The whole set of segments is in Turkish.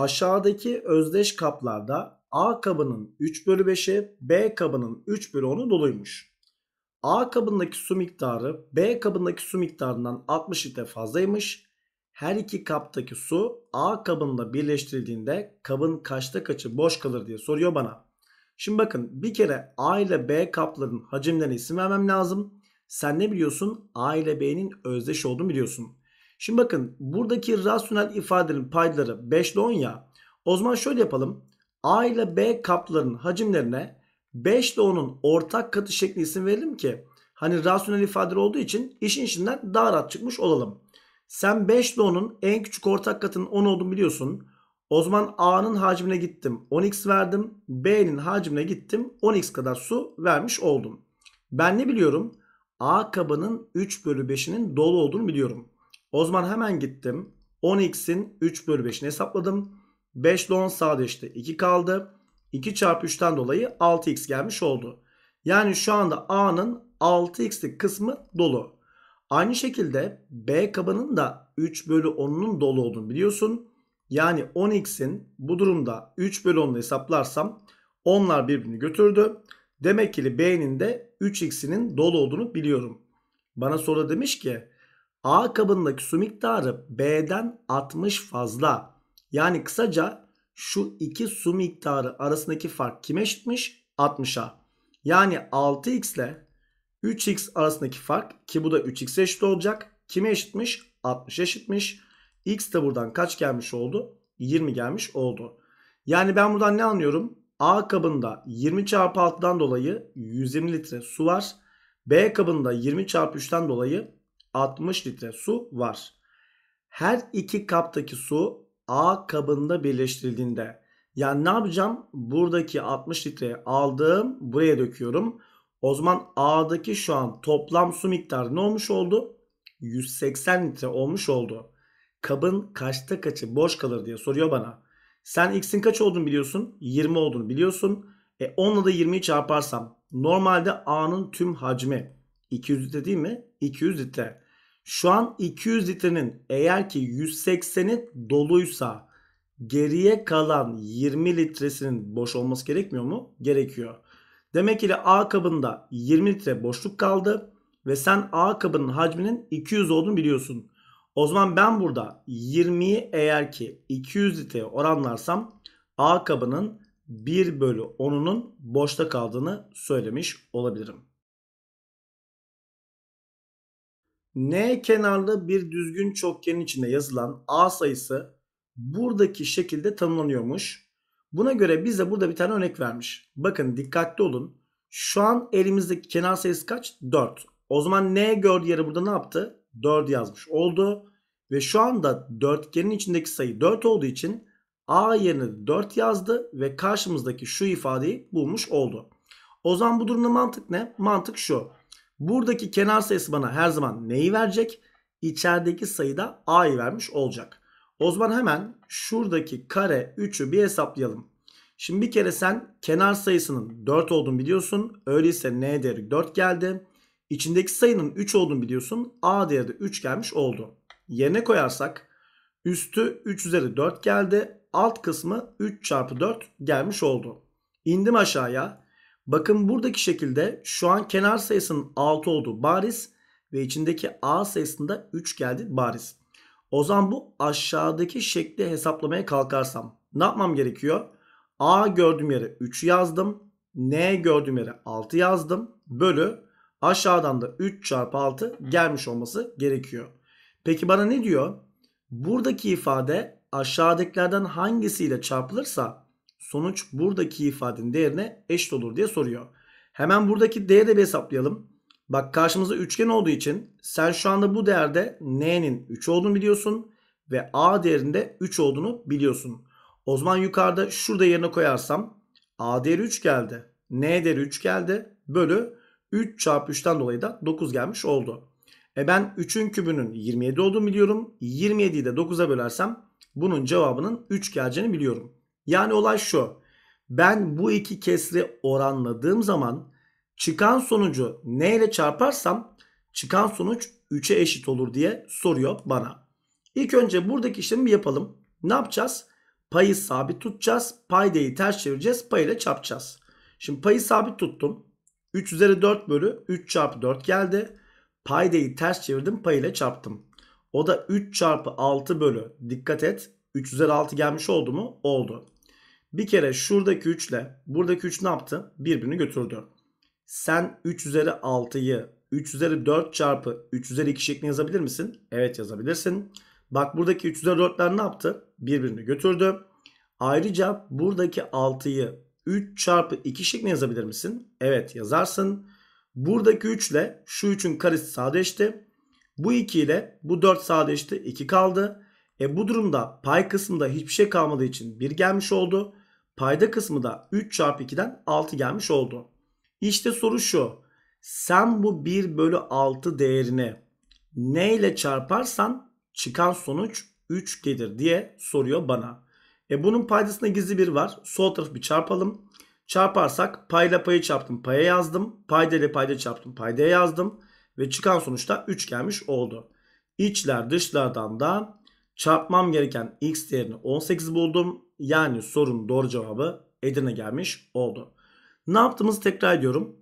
aşağıdaki özdeş kaplarda A kabının 3 bölü 5'i B kabının 3 bölü 10'u doluymuş. A kabındaki su miktarı B kabındaki su miktarından 60 litre fazlaymış. Her iki kaptaki su A kabında birleştirildiğinde kabın kaçta kaçı boş kalır diye soruyor bana. Şimdi bakın bir kere A ile B kaplarının hacimlerine isim vermem lazım. Sen ne biliyorsun? A ile B'nin özdeş olduğunu biliyorsun. Şimdi bakın buradaki rasyonel ifadenin payları 5 ile 10 ya. O zaman şöyle yapalım. A ile B kaplarının hacimlerine 5 ile 10'un ortak katı şekli isim verelim ki hani rasyonel ifade olduğu için işin içinden daha rahat çıkmış olalım. Sen 5 ile 10'un en küçük ortak katının 10 olduğunu biliyorsun. O zaman A'nın hacmine gittim 10x verdim. B'nin hacmine gittim 10x kadar su vermiş oldum. Ben ne biliyorum? A kabının 3 bölü 5'inin dolu olduğunu biliyorum. O zaman hemen gittim. 10x'in 3 bölü 5'ini hesapladım. 5 ile 10 sadeleşti. 2 kaldı. 2 çarpı 3'ten dolayı 6x gelmiş oldu. Yani şu anda A'nın 6x'lik kısmı dolu. Aynı şekilde B kabının da 3 bölü 10'unun dolu olduğunu biliyorsun. Yani 10x'in bu durumda 3 bölü 10'unu hesaplarsam onlar birbirini götürdü. Demek ki B'nin de 3x'inin dolu olduğunu biliyorum. Bana soru demiş ki A kabındaki su miktarı B'den 60 fazla. Yani kısaca şu iki su miktarı arasındaki fark kime eşitmiş? 60'a. Yani 6x ile 3x arasındaki fark ki bu da 3 xe eşit olacak. Kime eşitmiş? 60 eşitmiş. X de buradan kaç gelmiş oldu? 20 gelmiş oldu. Yani ben buradan ne anlıyorum? A kabında 20 çarpı 6'dan dolayı 120 litre su var. B kabında 20 çarpı 3'ten dolayı 60 litre su var. Her iki kaptaki su A kabında birleştirildiğinde yani ne yapacağım? Buradaki 60 litre aldım buraya döküyorum. O zaman A'daki şu an toplam su miktarı ne olmuş oldu? 180 litre olmuş oldu. Kabın kaçta kaçı boş kalır diye soruyor bana. Sen x'in kaç olduğunu biliyorsun. 20 olduğunu biliyorsun. E 10 ile 20'yi çarparsam normalde A'nın tüm hacmi 200 litre değil mi? 200 litre. Şu an 200 litrenin eğer ki 180'i doluysa geriye kalan 20 litresinin boş olması gerekmiyor mu? Gerekiyor. Demek ki A kabında 20 litre boşluk kaldı ve sen A kabının hacminin 200 olduğunu biliyorsun. O zaman ben burada 20'yi eğer ki 200 litreye oranlarsam A kabının 1 bölü 10'unun boşta kaldığını söylemiş olabilirim. N kenarlı bir düzgün çokgenin içinde yazılan A sayısı buradaki şekilde tanımlanıyormuş. Buna göre bize burada bir tane örnek vermiş. Bakın dikkatli olun. Şu an elimizdeki kenar sayısı kaç? 4. O zaman N gördüğü yere burada ne yaptı? 4 yazmış oldu. Ve şu anda dörtgenin içindeki sayı 4 olduğu için A yerine 4 yazdı ve karşımızdaki şu ifadeyi bulmuş oldu. O zaman bu durumda mantık ne? Mantık şu. Buradaki kenar sayısı bana her zaman neyi verecek? İçerideki sayıda a'yı vermiş olacak. O zaman hemen şuradaki kare 3'ü bir hesaplayalım. Şimdi bir kere sen kenar sayısının 4 olduğunu biliyorsun. Öyleyse n değeri 4 geldi. İçindeki sayının 3 olduğunu biliyorsun. A değeri de 3 gelmiş oldu. Yerine koyarsak üstü 3 üzeri 4 geldi. Alt kısmı 3 çarpı 4 gelmiş oldu. İndim aşağıya. Bakın buradaki şekilde şu an kenar sayısının 6 olduğu bariz ve içindeki A sayısında 3 geldi bariz. O zaman bu aşağıdaki şekli hesaplamaya kalkarsam ne yapmam gerekiyor? A gördüğüm yere 3 yazdım. N gördüğüm yere 6 yazdım. Bölü aşağıdan da 3 çarpı 6 gelmiş olması gerekiyor. Peki bana ne diyor? Buradaki ifade aşağıdakilerden hangisiyle çarpılırsa sonuç buradaki ifadenin değerine eşit olur diye soruyor. Hemen buradaki değeri de bir hesaplayalım. Bak karşımızda üçgen olduğu için sen şu anda bu değerde n'nin 3 olduğunu biliyorsun ve a değerinde 3 olduğunu biliyorsun. O zaman yukarıda şurada yerine koyarsam a değeri 3 geldi. n değeri 3 geldi. Bölü 3 çarpı 3'ten dolayı da 9 gelmiş oldu. E ben 3'ün kübünün 27 olduğunu biliyorum. 27'yi de 9'a bölersem bunun cevabının 3 geleceğini biliyorum. Yani olay şu. Ben bu iki kesri oranladığım zaman çıkan sonucu neyle çarparsam çıkan sonuç 3'e eşit olur diye soruyor bana. İlk önce buradaki işlemi yapalım. Ne yapacağız? Payı sabit tutacağız. Paydayı ters çevireceğiz. Pay ile çarpacağız. Şimdi payı sabit tuttum. 3 üzeri 4 bölü 3 çarpı 4 geldi. Paydayı ters çevirdim. Pay ile çarptım. O da 3 çarpı 6 bölü. Dikkat et. 3 üzeri 6 gelmiş oldu mu? Oldu. Bir kere şuradaki 3 ile buradaki 3 ne yaptı? Birbirini götürdü. Sen 3 üzeri 6'yı 3 üzeri 4 çarpı 3 üzeri 2 şeklinde yazabilir misin? Evet yazabilirsin. Bak buradaki 3 üzeri 4'ler ne yaptı? Birbirini götürdü. Ayrıca buradaki 6'yı 3 çarpı 2 şeklinde yazabilir misin? Evet yazarsın. Buradaki 3 ile şu 3'ün karesi sadeleşti. Bu 2 ile bu 4 sadeleşti. 2 kaldı. E bu durumda pay kısmında hiçbir şey kalmadığı için 1 gelmiş oldu. Payda kısmı da 3 çarpı 2'den 6 gelmiş oldu. İşte soru şu. Sen bu 1 bölü 6 değerini neyle çarparsan çıkan sonuç 3 gelir diye soruyor bana. E bunun paydasında gizli bir var. Sol tarafı bir çarpalım. Çarparsak payla payı çarptım paya yazdım. Payda ile payda çarptım paydaya yazdım. Ve çıkan sonuçta 3 gelmiş oldu. İçler dışlardan da Çarpmam gereken x değerini 18 buldum. Yani sorunun doğru cevabı Edirne gelmiş oldu. Ne yaptığımızı tekrar ediyorum.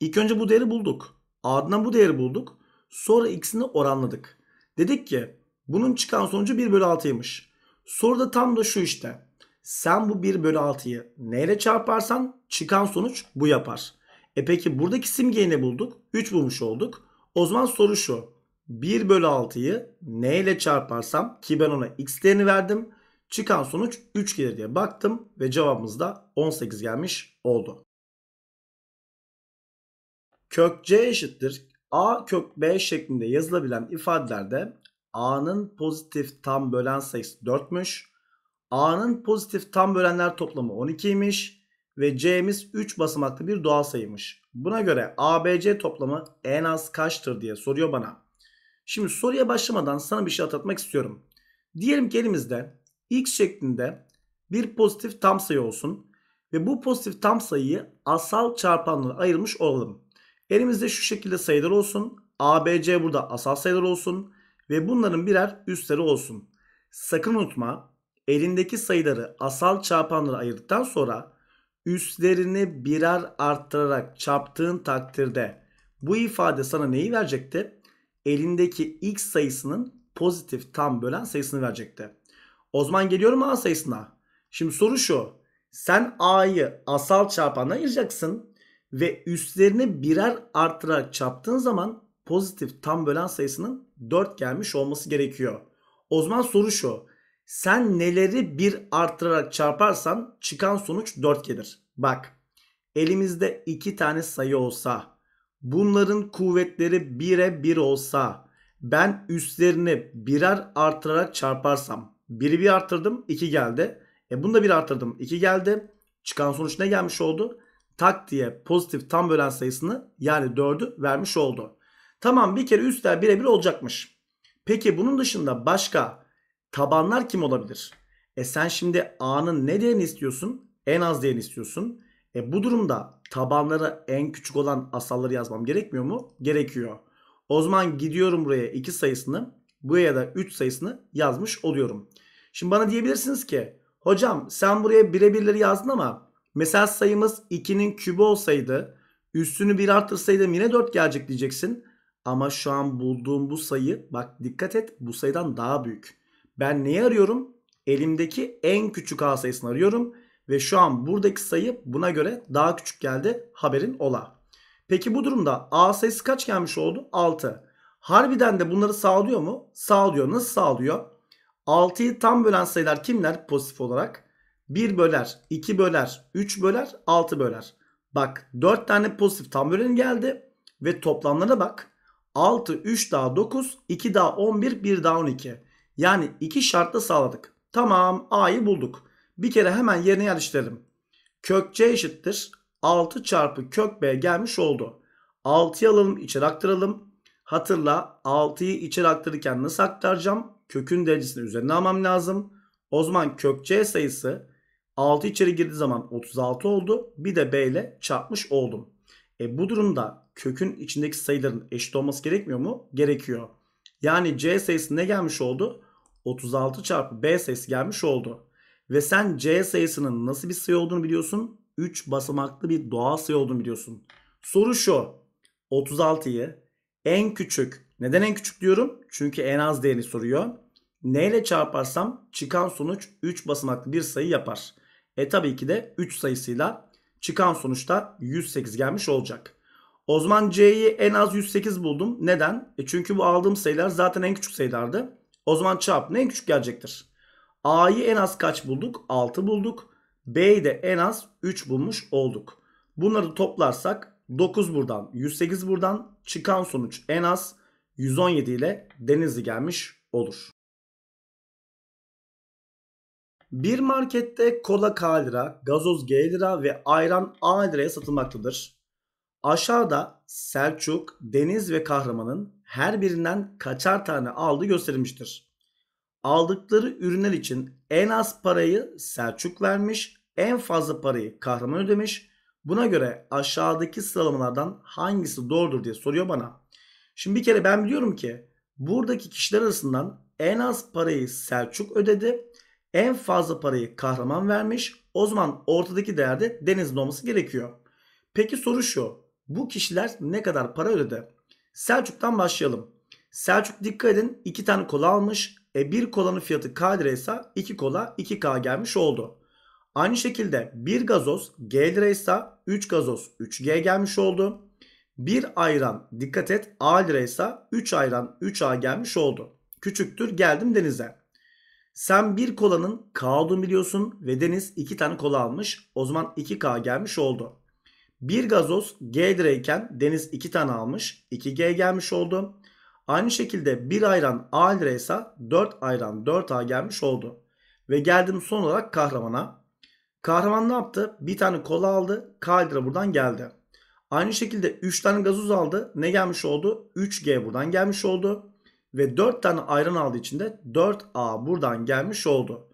İlk önce bu değeri bulduk. Ardından bu değeri bulduk. Sonra x'ini oranladık. Dedik ki bunun çıkan sonucu 1 bölü 6'ymış. Soru da tam da şu işte. Sen bu 1 bölü 6'yı neyle çarparsan çıkan sonuç bu yapar. E peki buradaki simgeyi ne bulduk? 3 bulmuş olduk. O zaman soru şu. 1 bölü 6'yı n ile çarparsam ki ben ona x değerini verdim. Çıkan sonuç 3 gelir diye baktım ve cevabımız da 18 gelmiş oldu. Kök c eşittir a kök b şeklinde yazılabilen ifadelerde a'nın pozitif tam bölen sayısı 4'müş. a'nın pozitif tam bölenler toplamı 12'ymiş ve c'miz 3 basamaklı bir doğal sayıymış. Buna göre abc toplamı en az kaçtır diye soruyor bana. Şimdi soruya başlamadan sana bir şey hatırlatmak istiyorum. Diyelim ki elimizde x şeklinde bir pozitif tam sayı olsun. Ve bu pozitif tam sayıyı asal çarpanlara ayırmış olalım. Elimizde şu şekilde sayılar olsun. A, B, C burada asal sayılar olsun. Ve bunların birer üstleri olsun. Sakın unutma elindeki sayıları asal çarpanlara ayırdıktan sonra üstlerini birer arttırarak çarptığın takdirde bu ifade sana neyi verecektir? elindeki x sayısının pozitif tam bölen sayısını verecekti. O zaman geliyorum a sayısına. Şimdi soru şu. Sen a'yı asal çarpanla ayıracaksın ve üstlerini birer artırarak çarptığın zaman pozitif tam bölen sayısının 4 gelmiş olması gerekiyor. O zaman soru şu. Sen neleri bir artırarak çarparsan çıkan sonuç 4 gelir. Bak elimizde 2 tane sayı olsa bunların kuvvetleri bire bir olsa ben üstlerini birer artırarak çarparsam. Biri bir artırdım iki geldi. E bunu da bir artırdım iki geldi. Çıkan sonuç ne gelmiş oldu? Tak diye pozitif tam bölen sayısını yani 4'ü vermiş oldu. Tamam bir kere üstler birebir olacakmış. Peki bunun dışında başka tabanlar kim olabilir? E sen şimdi A'nın ne değerini istiyorsun? En az değerini istiyorsun. E bu durumda tabanları en küçük olan asalları yazmam gerekmiyor mu? Gerekiyor. O zaman gidiyorum buraya 2 sayısını buraya da 3 sayısını yazmış oluyorum. Şimdi bana diyebilirsiniz ki hocam sen buraya birebirleri yazdın ama mesela sayımız 2'nin kübü olsaydı üstünü 1 arttırsaydım yine 4 gelecek diyeceksin. Ama şu an bulduğum bu sayı bak dikkat et bu sayıdan daha büyük. Ben neyi arıyorum? Elimdeki en küçük a sayısını arıyorum. Ve şu an buradaki sayı buna göre daha küçük geldi haberin ola. Peki bu durumda A sayısı kaç gelmiş oldu? 6. Harbiden de bunları sağlıyor mu? Sağlıyor. Nasıl sağlıyor? 6'yı tam bölen sayılar kimler pozitif olarak? 1 böler, 2 böler, 3 böler, 6 böler. Bak 4 tane pozitif tam bölen geldi. Ve toplamlara bak. 6, 3 daha 9, 2 daha 11, 1 daha 12. Yani 2 şartla sağladık. Tamam A'yı bulduk bir kere hemen yerine yerleştirelim. Kök C eşittir. 6 çarpı kök B gelmiş oldu. 6'yı alalım içeri aktaralım. Hatırla 6'yı içeri aktarırken nasıl aktaracağım? Kökün derecesini üzerine almam lazım. O zaman kök C sayısı 6 içeri girdiği zaman 36 oldu. Bir de B ile çarpmış oldum. E bu durumda kökün içindeki sayıların eşit olması gerekmiyor mu? Gerekiyor. Yani C sayısı ne gelmiş oldu? 36 çarpı B sayısı gelmiş oldu. Ve sen C sayısının nasıl bir sayı olduğunu biliyorsun. 3 basamaklı bir doğal sayı olduğunu biliyorsun. Soru şu. 36'yı en küçük. Neden en küçük diyorum? Çünkü en az değeri soruyor. Neyle çarparsam çıkan sonuç 3 basamaklı bir sayı yapar. E tabii ki de 3 sayısıyla çıkan sonuçta 108 gelmiş olacak. O zaman C'yi en az 108 buldum. Neden? E çünkü bu aldığım sayılar zaten en küçük sayılardı. O zaman çarp ne en küçük gelecektir? A'yı en az kaç bulduk? 6 bulduk. B'yi de en az 3 bulmuş olduk. Bunları toplarsak 9 buradan 108 buradan çıkan sonuç en az 117 ile Denizli gelmiş olur. Bir markette kola K lira, gazoz G lira ve ayran A liraya satılmaktadır. Aşağıda Selçuk, Deniz ve Kahraman'ın her birinden kaçar tane aldığı gösterilmiştir aldıkları ürünler için en az parayı Selçuk vermiş, en fazla parayı Kahraman ödemiş. Buna göre aşağıdaki sıralamalardan hangisi doğrudur diye soruyor bana. Şimdi bir kere ben biliyorum ki buradaki kişiler arasından en az parayı Selçuk ödedi. En fazla parayı kahraman vermiş. O zaman ortadaki değerde Deniz'in olması gerekiyor. Peki soru şu. Bu kişiler ne kadar para ödedi? Selçuk'tan başlayalım. Selçuk dikkat edin iki tane kola almış. E, bir kolanın fiyatı K liraysa 2 kola 2K gelmiş oldu. Aynı şekilde bir gazoz G liraysa 3 gazoz 3G gelmiş oldu. Bir ayran dikkat et A liraysa 3 ayran 3A gelmiş oldu. Küçüktür geldim denize. Sen bir kolanın K olduğunu biliyorsun ve Deniz 2 tane kola almış. O zaman 2K gelmiş oldu. Bir gazoz G lirayken Deniz 2 tane almış. 2G gelmiş oldu. Aynı şekilde 1 ayran A lira ise 4 ayran 4A gelmiş oldu. Ve geldim son olarak kahramana. Kahraman ne yaptı? Bir tane kola aldı. K lira buradan geldi. Aynı şekilde 3 tane gazoz aldı. Ne gelmiş oldu? 3G buradan gelmiş oldu. Ve 4 tane ayran aldığı için de 4A buradan gelmiş oldu.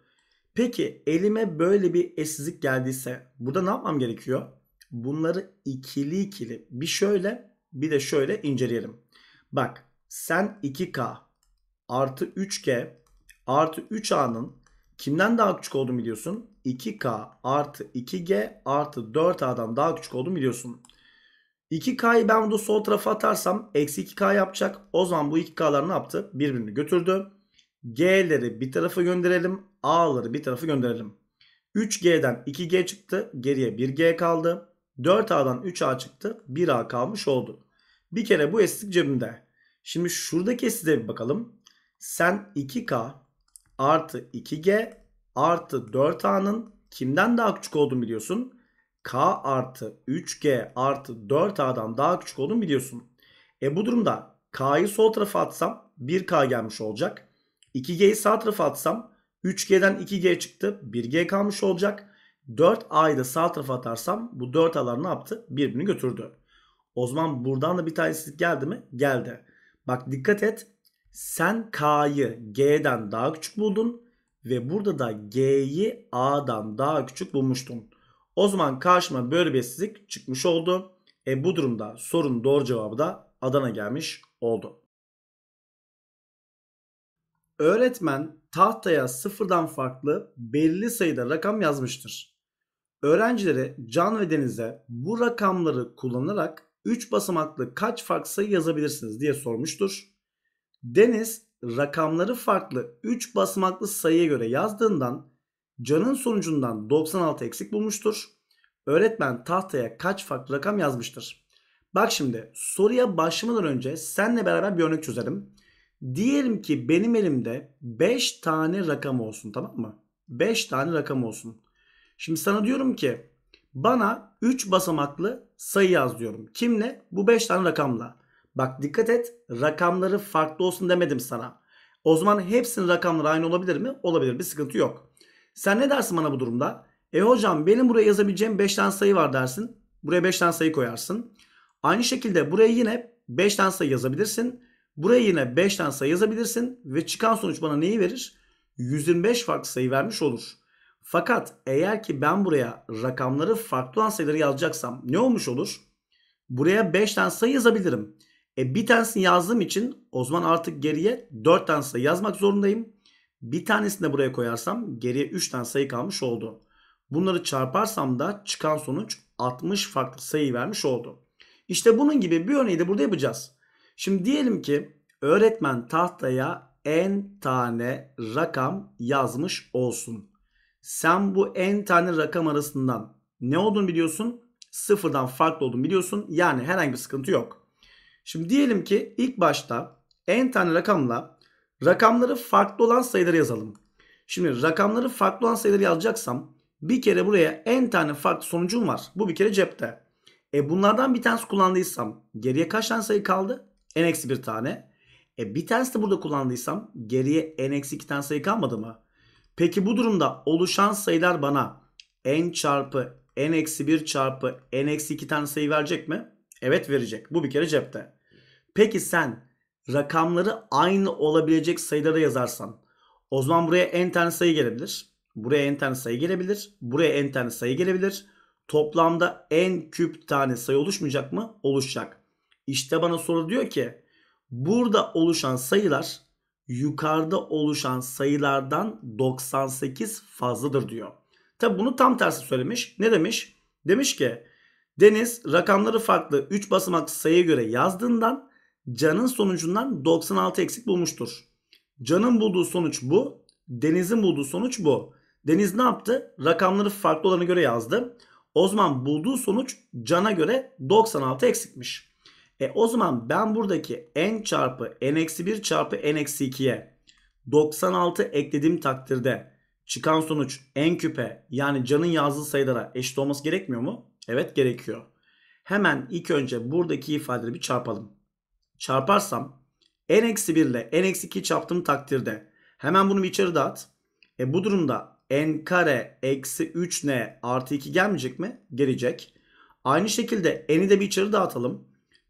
Peki elime böyle bir eşsizlik geldiyse burada ne yapmam gerekiyor? Bunları ikili ikili bir şöyle bir de şöyle inceleyelim. Bak sen 2K artı 3G artı 3A'nın kimden daha küçük olduğunu biliyorsun. 2K artı 2G artı 4A'dan daha küçük olduğunu biliyorsun. 2K'yı ben burada sol tarafa atarsam eksi 2K yapacak. O zaman bu 2K'lar ne yaptı? Birbirini götürdü. G'leri bir tarafa gönderelim. A'ları bir tarafa gönderelim. 3G'den 2G çıktı. Geriye 1G kaldı. 4A'dan 3A çıktı. 1A kalmış oldu. Bir kere bu eşitlik cebimde. Şimdi şuradaki size bir bakalım. Sen 2K artı 2G artı 4A'nın kimden daha küçük olduğunu biliyorsun. K artı 3G artı 4A'dan daha küçük olduğunu biliyorsun. E bu durumda K'yı sol tarafa atsam 1K gelmiş olacak. 2G'yi sağ tarafa atsam 3G'den 2G çıktı 1G kalmış olacak. 4A'yı da sağ tarafa atarsam bu 4A'lar ne yaptı? Birbirini götürdü. O zaman buradan da bir tanesizlik geldi mi? Geldi. Bak dikkat et. Sen K'yı G'den daha küçük buldun. Ve burada da G'yi A'dan daha küçük bulmuştun. O zaman karşıma bölgesizlik çıkmış oldu. E bu durumda sorunun doğru cevabı da Adana gelmiş oldu. Öğretmen tahtaya sıfırdan farklı belli sayıda rakam yazmıştır. Öğrencilere Can ve Deniz'e bu rakamları kullanarak 3 basamaklı kaç farklı sayı yazabilirsiniz diye sormuştur. Deniz rakamları farklı 3 basamaklı sayıya göre yazdığından canın sonucundan 96 eksik bulmuştur. Öğretmen tahtaya kaç farklı rakam yazmıştır? Bak şimdi soruya başlamadan önce senle beraber bir örnek çözelim. Diyelim ki benim elimde 5 tane rakam olsun tamam mı? 5 tane rakam olsun. Şimdi sana diyorum ki bana 3 basamaklı sayı yaz diyorum. Kimle? Bu 5 tane rakamla. Bak dikkat et rakamları farklı olsun demedim sana. O zaman hepsinin rakamları aynı olabilir mi? Olabilir bir sıkıntı yok. Sen ne dersin bana bu durumda? E hocam benim buraya yazabileceğim 5 tane sayı var dersin. Buraya 5 tane sayı koyarsın. Aynı şekilde buraya yine 5 tane sayı yazabilirsin. Buraya yine 5 tane sayı yazabilirsin. Ve çıkan sonuç bana neyi verir? 125 farklı sayı vermiş olur. Fakat eğer ki ben buraya rakamları farklı olan sayıları yazacaksam ne olmuş olur? Buraya 5 tane sayı yazabilirim. E bir tanesini yazdığım için o zaman artık geriye 4 tane sayı yazmak zorundayım. Bir tanesini de buraya koyarsam geriye 3 tane sayı kalmış oldu. Bunları çarparsam da çıkan sonuç 60 farklı sayı vermiş oldu. İşte bunun gibi bir örneği de burada yapacağız. Şimdi diyelim ki öğretmen tahtaya en tane rakam yazmış olsun. Sen bu n tane rakam arasından ne olduğunu biliyorsun. Sıfırdan farklı olduğunu biliyorsun. Yani herhangi bir sıkıntı yok. Şimdi diyelim ki ilk başta n tane rakamla rakamları farklı olan sayıları yazalım. Şimdi rakamları farklı olan sayıları yazacaksam bir kere buraya n tane farklı sonucum var. Bu bir kere cepte. E bunlardan bir tanesi kullandıysam geriye kaç tane sayı kaldı? n-1 tane. E bir tanesi de burada kullandıysam geriye n-2 tane sayı kalmadı mı? Peki bu durumda oluşan sayılar bana n çarpı n eksi 1 çarpı n eksi 2 tane sayı verecek mi? Evet verecek. Bu bir kere cepte. Peki sen rakamları aynı olabilecek sayılara yazarsan o zaman buraya n tane sayı gelebilir. Buraya n tane sayı gelebilir. Buraya n tane sayı gelebilir. Toplamda n küp tane sayı oluşmayacak mı? Oluşacak. İşte bana soru diyor ki burada oluşan sayılar yukarıda oluşan sayılardan 98 fazladır diyor. Tabi bunu tam tersi söylemiş. Ne demiş? Demiş ki Deniz rakamları farklı 3 basamak sayıya göre yazdığından Can'ın sonucundan 96 eksik bulmuştur. Can'ın bulduğu sonuç bu. Deniz'in bulduğu sonuç bu. Deniz ne yaptı? Rakamları farklı olana göre yazdı. O zaman bulduğu sonuç Can'a göre 96 eksikmiş. E o zaman ben buradaki n çarpı n-1 çarpı n-2'ye 96 eklediğim takdirde çıkan sonuç n küpe yani canın yazdığı sayılara eşit olması gerekmiyor mu? Evet gerekiyor. Hemen ilk önce buradaki ifadeleri bir çarpalım. Çarparsam n-1 ile n-2 çarptığım takdirde hemen bunu bir içeri dağıt. E bu durumda n kare eksi 3n artı 2 gelmeyecek mi? Gelecek. Aynı şekilde n'i de bir içeri dağıtalım.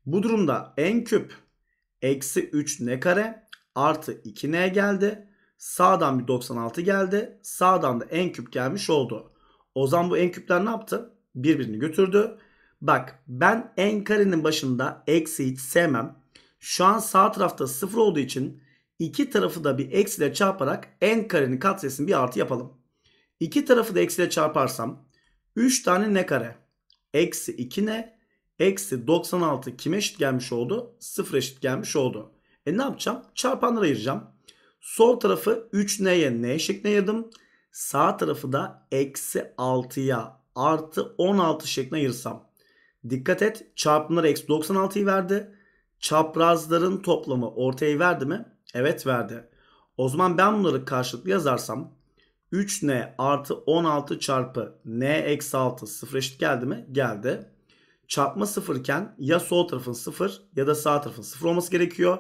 Bu durumda n küp eksi 3 n kare artı 2n geldi. Sağdan bir 96 geldi. Sağdan da n küp gelmiş oldu. O zaman bu n küpler ne yaptı? Birbirini götürdü. Bak ben n karenin başında eksi hiç sevmem. Şu an sağ tarafta 0 olduğu için iki tarafı da bir eksiyle çarparak n karenin katsayısını bir artı yapalım. İki tarafı da eksiyle çarparsam 3 tane n kare eksi 2 n Eksi 96 kime eşit gelmiş oldu? 0 eşit gelmiş oldu. E ne yapacağım? Çarpanları ayıracağım. Sol tarafı 3 neye n şeklinde ayırdım. Sağ tarafı da eksi 6'ya artı 16 şeklinde ayırsam. Dikkat et çarpımlar eksi 96'yı verdi. Çaprazların toplamı ortaya verdi mi? Evet verdi. O zaman ben bunları karşılıklı yazarsam 3n artı 16 çarpı n eksi 6 sıfır eşit geldi mi? Geldi çarpma sıfırken ya sol tarafın sıfır ya da sağ tarafın sıfır olması gerekiyor.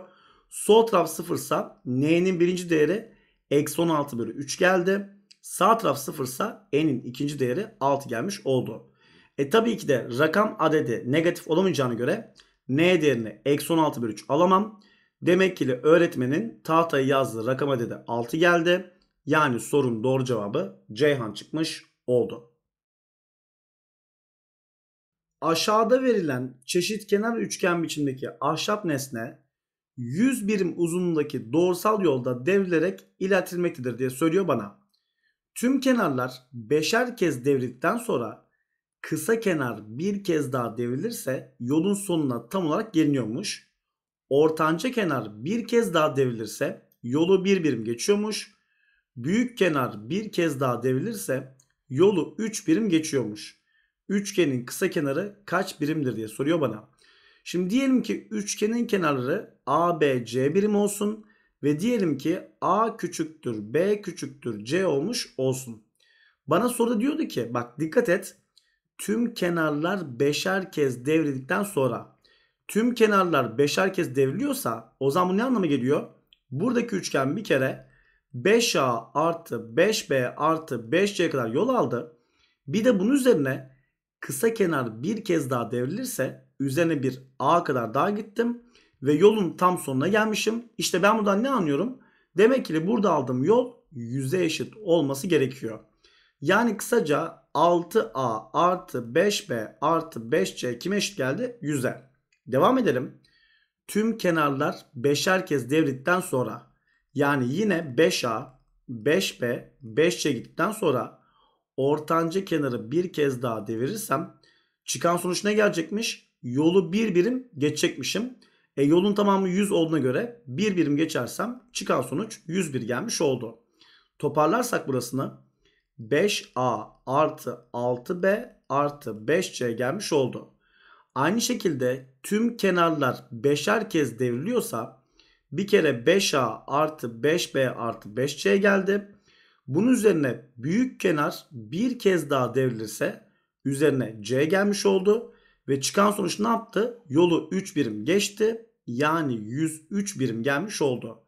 Sol taraf sıfırsa n'nin birinci değeri eksi 16 bölü 3 geldi. Sağ taraf sıfırsa n'in ikinci değeri 6 gelmiş oldu. E tabii ki de rakam adedi negatif olamayacağını göre n değerini eksi 16 bölü 3 alamam. Demek ki de öğretmenin tahtaya yazdığı rakam adedi 6 geldi. Yani sorun doğru cevabı Ceyhan çıkmış oldu. Aşağıda verilen çeşit kenar üçgen biçimdeki ahşap nesne 100 birim uzunluğundaki doğrusal yolda devrilerek ilerletilmektedir diye söylüyor bana. Tüm kenarlar beşer kez devrildikten sonra kısa kenar bir kez daha devrilirse yolun sonuna tam olarak geliniyormuş. Ortanca kenar bir kez daha devrilirse yolu bir birim geçiyormuş. Büyük kenar bir kez daha devrilirse yolu 3 birim geçiyormuş. Üçgenin kısa kenarı kaç birimdir diye soruyor bana. Şimdi diyelim ki üçgenin kenarları A, B, C birim olsun. Ve diyelim ki A küçüktür, B küçüktür, C olmuş olsun. Bana soru diyordu ki bak dikkat et. Tüm kenarlar beşer kez devrildikten sonra tüm kenarlar beşer kez devriliyorsa o zaman bu ne anlama geliyor? Buradaki üçgen bir kere 5A artı 5B artı 5C kadar yol aldı. Bir de bunun üzerine kısa kenar bir kez daha devrilirse üzerine bir A kadar daha gittim ve yolun tam sonuna gelmişim. İşte ben buradan ne anlıyorum? Demek ki burada aldığım yol 100'e eşit olması gerekiyor. Yani kısaca 6A artı 5B artı 5C kime eşit geldi? 100'e. Devam edelim. Tüm kenarlar 5'er kez devrittikten sonra yani yine 5A, 5B, 5C gittikten sonra ortanca kenarı bir kez daha devirirsem çıkan sonuç ne gelecekmiş? Yolu bir birim geçecekmişim. E yolun tamamı 100 olduğuna göre bir birim geçersem çıkan sonuç 101 gelmiş oldu. Toparlarsak burasını 5A artı 6B artı 5C gelmiş oldu. Aynı şekilde tüm kenarlar 5'er kez devriliyorsa bir kere 5A artı 5B artı 5C geldi. Bunun üzerine büyük kenar bir kez daha devrilirse üzerine C gelmiş oldu. Ve çıkan sonuç ne yaptı? Yolu 3 birim geçti. Yani 103 birim gelmiş oldu.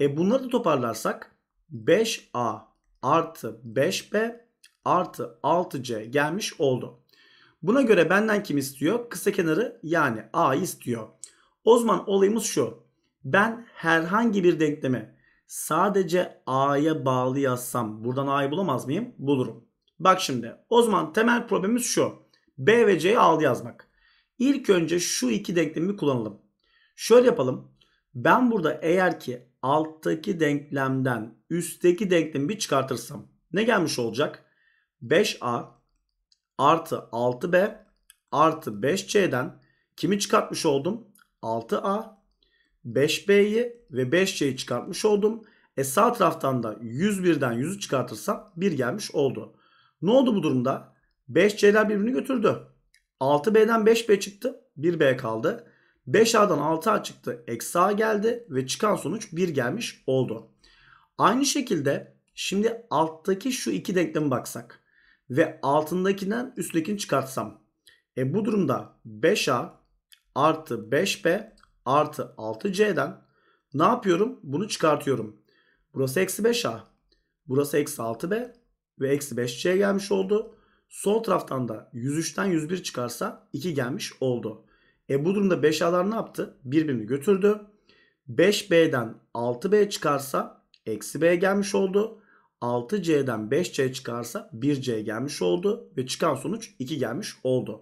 E bunları da toparlarsak 5A artı 5B artı 6C gelmiş oldu. Buna göre benden kim istiyor? Kısa kenarı yani A istiyor. O zaman olayımız şu. Ben herhangi bir denklemi sadece A'ya bağlı yazsam buradan A'yı bulamaz mıyım? Bulurum. Bak şimdi o zaman temel problemimiz şu. B ve C'yi al yazmak. İlk önce şu iki denklemi kullanalım. Şöyle yapalım. Ben burada eğer ki alttaki denklemden üstteki denklemi bir çıkartırsam ne gelmiş olacak? 5A artı 6B artı 5C'den kimi çıkartmış oldum? 6A 5B'yi ve 5C'yi çıkartmış oldum. E sağ taraftan da 101'den 100'ü çıkartırsam 1 gelmiş oldu. Ne oldu bu durumda? 5C'ler birbirini götürdü. 6B'den 5B çıktı. 1B kaldı. 5A'dan 6A çıktı. Eksi A geldi ve çıkan sonuç 1 gelmiş oldu. Aynı şekilde şimdi alttaki şu iki denklemi baksak ve altındakinden üsttekini çıkartsam. E bu durumda 5A artı 5B artı 6C'den ne yapıyorum? Bunu çıkartıyorum. Burası eksi 5A. Burası eksi 6B ve eksi 5C gelmiş oldu. Sol taraftan da 103'ten 101 çıkarsa 2 gelmiş oldu. E bu durumda 5A'lar ne yaptı? Birbirini götürdü. 5B'den 6B çıkarsa eksi B gelmiş oldu. 6C'den 5C çıkarsa 1C gelmiş oldu. Ve çıkan sonuç 2 gelmiş oldu.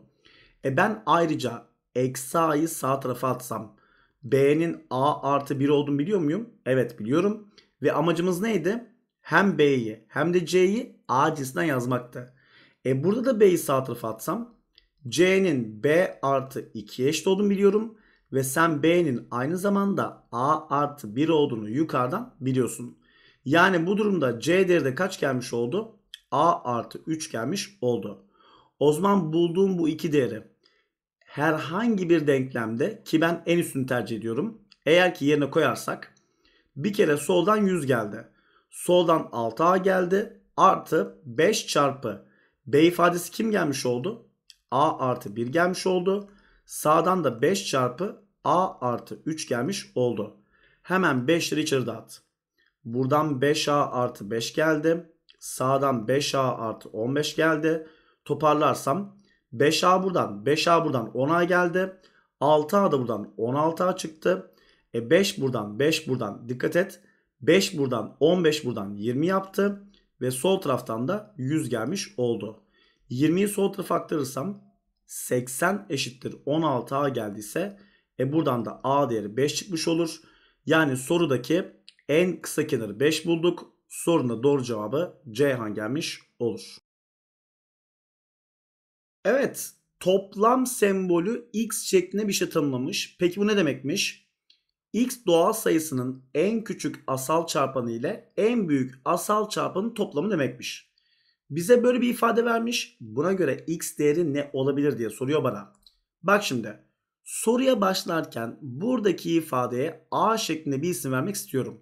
E ben ayrıca eksi A'yı sağ tarafa atsam B'nin A artı 1 olduğunu biliyor muyum? Evet biliyorum. Ve amacımız neydi? Hem B'yi hem de C'yi A cinsinden yazmaktı. E burada da B'yi sağ tarafa atsam C'nin B artı 2 eşit olduğunu biliyorum. Ve sen B'nin aynı zamanda A artı 1 olduğunu yukarıdan biliyorsun. Yani bu durumda C değeri de kaç gelmiş oldu? A artı 3 gelmiş oldu. O zaman bulduğum bu iki değeri herhangi bir denklemde ki ben en üstünü tercih ediyorum. Eğer ki yerine koyarsak bir kere soldan 100 geldi. Soldan 6A geldi. Artı 5 çarpı B ifadesi kim gelmiş oldu? A artı 1 gelmiş oldu. Sağdan da 5 çarpı A artı 3 gelmiş oldu. Hemen 5 Richard'a at. Buradan 5A artı 5 geldi. Sağdan 5A artı 15 geldi. Toparlarsam 5A buradan 5A buradan 10A geldi. 6A da buradan 16A çıktı. E 5 buradan 5 buradan dikkat et. 5 buradan 15 buradan 20 yaptı. Ve sol taraftan da 100 gelmiş oldu. 20'yi sol tarafa aktarırsam 80 eşittir 16A geldiyse e buradan da A değeri 5 çıkmış olur. Yani sorudaki en kısa kenarı 5 bulduk. Sorunda doğru cevabı Ceyhan gelmiş olur. Evet toplam sembolü x şeklinde bir şey tanımlamış. Peki bu ne demekmiş? x doğal sayısının en küçük asal çarpanı ile en büyük asal çarpanın toplamı demekmiş. Bize böyle bir ifade vermiş. Buna göre x değeri ne olabilir diye soruyor bana. Bak şimdi soruya başlarken buradaki ifadeye a şeklinde bir isim vermek istiyorum.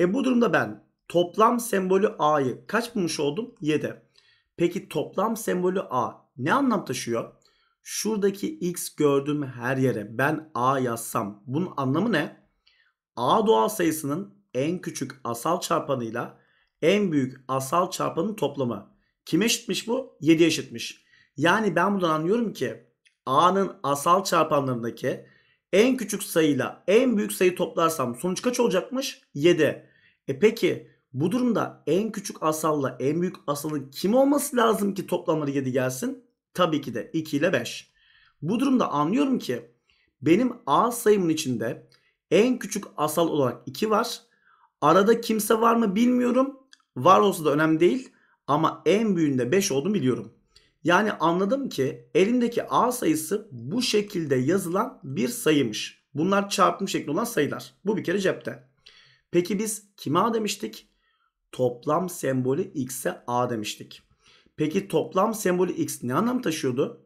E bu durumda ben toplam sembolü a'yı kaç bulmuş oldum? 7. Peki toplam sembolü a ne anlam taşıyor? Şuradaki x gördüğüm her yere ben a yazsam bunun anlamı ne? A doğal sayısının en küçük asal çarpanıyla en büyük asal çarpanın toplamı. Kime eşitmiş bu? 7 eşitmiş. Yani ben buradan anlıyorum ki a'nın asal çarpanlarındaki en küçük sayıyla en büyük sayı toplarsam sonuç kaç olacakmış? 7. E peki bu durumda en küçük asalla en büyük asalın kim olması lazım ki toplamları 7 gelsin? Tabii ki de 2 ile 5. Bu durumda anlıyorum ki benim A sayımın içinde en küçük asal olarak 2 var. Arada kimse var mı bilmiyorum. Var olsa da önemli değil. Ama en büyüğünde 5 olduğunu biliyorum. Yani anladım ki elimdeki A sayısı bu şekilde yazılan bir sayımış. Bunlar çarpım şekli olan sayılar. Bu bir kere cepte. Peki biz kime A demiştik? Toplam sembolü X'e A demiştik. Peki toplam sembolü x ne anlam taşıyordu?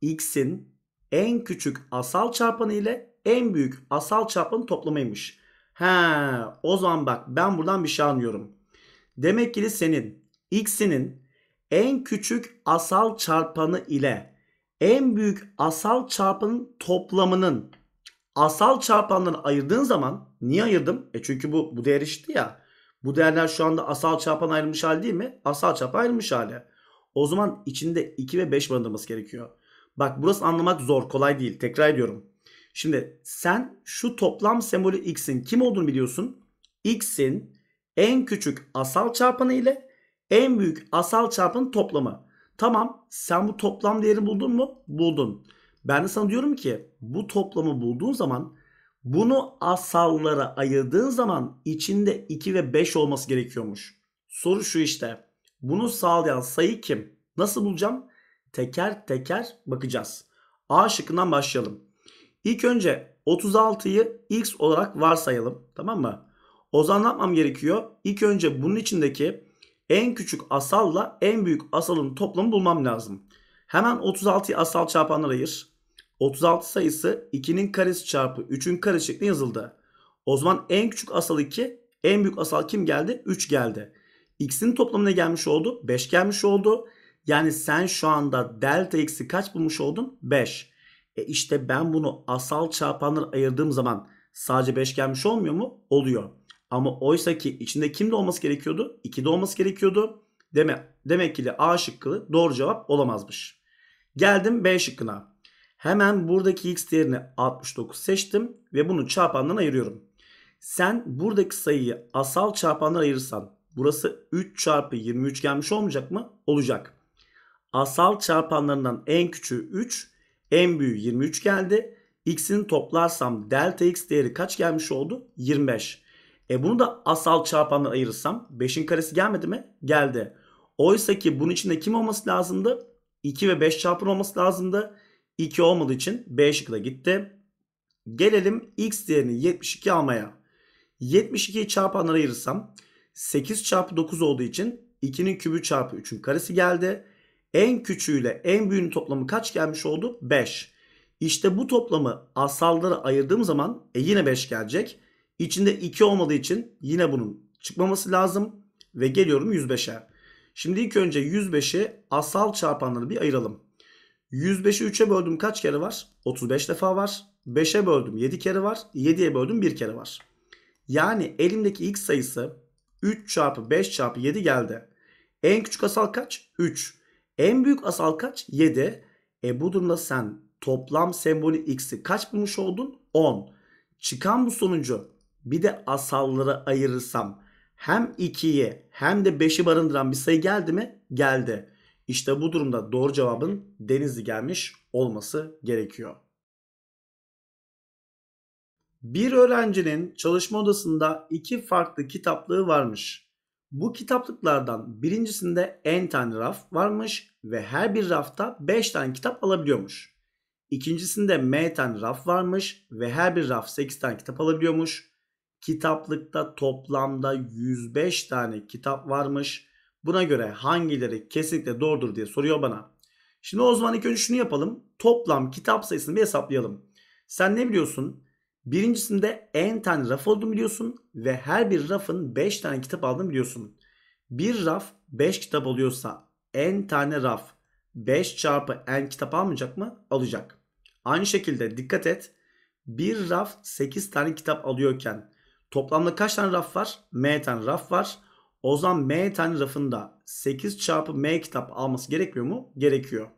x'in en küçük asal çarpanı ile en büyük asal çarpanın toplamıymış. He, o zaman bak ben buradan bir şey anlıyorum. Demek ki senin x'inin en küçük asal çarpanı ile en büyük asal çarpanın toplamının asal çarpanları ayırdığın zaman niye ayırdım? E çünkü bu bu değer eşitti ya. Bu değerler şu anda asal çarpan ayrılmış hali değil mi? Asal çarpan ayrılmış hali. O zaman içinde 2 ve 5 barındırması gerekiyor. Bak burası anlamak zor, kolay değil. Tekrar ediyorum. Şimdi sen şu toplam sembolü x'in kim olduğunu biliyorsun. x'in en küçük asal çarpanı ile en büyük asal çarpanın toplamı. Tamam sen bu toplam değerini buldun mu? Buldun. Ben de sana diyorum ki bu toplamı bulduğun zaman bunu asallara ayırdığın zaman içinde 2 ve 5 olması gerekiyormuş. Soru şu işte. Bunu sağlayan sayı kim? Nasıl bulacağım? Teker teker bakacağız. A şıkkından başlayalım. İlk önce 36'yı x olarak varsayalım. Tamam mı? O zaman ne yapmam gerekiyor? İlk önce bunun içindeki en küçük asalla en büyük asalın toplamı bulmam lazım. Hemen 36'yı asal çarpanlara ayır. 36 sayısı 2'nin karesi çarpı 3'ün karesi şeklinde yazıldı. O zaman en küçük asal 2, en büyük asal kim geldi? 3 geldi x'in toplamına gelmiş oldu? 5 gelmiş oldu. Yani sen şu anda delta x'i kaç bulmuş oldun? 5. E işte ben bunu asal çarpanlara ayırdığım zaman sadece 5 gelmiş olmuyor mu? Oluyor. Ama oysa ki içinde kim de olması gerekiyordu? 2 de olması gerekiyordu. Deme, demek ki de A şıkkı doğru cevap olamazmış. Geldim B şıkkına. Hemen buradaki x değerini 69 seçtim ve bunu çarpandan ayırıyorum. Sen buradaki sayıyı asal çarpanlara ayırırsan Burası 3 çarpı 23 gelmiş olmayacak mı? Olacak. Asal çarpanlarından en küçüğü 3, en büyüğü 23 geldi. X'ini toplarsam delta X değeri kaç gelmiş oldu? 25. E bunu da asal çarpanla ayırırsam 5'in karesi gelmedi mi? Geldi. Oysa ki bunun içinde kim olması lazımdı? 2 ve 5 çarpan olması lazımdı. 2 olmadığı için 5 şıkkı gitti. Gelelim X değerini 72 almaya. 72'yi çarpanlara ayırırsam 8 çarpı 9 olduğu için 2'nin kübü çarpı 3'ün karesi geldi. En küçüğüyle en büyüğünün toplamı kaç gelmiş oldu? 5. İşte bu toplamı asallara ayırdığım zaman e yine 5 gelecek. İçinde 2 olmadığı için yine bunun çıkmaması lazım. Ve geliyorum 105'e. Şimdi ilk önce 105'i asal çarpanları bir ayıralım. 105'i 3'e böldüm kaç kere var? 35 defa var. 5'e böldüm 7 kere var. 7'ye böldüm 1 kere var. Yani elimdeki x sayısı 3 çarpı 5 çarpı 7 geldi. En küçük asal kaç? 3. En büyük asal kaç? 7. E bu durumda sen toplam sembolü x'i kaç bulmuş oldun? 10. Çıkan bu sonucu bir de asallara ayırırsam hem 2'yi hem de 5'i barındıran bir sayı geldi mi? Geldi. İşte bu durumda doğru cevabın Denizli gelmiş olması gerekiyor. Bir öğrencinin çalışma odasında iki farklı kitaplığı varmış. Bu kitaplıklardan birincisinde en tane raf varmış ve her bir rafta 5 tane kitap alabiliyormuş. İkincisinde M tane raf varmış ve her bir raf 8 tane kitap alabiliyormuş. Kitaplıkta toplamda 105 tane kitap varmış. Buna göre hangileri kesinlikle doğrudur diye soruyor bana. Şimdi o zaman ilk önce şunu yapalım. Toplam kitap sayısını bir hesaplayalım. Sen ne biliyorsun? Birincisinde en tane raf olduğunu biliyorsun ve her bir rafın 5 tane kitap aldığını biliyorsun. Bir raf 5 kitap alıyorsa en tane raf 5 çarpı en kitap almayacak mı? Alacak. Aynı şekilde dikkat et. Bir raf 8 tane kitap alıyorken toplamda kaç tane raf var? M tane raf var. O zaman M tane rafında 8 çarpı M kitap alması gerekmiyor mu? Gerekiyor.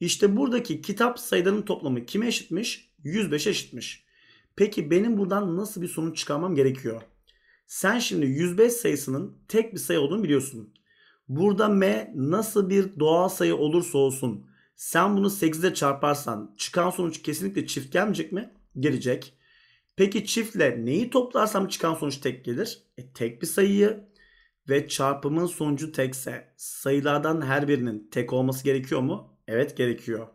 İşte buradaki kitap sayılarının toplamı kime eşitmiş? 105'e eşitmiş. Peki benim buradan nasıl bir sonuç çıkarmam gerekiyor? Sen şimdi 105 sayısının tek bir sayı olduğunu biliyorsun. Burada m nasıl bir doğal sayı olursa olsun sen bunu 8'e çarparsan çıkan sonuç kesinlikle çift gelmeyecek mi? Gelecek. Peki çiftle neyi toplarsam çıkan sonuç tek gelir? E, tek bir sayıyı ve çarpımın sonucu tekse sayılardan her birinin tek olması gerekiyor mu? Evet gerekiyor.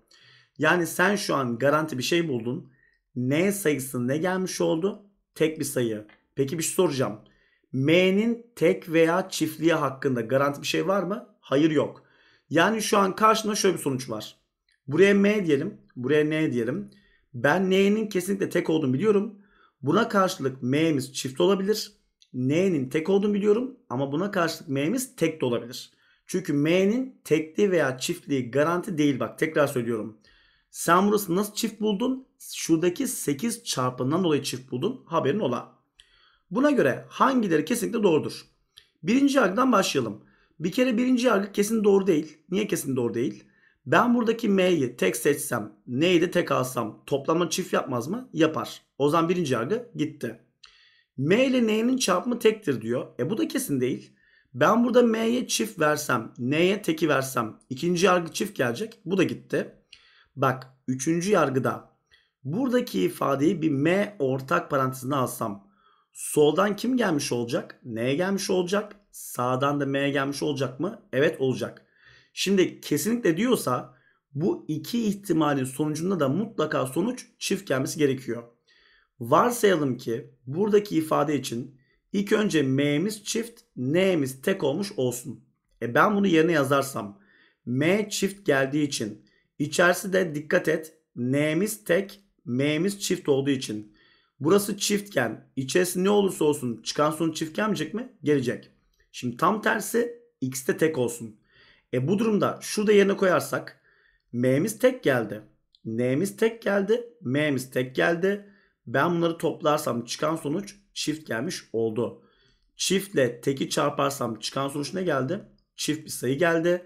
Yani sen şu an garanti bir şey buldun N sayısı ne gelmiş oldu? Tek bir sayı. Peki bir şey soracağım. M'nin tek veya çiftliği hakkında garanti bir şey var mı? Hayır yok. Yani şu an karşında şöyle bir sonuç var. Buraya M diyelim. Buraya N diyelim. Ben N'nin kesinlikle tek olduğunu biliyorum. Buna karşılık M'miz çift olabilir. N'nin tek olduğunu biliyorum ama buna karşılık M'miz tek de olabilir. Çünkü M'nin tekliği veya çiftliği garanti değil bak tekrar söylüyorum. Sen burası nasıl çift buldun? şuradaki 8 çarpından dolayı çift buldun. Haberin ola. Buna göre hangileri kesinlikle doğrudur? Birinci yargıdan başlayalım. Bir kere birinci yargı kesin doğru değil. Niye kesin doğru değil? Ben buradaki M'yi tek seçsem, N'yi de tek alsam toplamda çift yapmaz mı? Yapar. O zaman birinci yargı gitti. M ile N'nin çarpımı tektir diyor. E bu da kesin değil. Ben burada M'ye çift versem, N'ye teki versem ikinci yargı çift gelecek. Bu da gitti. Bak üçüncü yargıda Buradaki ifadeyi bir m ortak parantezine alsam soldan kim gelmiş olacak? N gelmiş olacak. Sağdan da m gelmiş olacak mı? Evet olacak. Şimdi kesinlikle diyorsa bu iki ihtimalin sonucunda da mutlaka sonuç çift gelmesi gerekiyor. Varsayalım ki buradaki ifade için ilk önce m'miz çift, n'miz tek olmuş olsun. E ben bunu yerine yazarsam m çift geldiği için içerisi de dikkat et n'miz tek, M'miz çift olduğu için. Burası çiftken içerisi ne olursa olsun çıkan sonuç çift gelmeyecek mi? Gelecek. Şimdi tam tersi x'te tek olsun. E bu durumda şurada yerine koyarsak m'miz tek geldi. n'miz tek geldi. m'miz tek geldi. Ben bunları toplarsam çıkan sonuç çift gelmiş oldu. Çiftle teki çarparsam çıkan sonuç ne geldi? Çift bir sayı geldi.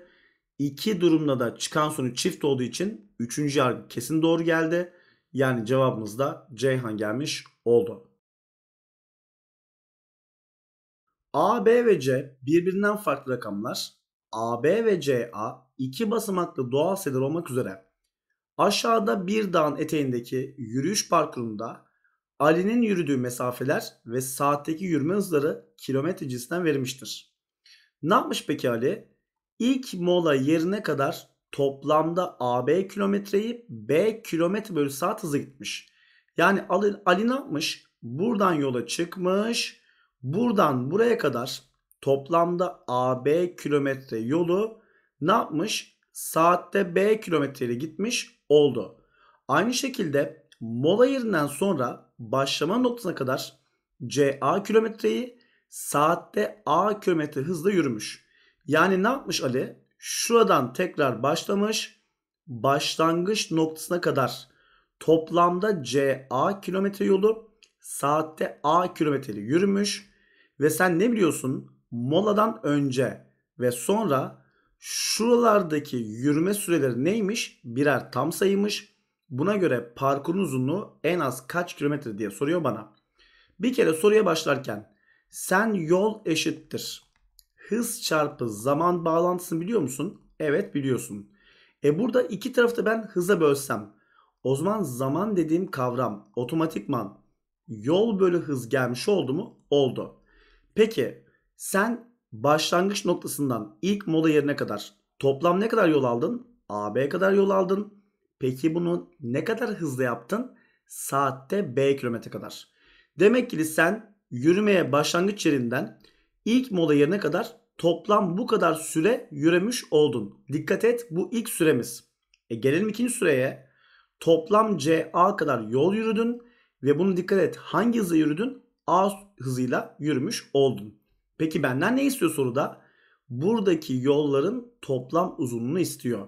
İki durumda da çıkan sonuç çift olduğu için üçüncü yargı kesin doğru geldi. Yani cevabımız da Ceyhan gelmiş oldu. A, B ve C birbirinden farklı rakamlar. A, B ve C, A iki basamaklı doğal sayılar olmak üzere aşağıda bir dağın eteğindeki yürüyüş parkurunda Ali'nin yürüdüğü mesafeler ve saatteki yürüme hızları kilometre cinsinden verilmiştir. Ne yapmış peki Ali? İlk mola yerine kadar toplamda AB kilometreyi B kilometre bölü saat hızı gitmiş. Yani Ali, Ali ne yapmış? Buradan yola çıkmış. Buradan buraya kadar toplamda AB kilometre yolu ne yapmış? Saatte B kilometreyle gitmiş oldu. Aynı şekilde mola yerinden sonra başlama noktasına kadar CA kilometreyi saatte A kilometre hızla yürümüş. Yani ne yapmış Ali? şuradan tekrar başlamış. Başlangıç noktasına kadar toplamda CA kilometre yolu saatte A kilometreli yürümüş. Ve sen ne biliyorsun? Moladan önce ve sonra şuralardaki yürüme süreleri neymiş? Birer tam sayıymış. Buna göre parkurun uzunluğu en az kaç kilometre diye soruyor bana. Bir kere soruya başlarken sen yol eşittir hız çarpı zaman bağlantısını biliyor musun? Evet biliyorsun. E burada iki tarafı da ben hıza bölsem. O zaman zaman dediğim kavram otomatikman yol bölü hız gelmiş oldu mu? Oldu. Peki sen başlangıç noktasından ilk mola yerine kadar toplam ne kadar yol aldın? AB'ye kadar yol aldın. Peki bunu ne kadar hızlı yaptın? Saatte B kilometre kadar. Demek ki sen yürümeye başlangıç yerinden ilk mola yerine kadar toplam bu kadar süre yürümüş oldun. Dikkat et bu ilk süremiz. E gelelim ikinci süreye. Toplam CA kadar yol yürüdün ve bunu dikkat et hangi hızla yürüdün? A hızıyla yürümüş oldun. Peki benden ne istiyor soruda? Buradaki yolların toplam uzunluğunu istiyor.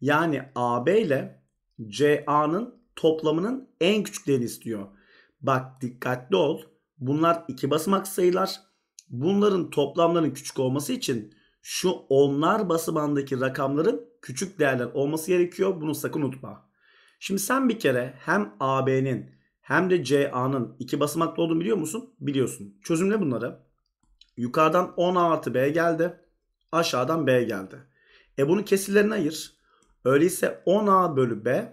Yani AB ile CA'nın toplamının en küçüklerini istiyor. Bak dikkatli ol. Bunlar iki basamak sayılar. Bunların toplamlarının küçük olması için şu onlar basamağındaki rakamların küçük değerler olması gerekiyor. Bunu sakın unutma. Şimdi sen bir kere hem AB'nin hem de CA'nın iki basamaklı olduğunu biliyor musun? Biliyorsun. Çözüm ne bunları. Yukarıdan 10 artı B geldi. Aşağıdan B geldi. E bunu kesirlerine ayır. Öyleyse 10A bölü B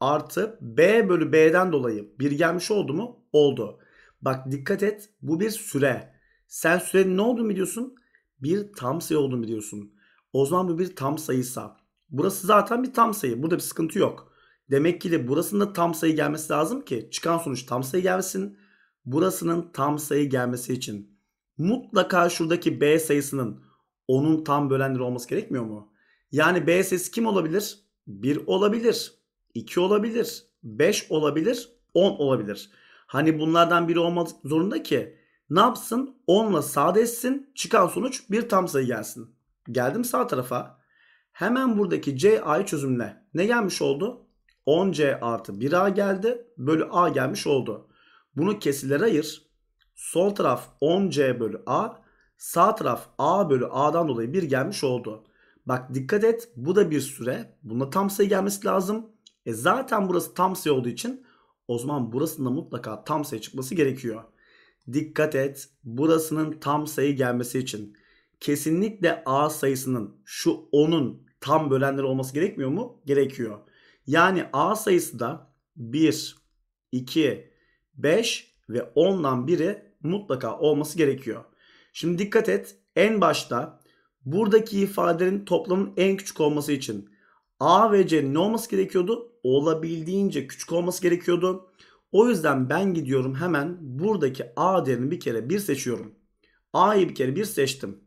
artı B bölü B'den dolayı bir gelmiş oldu mu? Oldu. Bak dikkat et bu bir süre. Sen sürenin ne olduğunu biliyorsun? Bir tam sayı olduğunu biliyorsun. O zaman bu bir tam sayıysa. Burası zaten bir tam sayı. Burada bir sıkıntı yok. Demek ki de burasında tam sayı gelmesi lazım ki çıkan sonuç tam sayı gelmesin. Burasının tam sayı gelmesi için mutlaka şuradaki B sayısının onun tam bölenleri olması gerekmiyor mu? Yani B sayısı kim olabilir? 1 olabilir, 2 olabilir, 5 olabilir, 10 olabilir. Hani bunlardan biri olmak zorunda ki ne yapsın? 10 ile sadeşsin. Çıkan sonuç bir tam sayı gelsin. Geldim sağ tarafa. Hemen buradaki CA'yı çözümle. Ne gelmiş oldu? 10C artı 1A geldi. Bölü A gelmiş oldu. Bunu kesilere ayır. Sol taraf 10C bölü A. Sağ taraf A bölü A'dan dolayı 1 gelmiş oldu. Bak dikkat et. Bu da bir süre. Bunda tam sayı gelmesi lazım. E zaten burası tam sayı olduğu için o zaman burasında mutlaka tam sayı çıkması gerekiyor. Dikkat et burasının tam sayı gelmesi için kesinlikle A sayısının şu 10'un tam bölenleri olması gerekmiyor mu? Gerekiyor. Yani A sayısı da 1, 2, 5 ve 10'dan biri mutlaka olması gerekiyor. Şimdi dikkat et en başta buradaki ifadenin toplamın en küçük olması için A ve c ne olması gerekiyordu? Olabildiğince küçük olması gerekiyordu. O yüzden ben gidiyorum hemen buradaki A değerini bir kere bir seçiyorum. A'yı bir kere bir seçtim.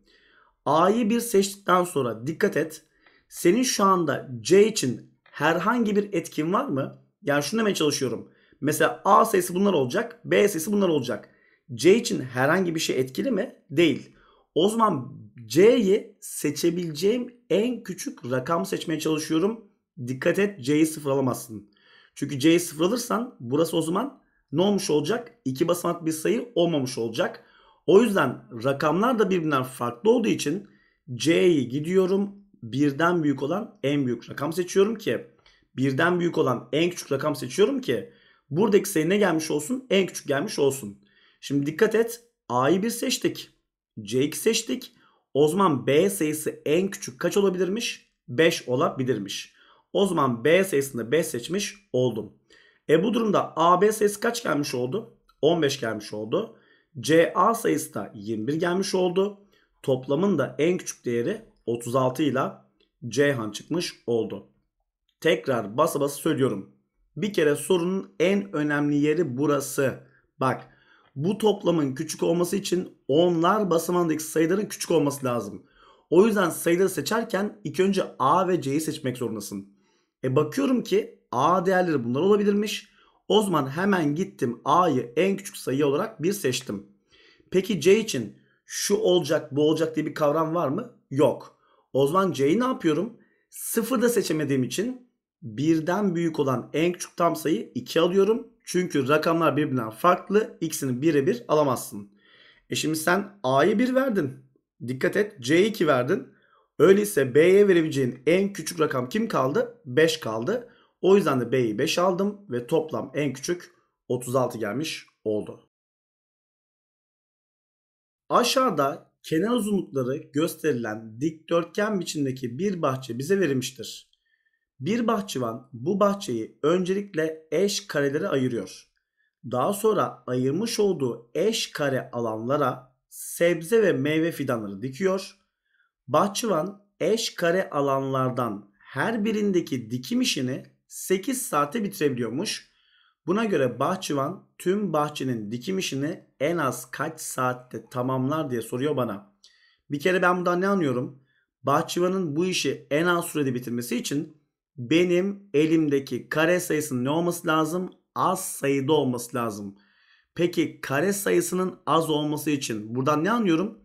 A'yı bir seçtikten sonra dikkat et. Senin şu anda C için herhangi bir etkin var mı? Yani şunu demeye çalışıyorum. Mesela A sayısı bunlar olacak. B sayısı bunlar olacak. C için herhangi bir şey etkili mi? Değil. O zaman C'yi seçebileceğim en küçük rakam seçmeye çalışıyorum. Dikkat et C'yi sıfır alamazsın. Çünkü C'yi sıfır alırsan burası o zaman ne olmuş olacak? 2 basamak bir sayı olmamış olacak. O yüzden rakamlar da birbirinden farklı olduğu için C'yi gidiyorum birden büyük olan en büyük rakam seçiyorum ki birden büyük olan en küçük rakam seçiyorum ki buradaki sayı ne gelmiş olsun? En küçük gelmiş olsun. Şimdi dikkat et A'yı 1 seçtik. c'yi 2 seçtik. O zaman B sayısı en küçük kaç olabilirmiş? 5 olabilirmiş. O zaman B sayısında 5 seçmiş oldum. E bu durumda AB sayısı kaç gelmiş oldu? 15 gelmiş oldu. CA sayısı da 21 gelmiş oldu. Toplamın da en küçük değeri 36 ile Ceyhan çıkmış oldu. Tekrar basa basa söylüyorum. Bir kere sorunun en önemli yeri burası. Bak bu toplamın küçük olması için onlar basamağındaki sayıların küçük olması lazım. O yüzden sayıları seçerken ilk önce A ve C'yi seçmek zorundasın. E bakıyorum ki A değerleri bunlar olabilirmiş. O zaman hemen gittim A'yı en küçük sayı olarak 1 seçtim. Peki C için şu olacak bu olacak diye bir kavram var mı? Yok. O zaman C'yi ne yapıyorum? Sıfırda seçemediğim için birden büyük olan en küçük tam sayı 2 alıyorum. Çünkü rakamlar birbirinden farklı. X'ini birebir alamazsın. E şimdi sen A'yı 1 verdin. Dikkat et C'yi 2 verdin. Öyleyse B'ye verebileceğin en küçük rakam kim kaldı? 5 kaldı. O yüzden de B'yi 5 aldım ve toplam en küçük 36 gelmiş oldu. Aşağıda kenar uzunlukları gösterilen dikdörtgen biçimdeki bir bahçe bize verilmiştir. Bir bahçıvan bu bahçeyi öncelikle eş karelere ayırıyor. Daha sonra ayırmış olduğu eş kare alanlara sebze ve meyve fidanları dikiyor Bahçıvan eş kare alanlardan her birindeki dikim işini 8 saate bitirebiliyormuş. Buna göre bahçıvan tüm bahçenin dikim işini en az kaç saatte tamamlar diye soruyor bana. Bir kere ben buradan ne anlıyorum? Bahçıvanın bu işi en az sürede bitirmesi için benim elimdeki kare sayısının ne olması lazım? Az sayıda olması lazım. Peki kare sayısının az olması için buradan ne anlıyorum?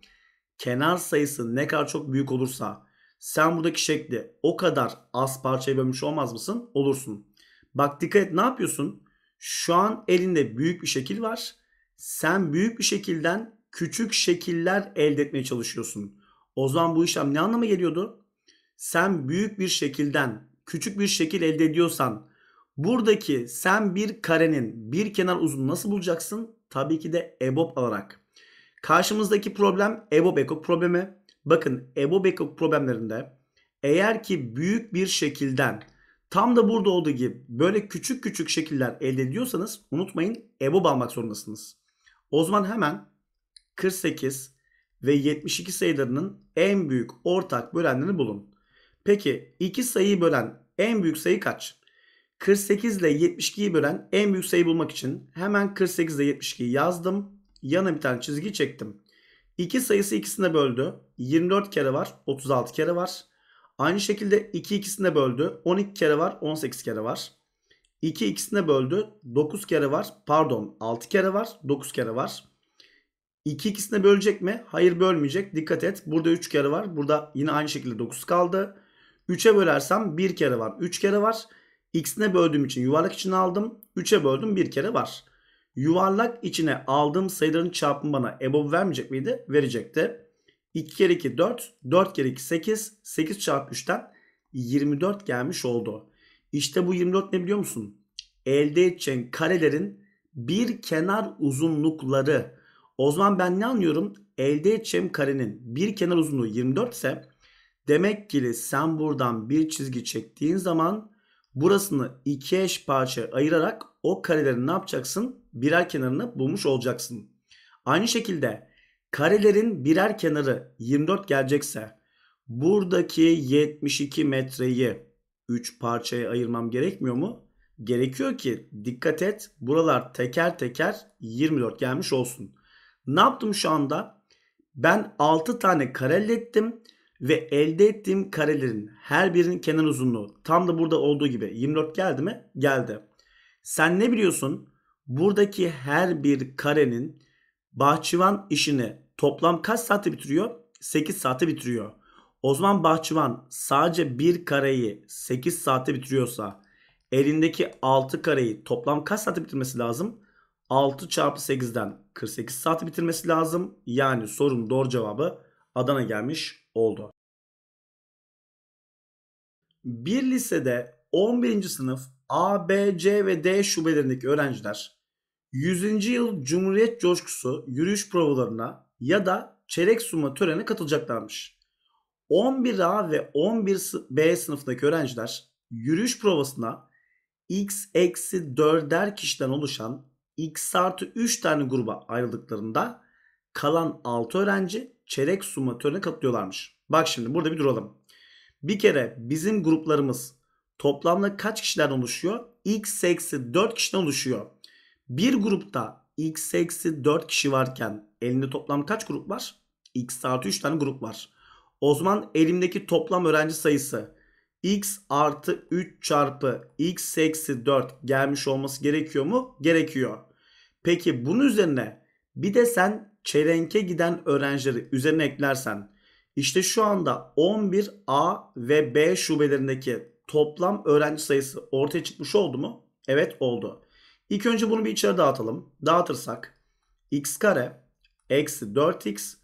kenar sayısı ne kadar çok büyük olursa sen buradaki şekli o kadar az parçaya bölmüş olmaz mısın? Olursun. Bak dikkat et ne yapıyorsun? Şu an elinde büyük bir şekil var. Sen büyük bir şekilden küçük şekiller elde etmeye çalışıyorsun. O zaman bu işlem ne anlama geliyordu? Sen büyük bir şekilden küçük bir şekil elde ediyorsan buradaki sen bir karenin bir kenar uzunluğunu nasıl bulacaksın? Tabii ki de EBOB alarak. Karşımızdaki problem Ebo-Bekok problemi. Bakın Ebo-Bekok problemlerinde eğer ki büyük bir şekilden tam da burada olduğu gibi böyle küçük küçük şekiller elde ediyorsanız unutmayın EBO almak zorundasınız. O zaman hemen 48 ve 72 sayılarının en büyük ortak bölenlerini bulun. Peki iki sayıyı bölen en büyük sayı kaç? 48 ile 72'yi bölen en büyük sayı bulmak için hemen 48 ile 72'yi yazdım. Yana bir tane çizgi çektim. 2 sayısı ikisine böldü. 24 kere var. 36 kere var. Aynı şekilde 2 ikisine böldü. 12 kere var. 18 kere var. 2 ikisine böldü. 9 kere var. Pardon 6 kere var. 9 kere var. 2 ikisine bölecek mi? Hayır bölmeyecek. Dikkat et. Burada 3 kere var. Burada yine aynı şekilde 9 kaldı. 3'e bölersem 1 kere var. 3 kere var. X'ine böldüğüm için yuvarlak için aldım. 3'e böldüm 1 kere var yuvarlak içine aldığım sayıların çarpımı bana EBOB vermeyecek miydi? Verecekti. 2 kere 2 4, 4 kere 2 8, 8 çarpı 3'ten 24 gelmiş oldu. İşte bu 24 ne biliyor musun? Elde edeceğin karelerin bir kenar uzunlukları. O zaman ben ne anlıyorum? Elde edeceğim karenin bir kenar uzunluğu 24 ise demek ki sen buradan bir çizgi çektiğin zaman burasını iki eş parça ayırarak o karelerin ne yapacaksın? birer kenarını bulmuş olacaksın. Aynı şekilde karelerin birer kenarı 24 gelecekse buradaki 72 metreyi 3 parçaya ayırmam gerekmiyor mu? Gerekiyor ki dikkat et buralar teker teker 24 gelmiş olsun. Ne yaptım şu anda? Ben 6 tane kare elde ettim ve elde ettiğim karelerin her birinin kenar uzunluğu tam da burada olduğu gibi 24 geldi mi? Geldi. Sen ne biliyorsun? buradaki her bir karenin bahçıvan işini toplam kaç saate bitiriyor? 8 saate bitiriyor. O zaman bahçıvan sadece bir kareyi 8 saate bitiriyorsa elindeki 6 kareyi toplam kaç saate bitirmesi lazım? 6 çarpı 8'den 48 saate bitirmesi lazım. Yani sorun doğru cevabı Adana gelmiş oldu. Bir lisede 11. sınıf A, B, C ve D şubelerindeki öğrenciler 100. yıl Cumhuriyet coşkusu yürüyüş provalarına ya da çeyrek suma törene katılacaklarmış. 11A ve 11B sınıftaki öğrenciler yürüyüş provasına x eksi 4'er kişiden oluşan x artı 3 tane gruba ayrıldıklarında kalan 6 öğrenci çeyrek suma törene katılıyorlarmış. Bak şimdi burada bir duralım. Bir kere bizim gruplarımız toplamda kaç kişiden oluşuyor? x eksi 4 kişiden oluşuyor. Bir grupta x eksi 4 kişi varken elinde toplam kaç grup var? x artı 3 tane grup var. O zaman elimdeki toplam öğrenci sayısı x artı 3 çarpı x eksi 4 gelmiş olması gerekiyor mu? Gerekiyor. Peki bunun üzerine bir de sen çelenke giden öğrencileri üzerine eklersen işte şu anda 11 A ve B şubelerindeki toplam öğrenci sayısı ortaya çıkmış oldu mu? Evet oldu. İlk önce bunu bir içeri dağıtalım. Dağıtırsak x kare eksi 4x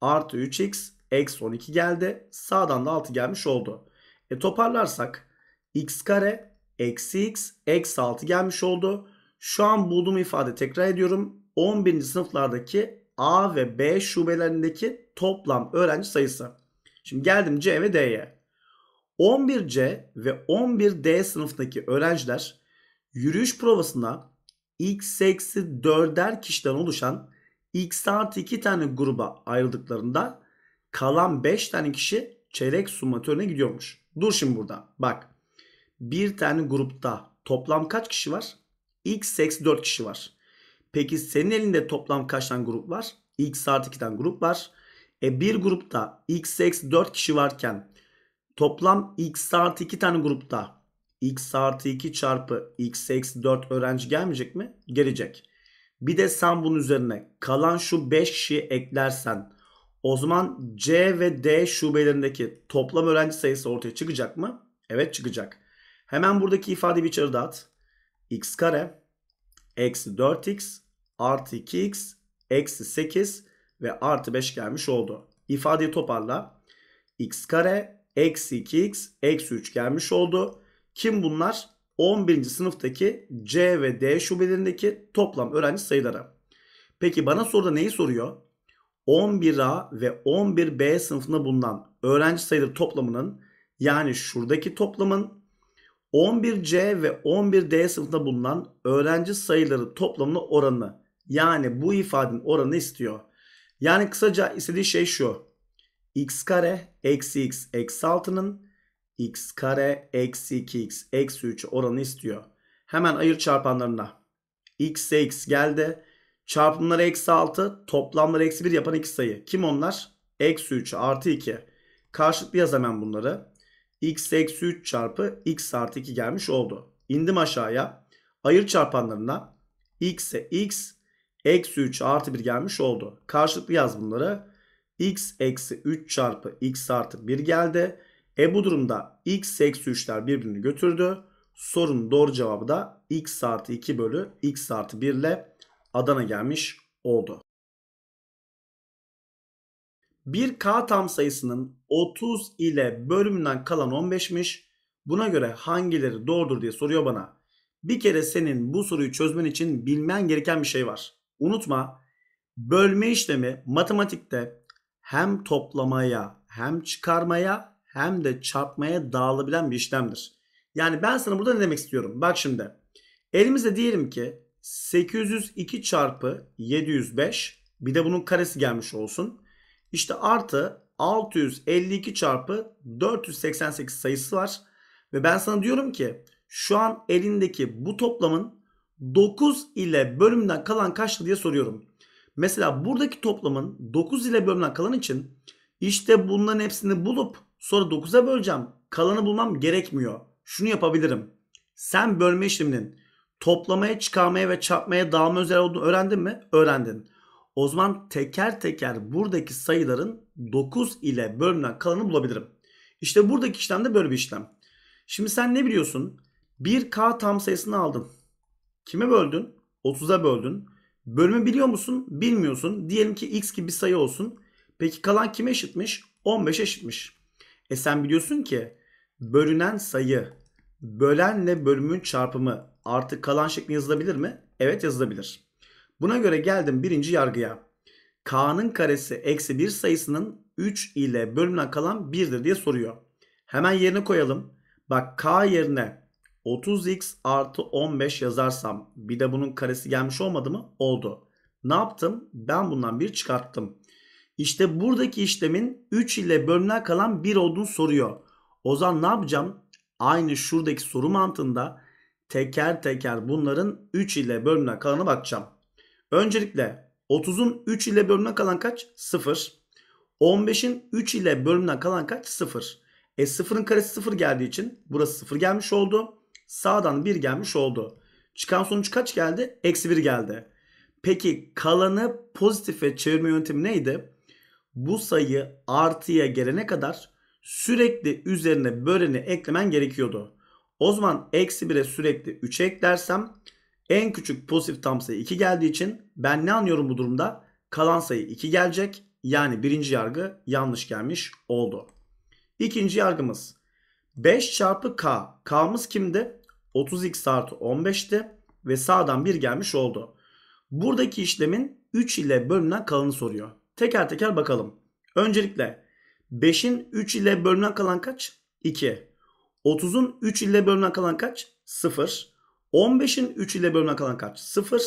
artı 3x eksi 12 geldi. Sağdan da 6 gelmiş oldu. E toparlarsak x kare eksi x eksi 6 gelmiş oldu. Şu an bulduğum ifade tekrar ediyorum. 11. sınıflardaki A ve B şubelerindeki toplam öğrenci sayısı. Şimdi geldim C ve D'ye. 11C ve 11D sınıftaki öğrenciler Yürüyüş provasında x eksi 4'er kişiden oluşan x artı 2 tane gruba ayrıldıklarında kalan 5 tane kişi çeyrek sumatörüne gidiyormuş. Dur şimdi burada. Bak. Bir tane grupta toplam kaç kişi var? x eksi 4 kişi var. Peki senin elinde toplam kaç tane grup var? x artı 2 tane grup var. E bir grupta x eksi 4 kişi varken toplam x artı 2 tane grupta x artı 2 çarpı x eksi 4 öğrenci gelmeyecek mi? Gelecek. Bir de sen bunun üzerine kalan şu 5 kişi eklersen o zaman C ve D şubelerindeki toplam öğrenci sayısı ortaya çıkacak mı? Evet çıkacak. Hemen buradaki ifadeyi bir içeri dağıt. x kare eksi 4x artı 2x eksi 8 ve artı 5 gelmiş oldu. İfadeyi toparla. x kare eksi 2x eksi 3 gelmiş oldu. Kim bunlar? 11. sınıftaki C ve D şubelerindeki toplam öğrenci sayıları. Peki bana soruda neyi soruyor? 11A ve 11B sınıfında bulunan öğrenci sayıları toplamının yani şuradaki toplamın 11C ve 11D sınıfında bulunan öğrenci sayıları toplamının oranını yani bu ifadenin oranını istiyor. Yani kısaca istediği şey şu. x kare eksi x eksi 6'nın x kare eksi 2x eksi 3 oranı istiyor. Hemen ayır çarpanlarına. x x geldi. Çarpımları eksi 6 toplamları eksi 1 yapan iki sayı. Kim onlar? Eksi 3 artı 2. Karşılıklı yaz hemen bunları. x eksi 3 çarpı x artı 2 gelmiş oldu. İndim aşağıya. Ayır çarpanlarına. x e x eksi 3 artı 1 gelmiş oldu. Karşılıklı yaz bunları. x eksi 3 çarpı x artı 1 geldi. E bu durumda x eksi 3'ler birbirini götürdü. Sorunun doğru cevabı da x artı 2 bölü x artı 1 ile Adana gelmiş oldu. Bir k tam sayısının 30 ile bölümünden kalan 15'miş. Buna göre hangileri doğrudur diye soruyor bana. Bir kere senin bu soruyu çözmen için bilmen gereken bir şey var. Unutma bölme işlemi matematikte hem toplamaya hem çıkarmaya hem de çarpmaya dağılabilen bir işlemdir. Yani ben sana burada ne demek istiyorum? Bak şimdi. Elimizde diyelim ki 802 çarpı 705 bir de bunun karesi gelmiş olsun. İşte artı 652 çarpı 488 sayısı var. Ve ben sana diyorum ki şu an elindeki bu toplamın 9 ile bölümden kalan kaçtı diye soruyorum. Mesela buradaki toplamın 9 ile bölümden kalan için işte bunların hepsini bulup Sonra 9'a böleceğim. Kalanı bulmam gerekmiyor. Şunu yapabilirim. Sen bölme işleminin toplamaya, çıkarmaya ve çarpmaya dağılma üzere olduğunu öğrendin mi? Öğrendin. O zaman teker teker buradaki sayıların 9 ile bölümden kalanı bulabilirim. İşte buradaki işlem de böyle bir işlem. Şimdi sen ne biliyorsun? 1K tam sayısını aldın. Kime böldün? 30'a böldün. Bölümü biliyor musun? Bilmiyorsun. Diyelim ki x gibi bir sayı olsun. Peki kalan kime eşitmiş? 15 eşitmiş. E sen biliyorsun ki bölünen sayı bölenle bölümün çarpımı artı kalan şeklinde yazılabilir mi? Evet yazılabilir. Buna göre geldim birinci yargıya. K'nın karesi eksi 1 sayısının 3 ile bölümden kalan 1'dir diye soruyor. Hemen yerine koyalım. Bak K yerine 30x artı 15 yazarsam bir de bunun karesi gelmiş olmadı mı? Oldu. Ne yaptım? Ben bundan bir çıkarttım. İşte buradaki işlemin 3 ile bölümler kalan 1 olduğunu soruyor. Ozan ne yapacağım? Aynı şuradaki soru mantığında teker teker bunların 3 ile bölümler kalanı bakacağım. Öncelikle 30'un 3 ile bölümüne kalan kaç? 0. 15'in 3 ile bölümüne kalan kaç? 0. E 0'ın karesi 0 geldiği için burası 0 gelmiş oldu. Sağdan 1 gelmiş oldu. Çıkan sonuç kaç geldi? Eksi 1 geldi. Peki kalanı pozitife çevirme yöntemi neydi? bu sayı artıya gelene kadar sürekli üzerine böleni eklemen gerekiyordu. O zaman eksi 1'e sürekli 3'e eklersem en küçük pozitif tam sayı 2 geldiği için ben ne anlıyorum bu durumda? Kalan sayı 2 gelecek. Yani birinci yargı yanlış gelmiş oldu. İkinci yargımız 5 çarpı k. K'mız kimdi? 30x artı 15'ti ve sağdan 1 gelmiş oldu. Buradaki işlemin 3 ile bölünen kalanı soruyor. Teker teker bakalım. Öncelikle 5'in 3 ile bölümden kalan kaç? 2. 30'un 3 ile bölümden kalan kaç? 0. 15'in 3 ile bölümden kalan kaç? 0.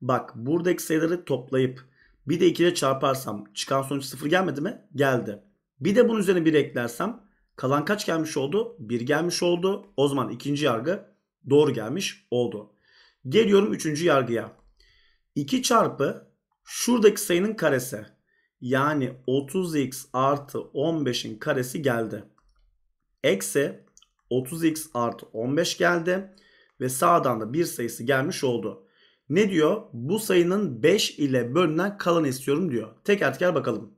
Bak buradaki sayıları toplayıp bir de 2 ile çarparsam çıkan sonuç 0 gelmedi mi? Geldi. Bir de bunun üzerine 1 eklersem kalan kaç gelmiş oldu? 1 gelmiş oldu. O zaman ikinci yargı doğru gelmiş oldu. Geliyorum üçüncü yargıya. 2 çarpı şuradaki sayının karesi yani 30x artı 15'in karesi geldi. Eksi 30x artı 15 geldi. Ve sağdan da bir sayısı gelmiş oldu. Ne diyor? Bu sayının 5 ile bölünen kalanı istiyorum diyor. Teker teker bakalım.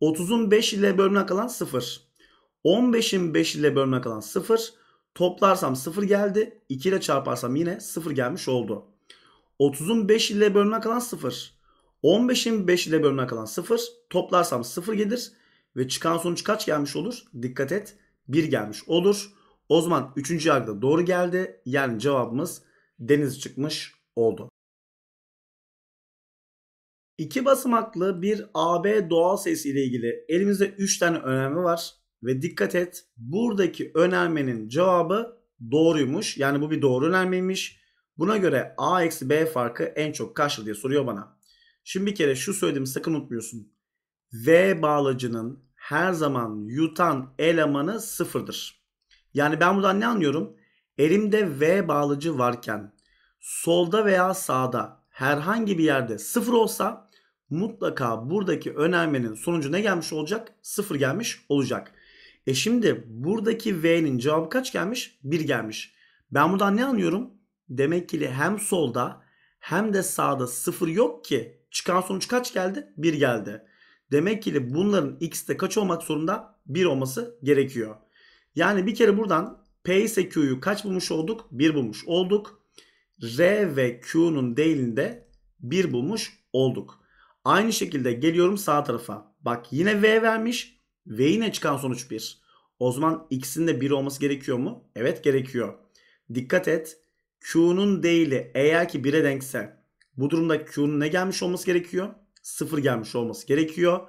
30'un 5 ile bölünen kalan 0. 15'in 5 ile bölünen kalan 0. Toplarsam 0 geldi. 2 ile çarparsam yine 0 gelmiş oldu. 30'un 5 ile bölünen kalan 0. 15'in 5 ile bölümüne kalan 0. Toplarsam 0 gelir. Ve çıkan sonuç kaç gelmiş olur? Dikkat et. 1 gelmiş olur. O zaman 3. yargıda doğru geldi. Yani cevabımız deniz çıkmış oldu. İki basamaklı bir AB doğal sayısı ile ilgili elimizde 3 tane önerme var. Ve dikkat et buradaki önermenin cevabı doğruymuş. Yani bu bir doğru önermeymiş. Buna göre A-B farkı en çok kaçtır diye soruyor bana. Şimdi bir kere şu söylediğimi sakın unutmuyorsun. V bağlacının her zaman yutan elemanı sıfırdır. Yani ben buradan ne anlıyorum? Elimde V bağlacı varken solda veya sağda herhangi bir yerde sıfır olsa mutlaka buradaki önermenin sonucu ne gelmiş olacak? Sıfır gelmiş olacak. E şimdi buradaki V'nin cevabı kaç gelmiş? Bir gelmiş. Ben buradan ne anlıyorum? Demek ki hem solda hem de sağda sıfır yok ki çıkan sonuç kaç geldi? 1 geldi. Demek ki bunların x'te kaç olmak zorunda? 1 olması gerekiyor. Yani bir kere buradan P ise Q'yu kaç bulmuş olduk? 1 bulmuş olduk. R ve Q'nun değilinde 1 bulmuş olduk. Aynı şekilde geliyorum sağ tarafa. Bak yine V vermiş. v yine çıkan sonuç 1. O zaman X'in de 1 olması gerekiyor mu? Evet gerekiyor. Dikkat et. Q'nun değili eğer ki 1'e denkse bu durumda Q'nun ne gelmiş olması gerekiyor? 0 gelmiş olması gerekiyor.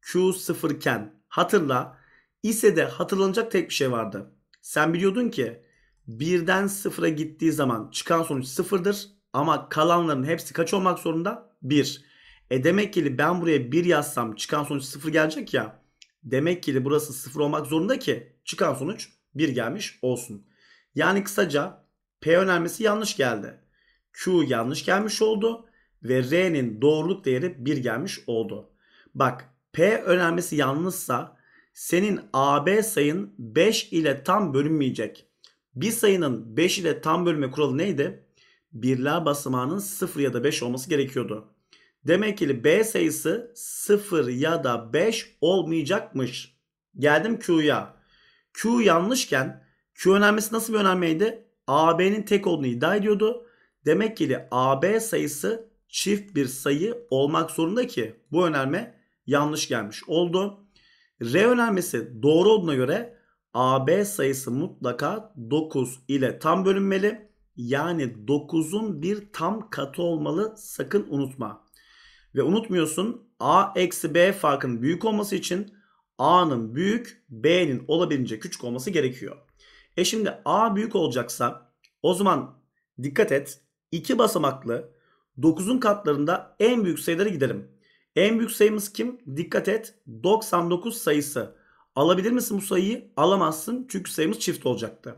Q 0 iken hatırla ise de hatırlanacak tek bir şey vardı. Sen biliyordun ki 1'den 0'a gittiği zaman çıkan sonuç 0'dır. Ama kalanların hepsi kaç olmak zorunda? 1. E demek ki ben buraya 1 yazsam çıkan sonuç 0 gelecek ya. Demek ki burası 0 olmak zorunda ki çıkan sonuç 1 gelmiş olsun. Yani kısaca P önermesi yanlış geldi. Q yanlış gelmiş oldu ve R'nin doğruluk değeri 1 gelmiş oldu. Bak P önermesi yanlışsa senin AB sayın 5 ile tam bölünmeyecek. Bir sayının 5 ile tam bölme kuralı neydi? Birler basamağının 0 ya da 5 olması gerekiyordu. Demek ki B sayısı 0 ya da 5 olmayacakmış. Geldim Q'ya. Q yanlışken Q önermesi nasıl bir önermeydi? AB'nin tek olduğunu iddia ediyordu Demek ki AB sayısı çift bir sayı olmak zorunda ki bu önerme yanlış gelmiş oldu. R önermesi doğru olduğuna göre AB sayısı mutlaka 9 ile tam bölünmeli. Yani 9'un bir tam katı olmalı sakın unutma. Ve unutmuyorsun A eksi B farkın büyük olması için A'nın büyük B'nin olabildiğince küçük olması gerekiyor. E şimdi A büyük olacaksa o zaman dikkat et 2 basamaklı 9'un katlarında en büyük sayılara gidelim. En büyük sayımız kim? Dikkat et 99 sayısı. Alabilir misin bu sayıyı? Alamazsın çünkü sayımız çift olacaktı.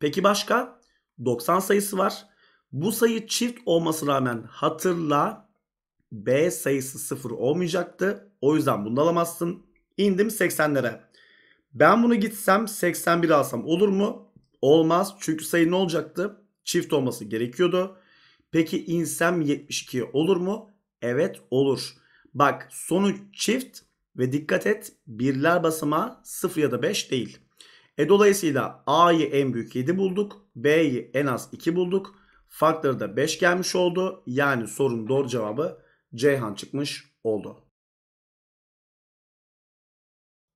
Peki başka? 90 sayısı var. Bu sayı çift olması rağmen hatırla B sayısı 0 olmayacaktı. O yüzden bunu alamazsın. İndim 80'lere. Ben bunu gitsem 81 alsam olur mu? Olmaz. Çünkü sayı ne olacaktı? Çift olması gerekiyordu. Peki insem 72 olur mu? Evet olur. Bak sonuç çift ve dikkat et birler basamağı 0 ya da 5 değil. E dolayısıyla A'yı en büyük 7 bulduk. B'yi en az 2 bulduk. Farkları da 5 gelmiş oldu. Yani sorunun doğru cevabı Ceyhan çıkmış oldu.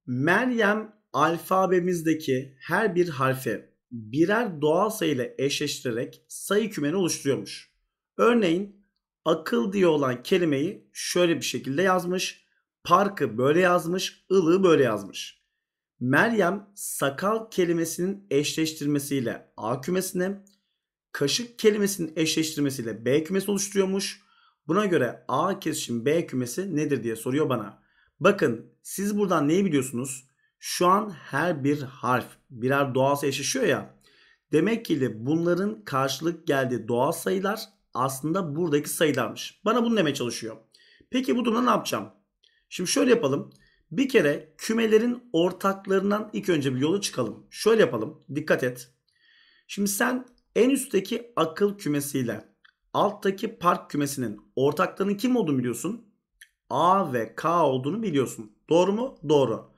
Meryem alfabemizdeki her bir harfi birer doğal sayı ile eşleştirerek sayı kümeni oluşturuyormuş. Örneğin akıl diye olan kelimeyi şöyle bir şekilde yazmış. Parkı böyle yazmış, ılığı böyle yazmış. Meryem sakal kelimesinin eşleştirmesiyle A kümesine, kaşık kelimesinin eşleştirmesiyle B kümesi oluşturuyormuş. Buna göre A kesişim B kümesi nedir diye soruyor bana. Bakın siz buradan neyi biliyorsunuz? Şu an her bir harf birer doğal sayı eşleşiyor ya. Demek ki bunların karşılık geldiği doğal sayılar aslında buradaki sayıdanmış. Bana bunu demeye çalışıyor. Peki bu durumda ne yapacağım? Şimdi şöyle yapalım. Bir kere kümelerin ortaklarından ilk önce bir yola çıkalım. Şöyle yapalım. Dikkat et. Şimdi sen en üstteki akıl kümesiyle alttaki park kümesinin ortaklarının kim olduğunu biliyorsun. A ve K olduğunu biliyorsun. Doğru mu? Doğru.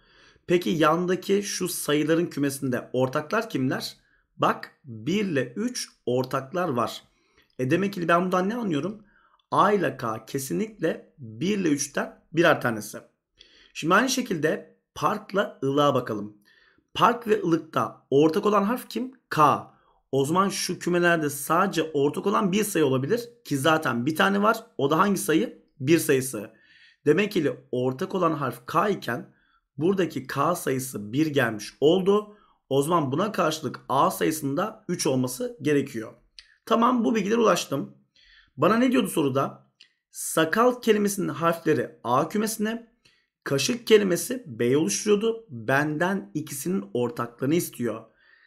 Peki yandaki şu sayıların kümesinde ortaklar kimler? Bak 1 ile 3 ortaklar var. E demek ki ben buradan ne anlıyorum? A ile K kesinlikle 1 ile 3'ten birer tanesi. Şimdi aynı şekilde parkla ılığa bakalım. Park ve ılıkta ortak olan harf kim? K. O zaman şu kümelerde sadece ortak olan bir sayı olabilir ki zaten bir tane var. O da hangi sayı? Bir sayısı. Demek ki ortak olan harf K iken buradaki K sayısı 1 gelmiş oldu. O zaman buna karşılık A sayısında 3 olması gerekiyor. Tamam bu bilgilere ulaştım. Bana ne diyordu soruda? Sakal kelimesinin harfleri A kümesine, kaşık kelimesi B oluşturuyordu. Benden ikisinin ortaklığını istiyor.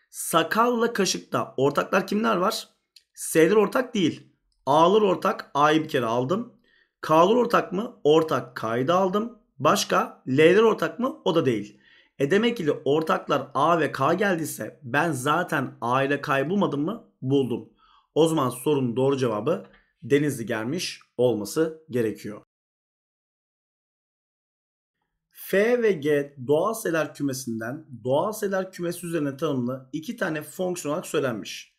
Sakalla kaşıkta ortaklar kimler var? S'ler ortak değil. A'lar ortak. A'yı bir kere aldım. K'lar ortak mı? Ortak kaydı aldım. Başka? L'ler ortak mı? O da değil. E demek ki ortaklar A ve K geldiyse ben zaten A ile K'yı bulmadım mı? Buldum. O zaman sorunun doğru cevabı Denizli gelmiş olması gerekiyor. F ve G doğal sayılar kümesinden doğal sayılar kümesi üzerine tanımlı iki tane fonksiyon olarak söylenmiş.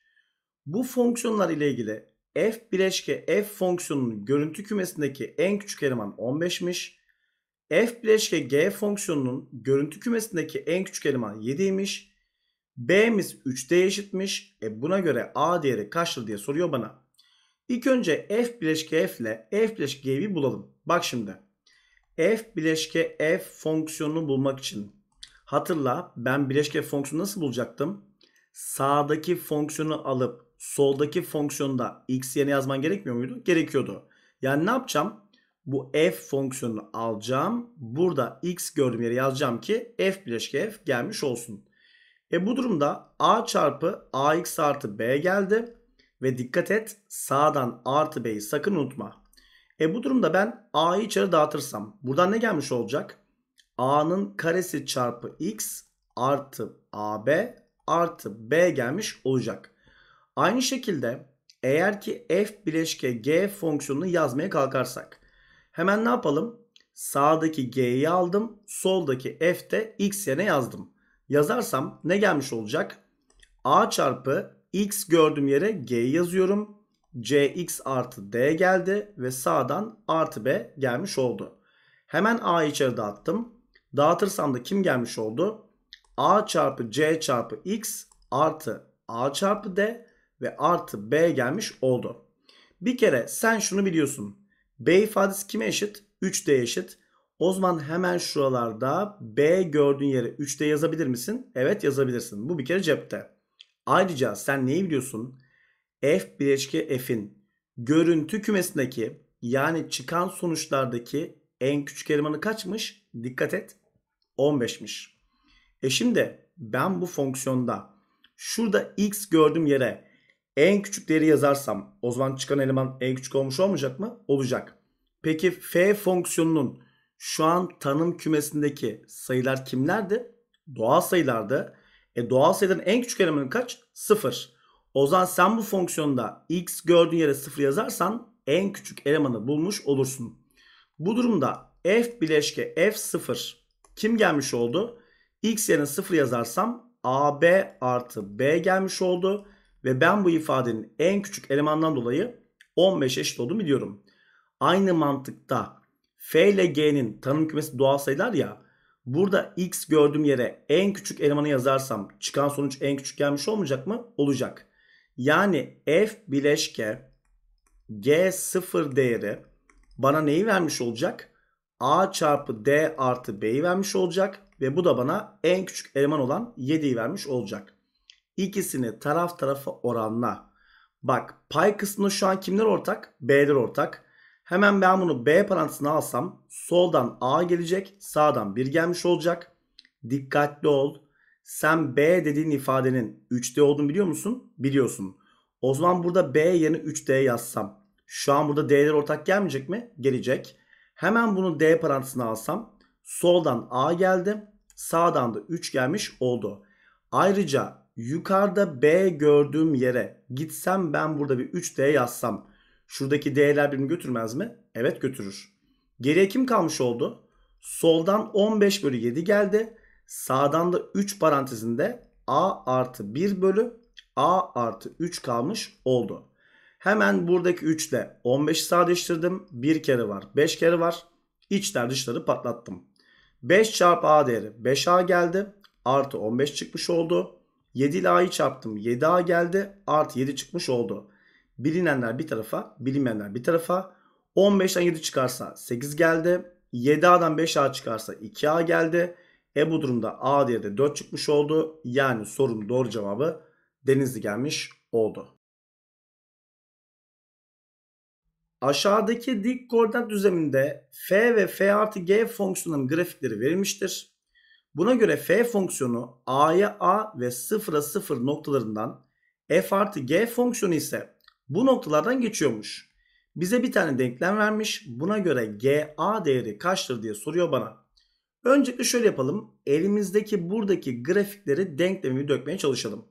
Bu fonksiyonlar ile ilgili f bileşke f fonksiyonunun görüntü kümesindeki en küçük eleman 15'miş. F bileşke g fonksiyonunun görüntü kümesindeki en küçük eleman 7'ymiş. B'miz 3 eşitmiş. E buna göre A değeri kaçtır diye soruyor bana. İlk önce F bileşke F ile F bileşke g'yi bulalım. Bak şimdi. F bileşke F fonksiyonunu bulmak için. Hatırla ben bileşke fonksiyonu nasıl bulacaktım? Sağdaki fonksiyonu alıp soldaki fonksiyonda x yerine yazman gerekmiyor muydu? Gerekiyordu. Yani ne yapacağım? Bu f fonksiyonunu alacağım. Burada x gördüğüm yere yazacağım ki f bileşke f gelmiş olsun. E bu durumda a çarpı ax artı b geldi. Ve dikkat et sağdan artı b'yi sakın unutma. E bu durumda ben a'yı içeri dağıtırsam buradan ne gelmiş olacak? a'nın karesi çarpı x artı ab artı b gelmiş olacak. Aynı şekilde eğer ki f bileşke g fonksiyonunu yazmaya kalkarsak hemen ne yapalım? Sağdaki g'yi aldım soldaki f'te x yerine yazdım yazarsam ne gelmiş olacak? A çarpı x gördüğüm yere g yazıyorum. cx artı d geldi ve sağdan artı b gelmiş oldu. Hemen a içeri dağıttım. Dağıtırsam da kim gelmiş oldu? a çarpı c çarpı x artı a çarpı d ve artı b gelmiş oldu. Bir kere sen şunu biliyorsun. b ifadesi kime eşit? 3d eşit. O zaman hemen şuralarda B gördüğün yere 3'te yazabilir misin? Evet yazabilirsin. Bu bir kere cepte. Ayrıca sen neyi biliyorsun? F bileşke F'in görüntü kümesindeki yani çıkan sonuçlardaki en küçük elemanı kaçmış? Dikkat et. 15'miş. E şimdi ben bu fonksiyonda şurada x gördüğüm yere en küçük değeri yazarsam o zaman çıkan eleman en küçük olmuş olmayacak mı? Olacak. Peki f fonksiyonunun şu an tanım kümesindeki sayılar kimlerdi? Doğal sayılardı. E doğal sayıların en küçük elemanı kaç? 0. O zaman sen bu fonksiyonda x gördüğün yere 0 yazarsan en küçük elemanı bulmuş olursun. Bu durumda f bileşke f0 kim gelmiş oldu? x yerine 0 yazarsam ab artı b gelmiş oldu. Ve ben bu ifadenin en küçük elemandan dolayı 15 eşit olduğunu biliyorum. Aynı mantıkta F ile G'nin tanım kümesi doğal sayılar ya. Burada x gördüğüm yere en küçük elemanı yazarsam çıkan sonuç en küçük gelmiş olmayacak mı? Olacak. Yani f bileşke g sıfır değeri bana neyi vermiş olacak? a çarpı d artı b'yi vermiş olacak. Ve bu da bana en küçük eleman olan 7'yi vermiş olacak. İkisini taraf tarafa oranla. Bak pay kısmında şu an kimler ortak? B'ler ortak. Hemen ben bunu B parantezine alsam soldan A gelecek sağdan 1 gelmiş olacak. Dikkatli ol. Sen B dediğin ifadenin 3D olduğunu biliyor musun? Biliyorsun. O zaman burada B yerine 3D yazsam. Şu an burada D'ler ortak gelmeyecek mi? Gelecek. Hemen bunu D parantezine alsam. Soldan A geldi. Sağdan da 3 gelmiş oldu. Ayrıca yukarıda B gördüğüm yere gitsem ben burada bir 3D yazsam. Şuradaki D'ler birimi götürmez mi? Evet götürür. Geriye kim kalmış oldu? Soldan 15 bölü 7 geldi. Sağdan da 3 parantezinde A artı 1 bölü A artı 3 kalmış oldu. Hemen buradaki 3 ile 15'i sadeleştirdim. 1 kere var 5 kere var. İçler dışları patlattım. 5 çarpı A değeri 5A geldi. Artı 15 çıkmış oldu. 7 ile A'yı çarptım. 7A geldi. Artı 7 çıkmış oldu. Bilinenler bir tarafa, bilinmeyenler bir tarafa. 15'ten 7 çıkarsa 8 geldi. 7A'dan 5A çıkarsa 2A geldi. E bu durumda A diye de 4 çıkmış oldu. Yani sorunun doğru cevabı Denizli gelmiş oldu. Aşağıdaki dik koordinat düzleminde f ve f artı g fonksiyonunun grafikleri verilmiştir. Buna göre f fonksiyonu a'ya a ve 0'a 0 noktalarından f artı g fonksiyonu ise bu noktalardan geçiyormuş. Bize bir tane denklem vermiş. Buna göre GA değeri kaçtır diye soruyor bana. Öncelikle şöyle yapalım. Elimizdeki buradaki grafikleri denklemi dökmeye çalışalım.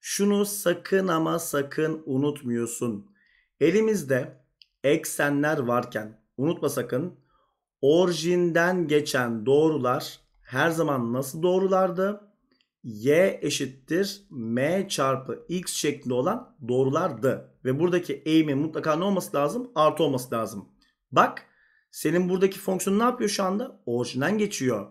Şunu sakın ama sakın unutmuyorsun. Elimizde eksenler varken unutma sakın orijinden geçen doğrular her zaman nasıl doğrulardı? Y eşittir M çarpı X şekli olan doğrulardı ve buradaki eğimin mutlaka ne olması lazım? Artı olması lazım. Bak senin buradaki fonksiyon ne yapıyor şu anda? Orijinden geçiyor.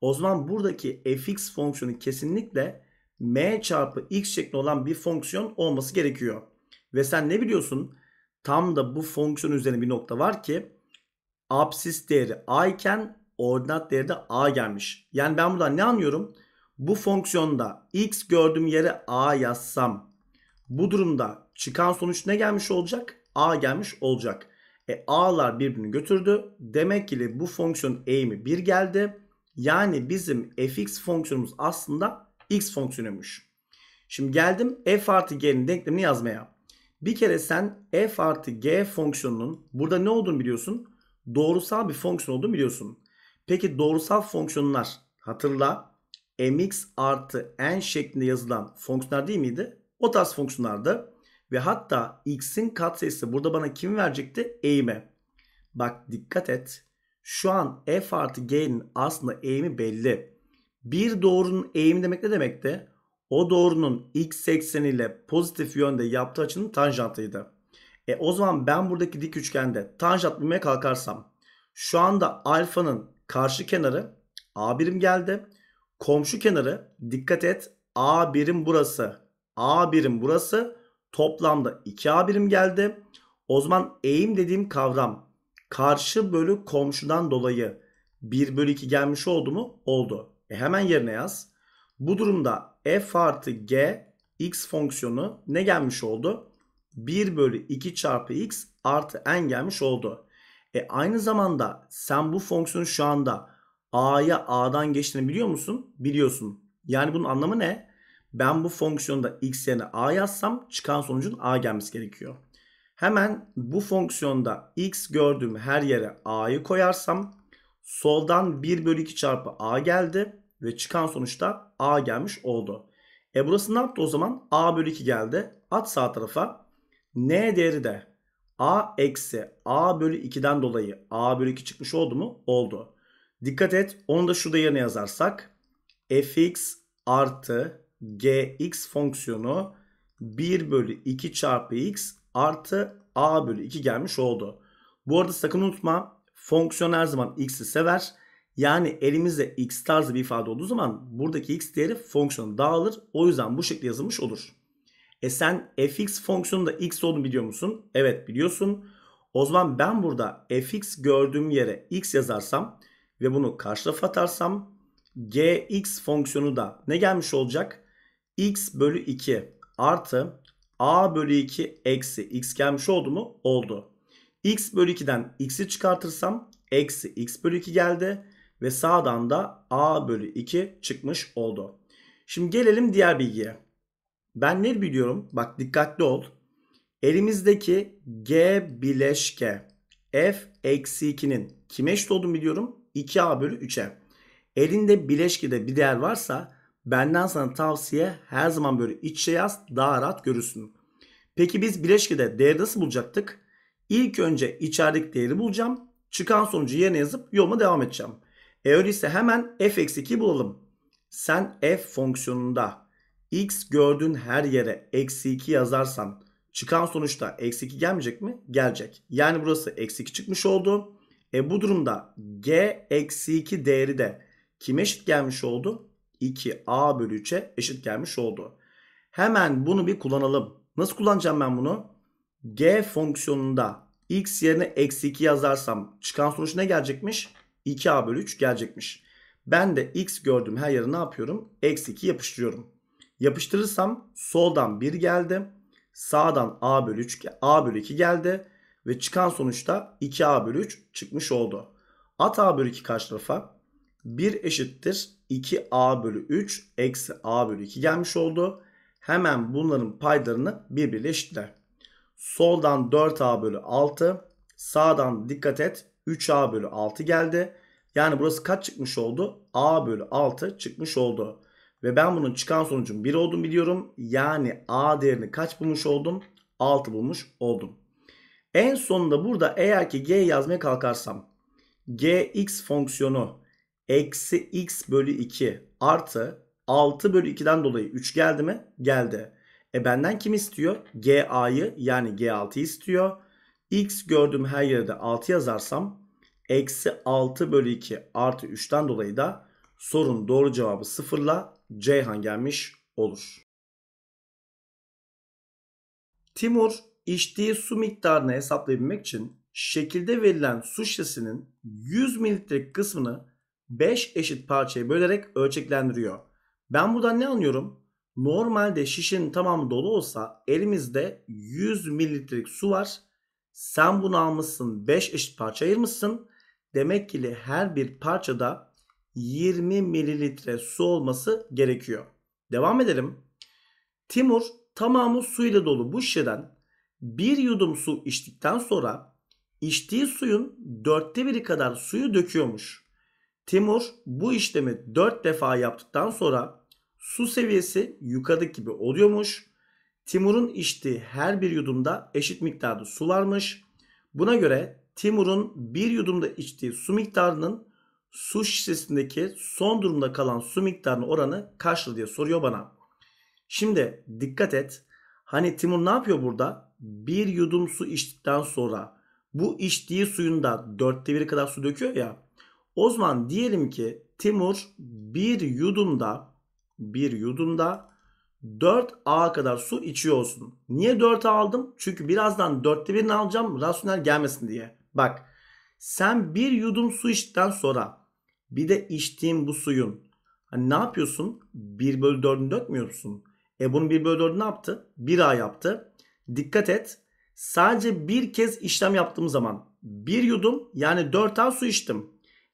O zaman buradaki fx fonksiyonu kesinlikle m çarpı x şeklinde olan bir fonksiyon olması gerekiyor. Ve sen ne biliyorsun? Tam da bu fonksiyon üzerine bir nokta var ki absis değeri a iken ordinat değeri de a gelmiş. Yani ben buradan ne anlıyorum? Bu fonksiyonda x gördüğüm yere a yazsam bu durumda Çıkan sonuç ne gelmiş olacak? A gelmiş olacak. E A'lar birbirini götürdü. Demek ki bu fonksiyonun eğimi 1 geldi. Yani bizim fx fonksiyonumuz aslında x fonksiyonuymuş. Şimdi geldim f artı g'nin denklemini yazmaya. Bir kere sen f artı g fonksiyonunun burada ne olduğunu biliyorsun. Doğrusal bir fonksiyon olduğunu biliyorsun. Peki doğrusal fonksiyonlar hatırla mx artı n şeklinde yazılan fonksiyonlar değil miydi? O tarz fonksiyonlardı. Ve hatta x'in katsayısı burada bana kim verecekti? Eğime. Bak dikkat et. Şu an f artı g'nin aslında eğimi belli. Bir doğrunun eğimi demek ne demekti? O doğrunun x ekseniyle pozitif yönde yaptığı açının tanjantıydı. E o zaman ben buradaki dik üçgende tanjant bulmaya kalkarsam şu anda alfanın karşı kenarı A birim geldi. Komşu kenarı dikkat et A birim burası. A birim burası toplamda 2A birim geldi. O zaman eğim dediğim kavram karşı bölü komşudan dolayı 1 bölü 2 gelmiş oldu mu? Oldu. E hemen yerine yaz. Bu durumda f artı g x fonksiyonu ne gelmiş oldu? 1 bölü 2 çarpı x artı n gelmiş oldu. E aynı zamanda sen bu fonksiyonu şu anda a'ya a'dan geçtiğini biliyor musun? Biliyorsun. Yani bunun anlamı ne? Ben bu fonksiyonda x yerine a yazsam çıkan sonucun a gelmesi gerekiyor. Hemen bu fonksiyonda x gördüğüm her yere a'yı koyarsam soldan 1 bölü 2 çarpı a geldi ve çıkan sonuçta a gelmiş oldu. E burası ne yaptı o zaman? a bölü 2 geldi. At sağ tarafa. n değeri de a eksi a bölü 2'den dolayı a bölü 2 çıkmış oldu mu? Oldu. Dikkat et onu da şurada yerine yazarsak fx artı gx fonksiyonu 1 bölü 2 çarpı x artı a bölü 2 gelmiş oldu. Bu arada sakın unutma fonksiyon her zaman x'i sever. Yani elimizde x tarzı bir ifade olduğu zaman buradaki x değeri fonksiyonu dağılır. O yüzden bu şekilde yazılmış olur. E sen fx fonksiyonunda x olduğunu biliyor musun? Evet biliyorsun. O zaman ben burada fx gördüğüm yere x yazarsam ve bunu karşı tarafa atarsam gx fonksiyonu da ne gelmiş olacak? x bölü 2 artı a bölü 2 eksi x gelmiş oldu mu? Oldu. x bölü 2'den x'i çıkartırsam eksi x bölü 2 geldi ve sağdan da a bölü 2 çıkmış oldu. Şimdi gelelim diğer bilgiye. Ben ne biliyorum? Bak dikkatli ol. Elimizdeki g bileşke f eksi 2'nin kime eşit olduğunu biliyorum? 2a bölü 3'e. Elinde bileşkede bir değer varsa Benden sana tavsiye her zaman böyle içe yaz daha rahat görürsün. Peki biz bileşkede değeri nasıl bulacaktık? İlk önce içerideki değeri bulacağım. Çıkan sonucu yerine yazıp yoluma devam edeceğim. E öyleyse hemen f-2 bulalım. Sen f fonksiyonunda x gördüğün her yere eksi 2 yazarsan çıkan sonuçta eksi 2 gelmeyecek mi? Gelecek. Yani burası eksi 2 çıkmış oldu. E bu durumda g eksi 2 değeri de kime eşit gelmiş oldu? 2a bölü 3'e eşit gelmiş oldu. Hemen bunu bir kullanalım. Nasıl kullanacağım ben bunu? G fonksiyonunda x yerine eksi 2 yazarsam çıkan sonuç ne gelecekmiş? 2a bölü 3 gelecekmiş. Ben de x gördüğüm her yere ne yapıyorum? Eksi 2 yapıştırıyorum. Yapıştırırsam soldan 1 geldi. Sağdan a bölü 3, a bölü 2 geldi. Ve çıkan sonuçta 2a bölü 3 çıkmış oldu. At a bölü 2 karşı tarafa. 1 eşittir 2a bölü 3 eksi a bölü 2 gelmiş oldu. Hemen bunların paylarını birbiriyle eşitle. Soldan 4a bölü 6 sağdan dikkat et 3a bölü 6 geldi. Yani burası kaç çıkmış oldu? a bölü 6 çıkmış oldu. Ve ben bunun çıkan sonucun 1 olduğunu biliyorum. Yani a değerini kaç bulmuş oldum? 6 bulmuş oldum. En sonunda burada eğer ki g yazmaya kalkarsam gx fonksiyonu eksi x bölü 2 artı 6 bölü 2'den dolayı 3 geldi mi? Geldi. E benden kim istiyor? GA'yı yani G6'yı istiyor. X gördüğüm her yere de 6 yazarsam eksi 6 bölü 2 artı 3'ten dolayı da sorun doğru cevabı sıfırla Ceyhan gelmiş olur. Timur içtiği su miktarını hesaplayabilmek için şekilde verilen su şişesinin 100 mililitrelik kısmını 5 eşit parçaya bölerek ölçeklendiriyor. Ben buradan ne anlıyorum? Normalde şişenin tamamı dolu olsa elimizde 100 mililitrelik su var. Sen bunu almışsın 5 eşit parça ayırmışsın. Demek ki her bir parçada 20 mililitre su olması gerekiyor. Devam edelim. Timur tamamı suyla dolu bu şişeden bir yudum su içtikten sonra içtiği suyun dörtte biri kadar suyu döküyormuş. Timur bu işlemi 4 defa yaptıktan sonra su seviyesi yukarıdaki gibi oluyormuş. Timur'un içtiği her bir yudumda eşit miktarda su varmış. Buna göre Timur'un bir yudumda içtiği su miktarının su şişesindeki son durumda kalan su miktarının oranı kaçtır diye soruyor bana. Şimdi dikkat et. Hani Timur ne yapıyor burada? Bir yudum su içtikten sonra bu içtiği suyun da dörtte biri kadar su döküyor ya. O zaman diyelim ki Timur bir yudumda bir yudumda 4A kadar su içiyor olsun. Niye 4A aldım? Çünkü birazdan 4'te birini alacağım rasyonel gelmesin diye. Bak sen bir yudum su içtikten sonra bir de içtiğin bu suyun hani ne yapıyorsun? 1 bölü 4'ünü dökmüyor musun? E bunun 1 bölü 4'ü ne yaptı? 1A yaptı. Dikkat et sadece bir kez işlem yaptığım zaman bir yudum yani 4A su içtim.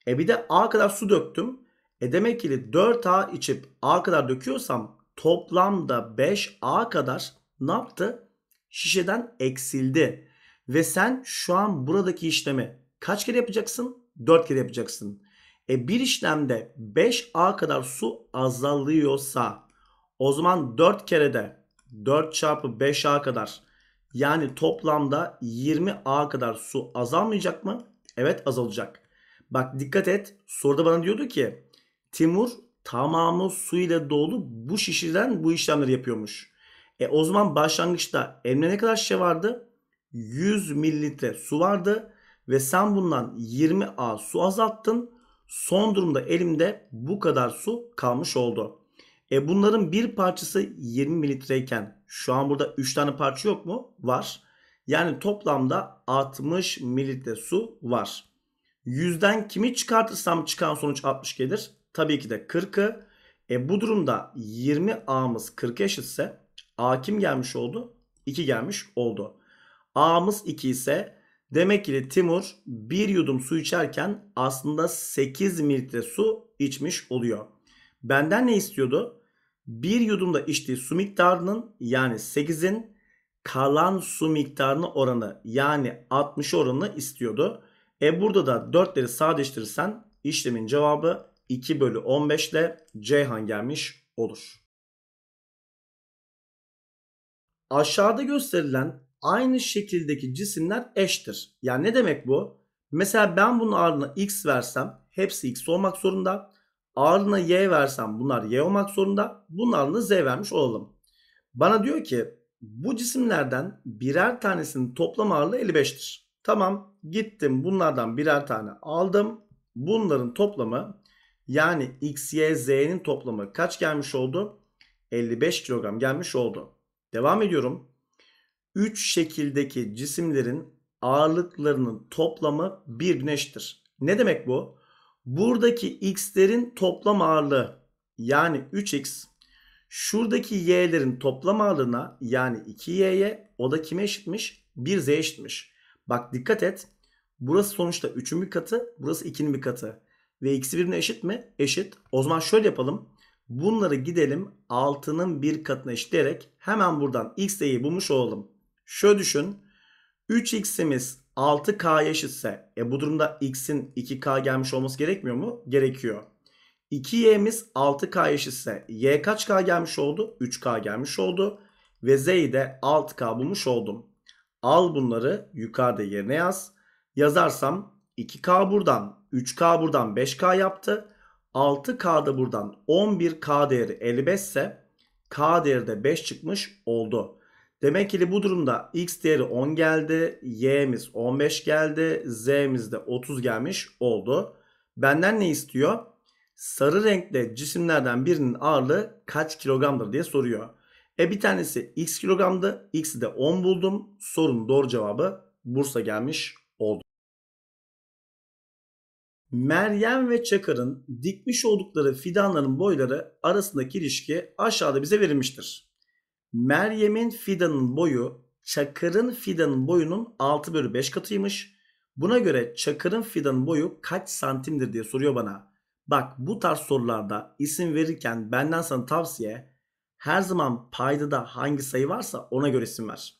E bir de A kadar su döktüm. E demek ki 4A içip A kadar döküyorsam toplamda 5A kadar ne yaptı? Şişeden eksildi. Ve sen şu an buradaki işlemi kaç kere yapacaksın? 4 kere yapacaksın. E bir işlemde 5A kadar su azalıyorsa o zaman 4 kere de 4 çarpı 5A kadar yani toplamda 20A kadar su azalmayacak mı? Evet azalacak. Bak dikkat et. Soruda bana diyordu ki Timur tamamı su ile dolu bu şişeden bu işlemleri yapıyormuş. E o zaman başlangıçta eline ne kadar şişe vardı? 100 mililitre su vardı ve sen bundan 20 A su azalttın. Son durumda elimde bu kadar su kalmış oldu. E bunların bir parçası 20 mililitreyken şu an burada 3 tane parça yok mu? Var. Yani toplamda 60 mililitre su var. 100'den kimi çıkartırsam çıkan sonuç 60 gelir. Tabii ki de 40'ı. E bu durumda 20 A'mız 40 eşitse A kim gelmiş oldu? 2 gelmiş oldu. A'mız 2 ise demek ki Timur bir yudum su içerken aslında 8 mililitre su içmiş oluyor. Benden ne istiyordu? Bir yudumda içtiği su miktarının yani 8'in kalan su miktarını oranı yani 60 oranını istiyordu. E burada da 4'leri sadeleştirirsen işlemin cevabı 2 bölü 15 ile Ceyhan gelmiş olur. Aşağıda gösterilen aynı şekildeki cisimler eştir. Yani ne demek bu? Mesela ben bunun ağırlığına x versem hepsi x olmak zorunda. Ağırlığına y versem bunlar y olmak zorunda. Bunun ağırlığına z vermiş olalım. Bana diyor ki bu cisimlerden birer tanesinin toplam ağırlığı 55'tir. Tamam Gittim bunlardan birer tane aldım. Bunların toplamı yani x, y, z'nin toplamı kaç gelmiş oldu? 55 kilogram gelmiş oldu. Devam ediyorum. 3 şekildeki cisimlerin ağırlıklarının toplamı bir eşittir. Ne demek bu? Buradaki x'lerin toplam ağırlığı yani 3x şuradaki y'lerin toplam ağırlığına yani 2y'ye o da kime eşitmiş? 1z'ye eşitmiş. Bak dikkat et. Burası sonuçta 3'ün bir katı. Burası 2'nin bir katı. Ve eksi 1'ine eşit mi? Eşit. O zaman şöyle yapalım. Bunları gidelim 6'nın bir katına eşitleyerek hemen buradan x değeri bulmuş olalım. Şöyle düşün. 3x'imiz 6 k eşitse e bu durumda x'in 2k gelmiş olması gerekmiyor mu? Gerekiyor. 2y'miz 6k eşitse y kaç k gelmiş oldu? 3k gelmiş oldu. Ve z'yi de 6k bulmuş oldum. Al bunları yukarıda yerine yaz. Yazarsam 2K buradan, 3K buradan 5K yaptı. 6K da buradan 11K değeri 55 ise K değeri de 5 çıkmış oldu. Demek ki bu durumda x değeri 10 geldi, y'miz 15 geldi, z'miz de 30 gelmiş oldu. Benden ne istiyor? Sarı renkli cisimlerden birinin ağırlığı kaç kilogramdır diye soruyor. E bir tanesi x kilogramdı. X'i de 10 buldum. Sorunun doğru cevabı Bursa gelmiş oldu. Meryem ve Çakır'ın dikmiş oldukları fidanların boyları arasındaki ilişki aşağıda bize verilmiştir. Meryem'in fidanın boyu Çakır'ın fidanın boyunun 6 bölü 5 katıymış. Buna göre Çakır'ın fidanın boyu kaç santimdir diye soruyor bana. Bak bu tarz sorularda isim verirken benden sana tavsiye her zaman payda da hangi sayı varsa ona göre isim ver.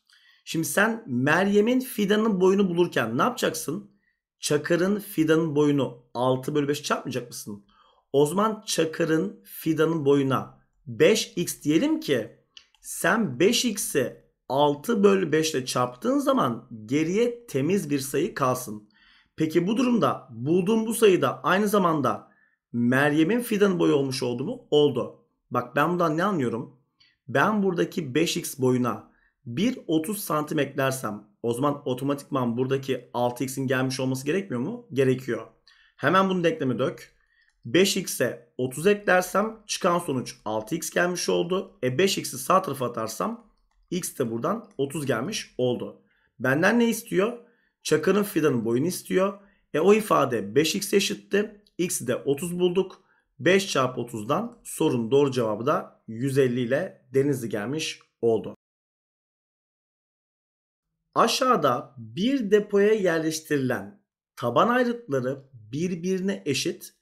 Şimdi sen Meryem'in fidanın boyunu bulurken ne yapacaksın? Çakır'ın fidanın boyunu 6 bölü 5 çarpmayacak mısın? O zaman Çakır'ın fidanın boyuna 5x diyelim ki sen 5x'i 6 bölü 5 ile çarptığın zaman geriye temiz bir sayı kalsın. Peki bu durumda bulduğum bu da aynı zamanda Meryem'in fidanın boyu olmuş oldu mu? Oldu. Bak ben buradan ne anlıyorum? Ben buradaki 5x boyuna 1.30 santim eklersem o zaman otomatikman buradaki 6x'in gelmiş olması gerekmiyor mu? Gerekiyor. Hemen bunu denkleme dök. 5x'e 30 eklersem çıkan sonuç 6x gelmiş oldu. E 5x'i sağ tarafa atarsam x de buradan 30 gelmiş oldu. Benden ne istiyor? Çakırın fidanın boyunu istiyor. E o ifade 5x eşitti. X'i de 30 bulduk. 5 çarpı 30'dan sorun doğru cevabı da 150 ile Denizli gelmiş oldu. Aşağıda bir depoya yerleştirilen taban ayrıtları birbirine eşit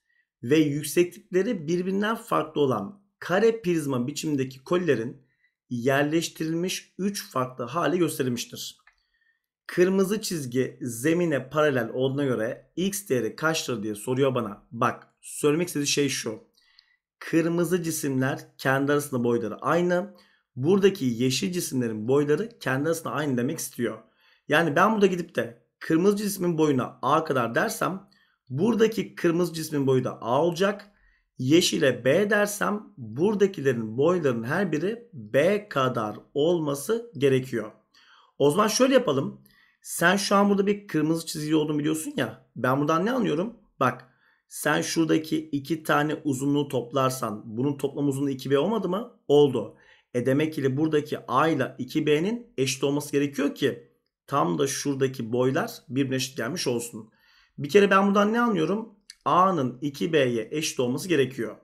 ve yükseklikleri birbirinden farklı olan kare prizma biçimindeki kolilerin yerleştirilmiş 3 farklı hali gösterilmiştir. Kırmızı çizgi zemine paralel olduğuna göre x değeri kaçtır diye soruyor bana. Bak söylemek istediği şey şu. Kırmızı cisimler kendi arasında boyları aynı. Buradaki yeşil cisimlerin boyları kendi arasında aynı demek istiyor. Yani ben burada gidip de kırmızı cismin boyuna A kadar dersem buradaki kırmızı cismin boyu da A olacak. Yeşile B dersem buradakilerin boylarının her biri B kadar olması gerekiyor. O zaman şöyle yapalım. Sen şu an burada bir kırmızı çizgi olduğunu biliyorsun ya. Ben buradan ne anlıyorum? Bak sen şuradaki iki tane uzunluğu toplarsan bunun toplam uzunluğu 2B olmadı mı? Oldu. E demek ile buradaki A ile 2B'nin eşit olması gerekiyor ki tam da şuradaki boylar birbirine eşit gelmiş olsun. Bir kere ben buradan ne anlıyorum? A'nın 2B'ye eşit olması gerekiyor.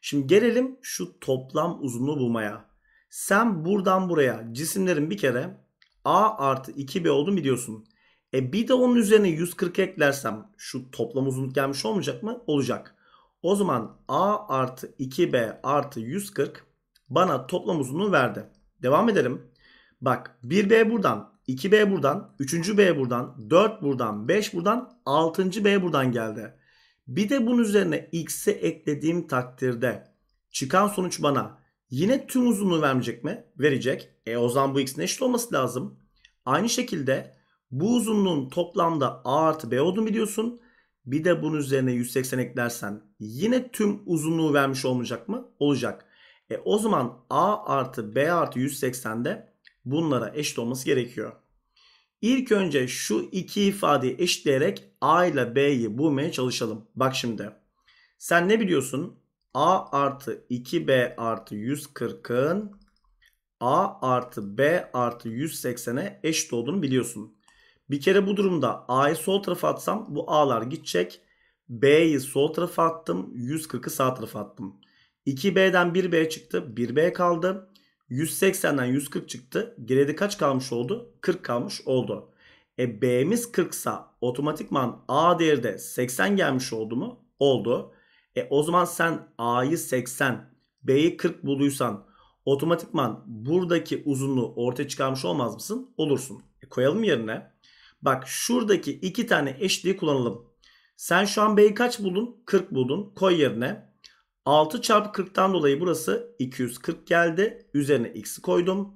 Şimdi gelelim şu toplam uzunluğu bulmaya. Sen buradan buraya cisimlerin bir kere A artı 2B olduğunu biliyorsun. E bir de onun üzerine 140 eklersem şu toplam uzunluk gelmiş olmayacak mı? Olacak. O zaman A artı 2B artı 140 bana toplam uzunluğu verdi. Devam edelim. Bak 1B buradan, 2B buradan, 3. B buradan, 4 buradan, 5 buradan, 6. B buradan geldi. Bir de bunun üzerine x'i eklediğim takdirde çıkan sonuç bana yine tüm uzunluğu vermeyecek mi? Verecek. E o zaman bu x'in eşit olması lazım. Aynı şekilde bu uzunluğun toplamda A artı B olduğunu biliyorsun. Bir de bunun üzerine 180 eklersen yine tüm uzunluğu vermiş olmayacak mı? Olacak. E o zaman A artı B artı 180 de bunlara eşit olması gerekiyor. İlk önce şu iki ifadeyi eşitleyerek A ile B'yi bulmaya çalışalım. Bak şimdi. Sen ne biliyorsun? A artı 2B artı 140'ın A artı B artı 180'e eşit olduğunu biliyorsun. Bir kere bu durumda A'yı sol tarafa atsam bu A'lar gidecek. B'yi sol tarafa attım. 140'ı sağ tarafa attım. 2B'den 1B çıktı. 1B kaldı. 180'den 140 çıktı. Geride kaç kalmış oldu? 40 kalmış oldu. E B'miz 40 sa otomatikman A değeri de 80 gelmiş oldu mu? Oldu. E o zaman sen A'yı 80, B'yi 40 bulduysan otomatikman buradaki uzunluğu ortaya çıkarmış olmaz mısın? Olursun. E, koyalım yerine. Bak şuradaki iki tane eşliği kullanalım. Sen şu an B'yi kaç buldun? 40 buldun. Koy yerine. 6 çarpı 40'tan dolayı burası 240 geldi. Üzerine x koydum.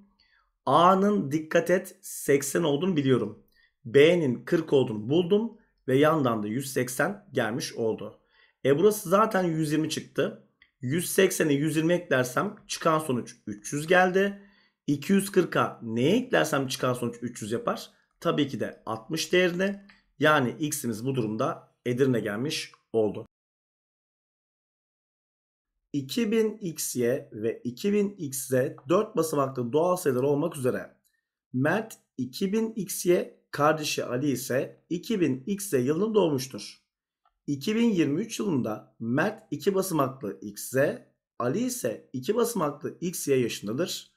A'nın dikkat et 80 olduğunu biliyorum. B'nin 40 olduğunu buldum. Ve yandan da 180 gelmiş oldu. E burası zaten 120 çıktı. 180'e 120 eklersem çıkan sonuç 300 geldi. 240'a neye eklersem çıkan sonuç 300 yapar tabii ki de 60 değerine yani x'imiz bu durumda Edirne gelmiş oldu. 2000xy ve 2000xz 4 basamaklı doğal sayılar olmak üzere Mert 2000xy kardeşi Ali ise 2000xz yılında doğmuştur. 2023 yılında Mert 2 basamaklı xz, Ali ise 2 basamaklı xy yaşındadır.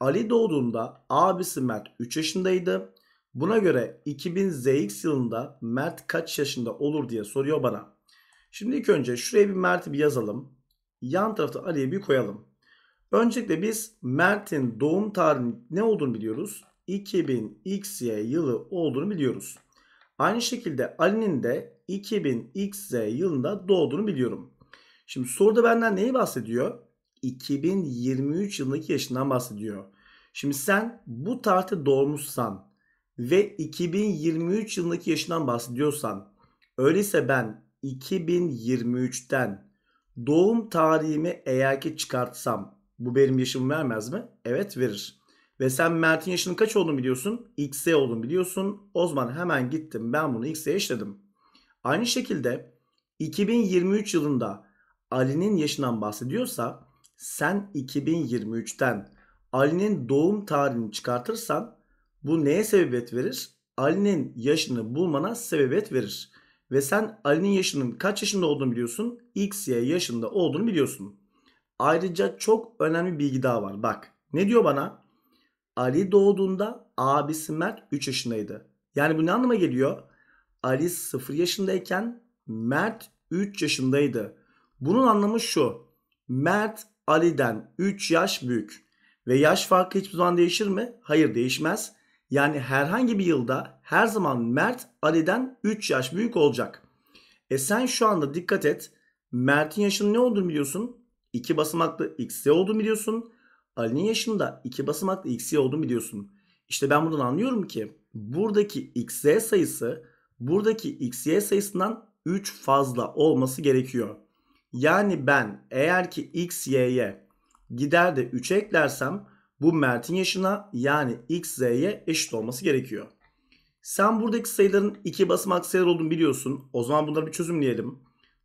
Ali doğduğunda abisi Mert 3 yaşındaydı. Buna göre 2000 ZX yılında Mert kaç yaşında olur diye soruyor bana. Şimdi ilk önce şuraya bir Mert'i bir yazalım. Yan tarafta Ali'yi bir koyalım. Öncelikle biz Mert'in doğum tarihinin ne olduğunu biliyoruz. 2000 XY yılı olduğunu biliyoruz. Aynı şekilde Ali'nin de 2000 XZ yılında doğduğunu biliyorum. Şimdi soruda benden neyi bahsediyor? 2023 yılındaki yaşından bahsediyor. Şimdi sen bu tarihte doğmuşsan ve 2023 yılındaki yaşından bahsediyorsan öyleyse ben 2023'ten doğum tarihimi eğer ki çıkartsam bu benim yaşımı vermez mi? Evet verir. Ve sen Mert'in yaşının kaç olduğunu biliyorsun? X'e olduğunu biliyorsun. O zaman hemen gittim ben bunu X'e eşledim. Aynı şekilde 2023 yılında Ali'nin yaşından bahsediyorsa sen 2023'ten Ali'nin doğum tarihini çıkartırsan bu neye sebebiyet verir? Ali'nin yaşını bulmana sebebiyet verir. Ve sen Ali'nin yaşının kaç yaşında olduğunu biliyorsun. X, yaşında olduğunu biliyorsun. Ayrıca çok önemli bir bilgi daha var. Bak ne diyor bana? Ali doğduğunda abisi Mert 3 yaşındaydı. Yani bu ne anlama geliyor? Ali 0 yaşındayken Mert 3 yaşındaydı. Bunun anlamı şu. Mert Ali'den 3 yaş büyük. Ve yaş farkı hiçbir zaman değişir mi? Hayır değişmez. Yani herhangi bir yılda her zaman Mert Ali'den 3 yaş büyük olacak. E sen şu anda dikkat et. Mert'in yaşının ne olduğunu biliyorsun. 2 basamaklı x'ye olduğunu biliyorsun. Ali'nin yaşında 2 basamaklı x'ye olduğunu biliyorsun. İşte ben buradan anlıyorum ki buradaki x'ye sayısı buradaki xy sayısından 3 fazla olması gerekiyor. Yani ben eğer ki x'ye'ye gider de 3 eklersem bu Mert'in yaşına yani xz'ye eşit olması gerekiyor. Sen buradaki sayıların 2 basamak sayılar olduğunu biliyorsun. O zaman bunları bir çözümleyelim.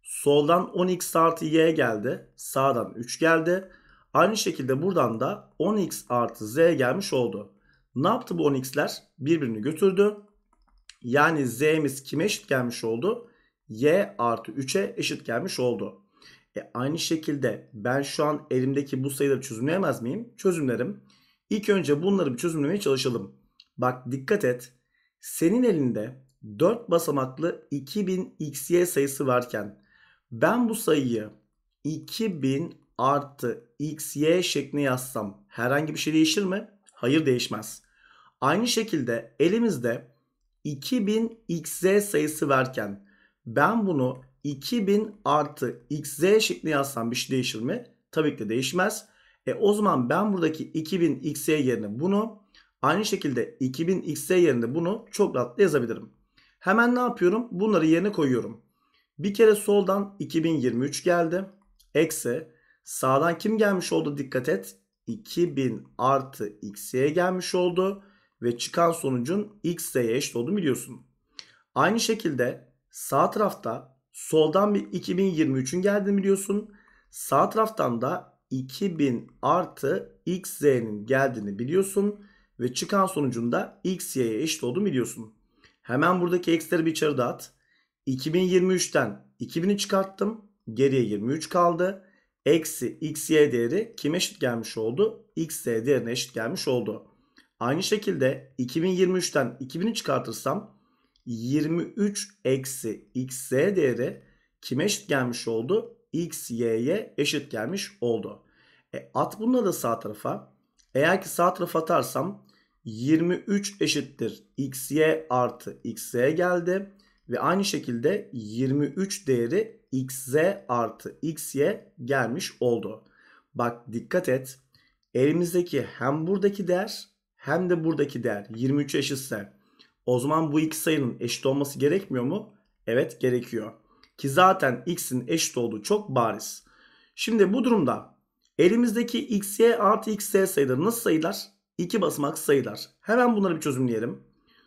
Soldan 10x artı y geldi. Sağdan 3 geldi. Aynı şekilde buradan da 10x artı z gelmiş oldu. Ne yaptı bu 10x'ler? Birbirini götürdü. Yani z'miz kime eşit gelmiş oldu? y artı 3'e eşit gelmiş oldu. E aynı şekilde ben şu an elimdeki bu sayıları çözümleyemez miyim? Çözümlerim. İlk önce bunları bir çözümlemeye çalışalım. Bak dikkat et. Senin elinde 4 basamaklı 2000xy sayısı varken ben bu sayıyı 2000 artı xy şeklinde yazsam herhangi bir şey değişir mi? Hayır değişmez. Aynı şekilde elimizde 2000xz sayısı varken ben bunu 2000 artı xz şeklinde yazsam bir şey değişir mi? Tabii ki değişmez. E o zaman ben buradaki 2000 xz yerine bunu aynı şekilde 2000 xz yerine bunu çok rahat yazabilirim. Hemen ne yapıyorum? Bunları yerine koyuyorum. Bir kere soldan 2023 geldi. Eksi sağdan kim gelmiş oldu dikkat et. 2000 artı x'ye gelmiş oldu. Ve çıkan sonucun x'ye eşit olduğunu biliyorsun. Aynı şekilde sağ tarafta Soldan bir 2023'ün geldiğini biliyorsun. Sağ taraftan da 2000 artı xz'nin geldiğini biliyorsun. Ve çıkan sonucunda xy'ye eşit olduğunu biliyorsun. Hemen buradaki x'leri bir içeri dağıt. 2023'ten 2000'i çıkarttım. Geriye 23 kaldı. Eksi xy değeri kime eşit gelmiş oldu? xz değerine eşit gelmiş oldu. Aynı şekilde 2023'ten 2000'i çıkartırsam 23 eksi xz değeri kime eşit gelmiş oldu? x, y'ye eşit gelmiş oldu. E, at bunu da sağ tarafa. Eğer ki sağ tarafa atarsam 23 eşittir x, y artı xz geldi. Ve aynı şekilde 23 değeri xz artı x, y gelmiş oldu. Bak dikkat et. Elimizdeki hem buradaki değer hem de buradaki değer 23 eşitse o zaman bu iki sayının eşit olması gerekmiyor mu? Evet gerekiyor. Ki zaten x'in eşit olduğu çok bariz. Şimdi bu durumda elimizdeki xy artı xz sayıları nasıl sayılar? 2 basamak sayılar. Hemen bunları bir çözümleyelim.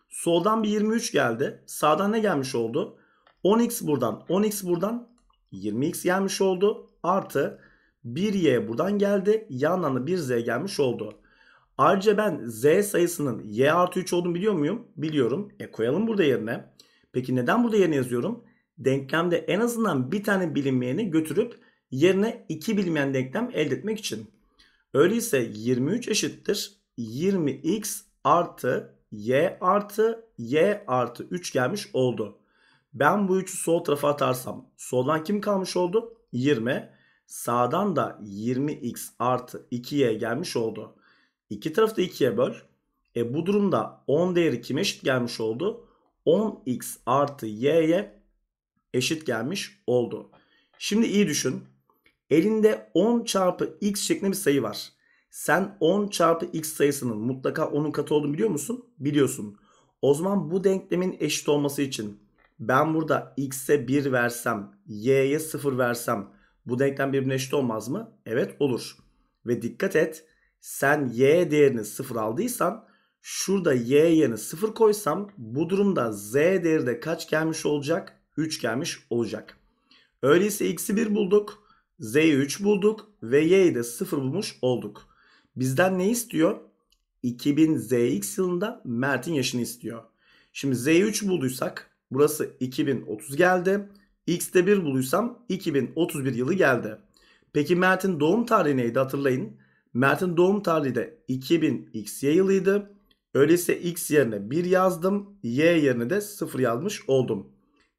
Soldan bir 23 geldi. Sağdan ne gelmiş oldu? 10x buradan, 10x buradan 20x gelmiş oldu. Artı 1y buradan geldi. Yandan 1z gelmiş oldu. Ayrıca ben z sayısının y artı 3 olduğunu biliyor muyum? Biliyorum. E koyalım burada yerine. Peki neden burada yerine yazıyorum? Denklemde en azından bir tane bilinmeyeni götürüp yerine iki bilinmeyen denklem elde etmek için. Öyleyse 23 eşittir 20x artı y artı y artı 3 gelmiş oldu. Ben bu 3'ü sol tarafa atarsam soldan kim kalmış oldu? 20. Sağdan da 20x artı 2y gelmiş oldu. İki tarafı da 2'ye böl. E bu durumda 10 değeri kime eşit gelmiş oldu? 10x artı y'ye eşit gelmiş oldu. Şimdi iyi düşün. Elinde 10 çarpı x şeklinde bir sayı var. Sen 10 çarpı x sayısının mutlaka 10'un katı olduğunu biliyor musun? Biliyorsun. O zaman bu denklemin eşit olması için ben burada x'e 1 versem, y'ye 0 versem bu denklem birbirine eşit olmaz mı? Evet olur. Ve dikkat et sen y değerini 0 aldıysan şurada y yerine 0 koysam bu durumda z değeri de kaç gelmiş olacak? 3 gelmiş olacak. Öyleyse x'i 1 bulduk. Z'yi 3 bulduk ve y'yi de 0 bulmuş olduk. Bizden ne istiyor? 2000 ZX yılında Mert'in yaşını istiyor. Şimdi Z'yi 3 bulduysak burası 2030 geldi. X'de 1 bulduysam 2031 yılı geldi. Peki Mert'in doğum tarihi neydi hatırlayın. Mert'in doğum tarihi de 2000 XY yılıydı. Öyleyse X yerine 1 yazdım. Y yerine de 0 yazmış oldum.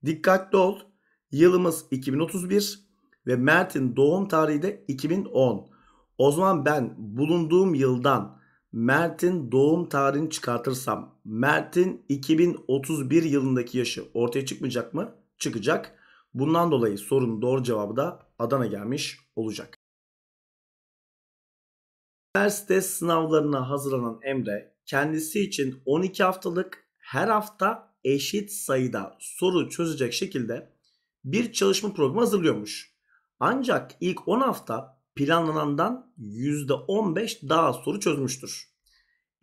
Dikkatli ol. Yılımız 2031 ve Mert'in doğum tarihi de 2010. O zaman ben bulunduğum yıldan Mert'in doğum tarihini çıkartırsam Mert'in 2031 yılındaki yaşı ortaya çıkmayacak mı? Çıkacak. Bundan dolayı sorunun doğru cevabı da Adana gelmiş olacak. Üniversite sınavlarına hazırlanan Emre kendisi için 12 haftalık her hafta eşit sayıda soru çözecek şekilde bir çalışma programı hazırlıyormuş. Ancak ilk 10 hafta planlanandan %15 daha soru çözmüştür.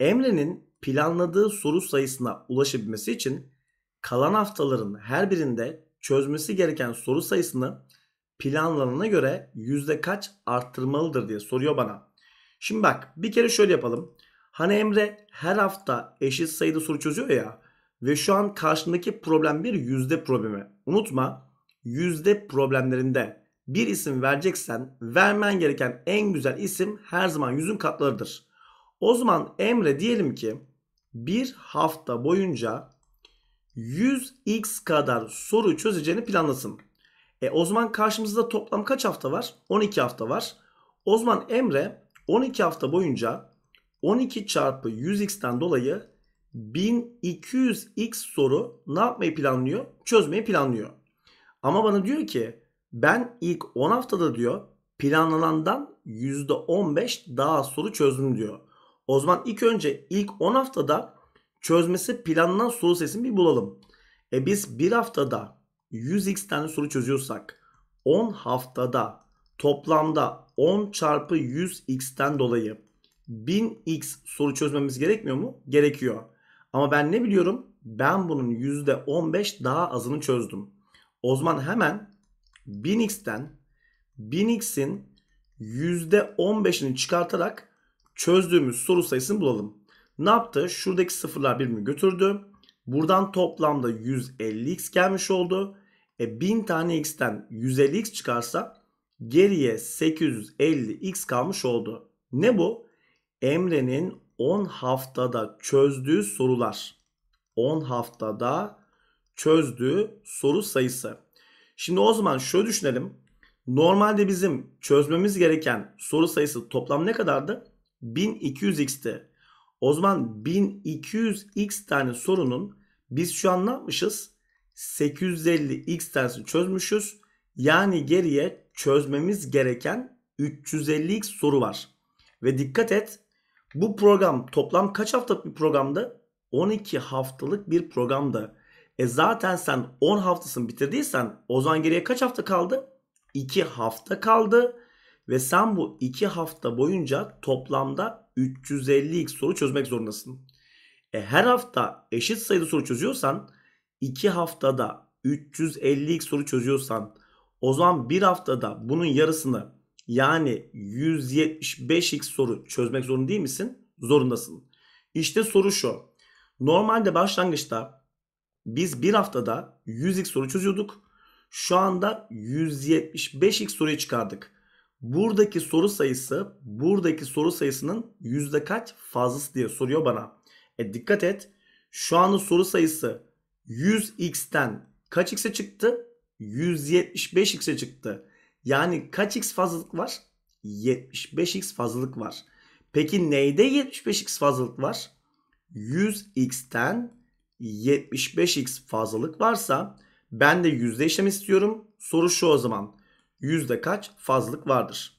Emre'nin planladığı soru sayısına ulaşabilmesi için kalan haftaların her birinde çözmesi gereken soru sayısını planlanana göre yüzde kaç arttırmalıdır diye soruyor bana. Şimdi bak bir kere şöyle yapalım. Hani Emre her hafta eşit sayıda soru çözüyor ya. Ve şu an karşındaki problem bir yüzde problemi. Unutma yüzde problemlerinde bir isim vereceksen vermen gereken en güzel isim her zaman yüzün katlarıdır. O zaman Emre diyelim ki bir hafta boyunca 100x kadar soru çözeceğini planlasın. E o zaman karşımızda toplam kaç hafta var? 12 hafta var. O zaman Emre 12 hafta boyunca 12 çarpı 100x'ten dolayı 1200x soru ne yapmayı planlıyor? Çözmeyi planlıyor. Ama bana diyor ki ben ilk 10 haftada diyor planlanandan %15 daha soru çözdüm diyor. O zaman ilk önce ilk 10 haftada çözmesi planlanan soru sayısını bir bulalım. E biz bir haftada 100x tane soru çözüyorsak 10 haftada toplamda 10 çarpı 100x'ten dolayı 1000x soru çözmemiz gerekmiyor mu? Gerekiyor. Ama ben ne biliyorum? Ben bunun %15 daha azını çözdüm. O zaman hemen 1000x'ten 1000x'in %15'ini çıkartarak çözdüğümüz soru sayısını bulalım. Ne yaptı? Şuradaki sıfırlar birbirini götürdü. Buradan toplamda 150x gelmiş oldu. E 1000 tane x'ten 150x çıkarsa Geriye 850x kalmış oldu. Ne bu? Emre'nin 10 haftada çözdüğü sorular. 10 haftada çözdüğü soru sayısı. Şimdi o zaman şöyle düşünelim. Normalde bizim çözmemiz gereken soru sayısı toplam ne kadardı? 1200x'ti. O zaman 1200x tane sorunun biz şu an ne yapmışız? 850x tanesini çözmüşüz. Yani geriye çözmemiz gereken 350x soru var. Ve dikkat et bu program toplam kaç haftalık bir programdı? 12 haftalık bir programdı. E zaten sen 10 haftasını bitirdiysen o zaman geriye kaç hafta kaldı? 2 hafta kaldı. Ve sen bu 2 hafta boyunca toplamda 350x soru çözmek zorundasın. E her hafta eşit sayıda soru çözüyorsan 2 haftada 350x soru çözüyorsan o zaman bir haftada bunun yarısını yani 175x soru çözmek zorunda değil misin? Zorundasın. İşte soru şu. Normalde başlangıçta biz bir haftada 100x soru çözüyorduk. Şu anda 175x soruyu çıkardık. Buradaki soru sayısı buradaki soru sayısının yüzde kaç fazlası diye soruyor bana. E dikkat et. Şu anın soru sayısı 100x'ten kaç x'e çıktı? 175x'e çıktı. Yani kaç x fazlalık var? 75x fazlalık var. Peki neyde 75x fazlalık var? 100x'ten 75x fazlalık varsa ben de yüzde işlem istiyorum. Soru şu o zaman. Yüzde kaç fazlalık vardır?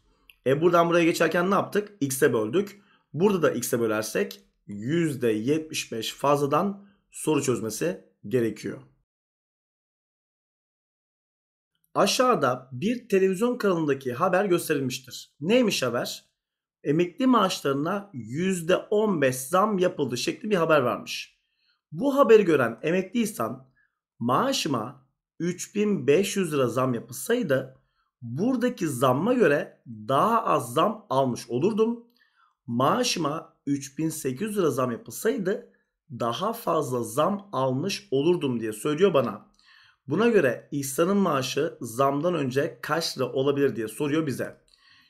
E buradan buraya geçerken ne yaptık? X'e böldük. Burada da X'e bölersek %75 fazladan soru çözmesi gerekiyor. Aşağıda bir televizyon kanalındaki haber gösterilmiştir. Neymiş haber? Emekli maaşlarına %15 zam yapıldı şekli bir haber varmış. Bu haberi gören emekli insan, maaşıma 3500 lira zam yapılsaydı buradaki zamma göre daha az zam almış olurdum. Maaşıma 3800 lira zam yapılsaydı daha fazla zam almış olurdum diye söylüyor bana. Buna göre İhsan'ın maaşı zamdan önce kaç lira olabilir diye soruyor bize.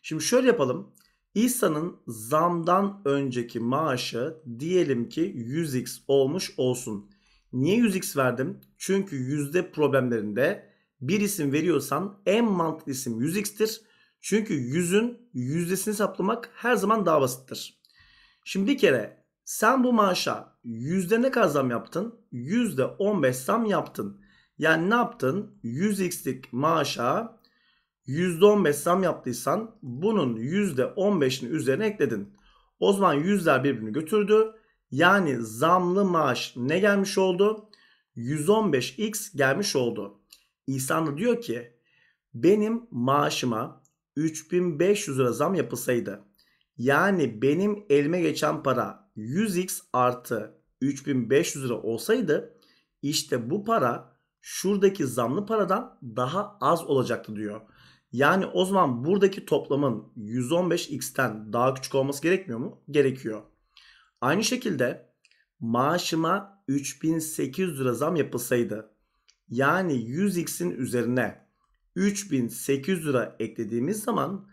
Şimdi şöyle yapalım. İhsan'ın zamdan önceki maaşı diyelim ki 100x olmuş olsun. Niye 100x verdim? Çünkü yüzde problemlerinde bir isim veriyorsan en mantıklı isim 100x'tir. Çünkü 100'ün yüzdesini hesaplamak her zaman daha basittir. Şimdi bir kere sen bu maaşa yüzde ne kadar zam yaptın? Yüzde 15 zam yaptın. Yani ne yaptın? 100x'lik maaşa %15 zam yaptıysan bunun %15'ini üzerine ekledin. O zaman yüzler birbirini götürdü. Yani zamlı maaş ne gelmiş oldu? 115x gelmiş oldu. İhsan da diyor ki benim maaşıma 3500 lira zam yapılsaydı yani benim elime geçen para 100x artı 3500 lira olsaydı işte bu para şuradaki zamlı paradan daha az olacaktı diyor. Yani o zaman buradaki toplamın 115x'ten daha küçük olması gerekmiyor mu? Gerekiyor. Aynı şekilde maaşıma 3800 lira zam yapılsaydı yani 100x'in üzerine 3800 lira eklediğimiz zaman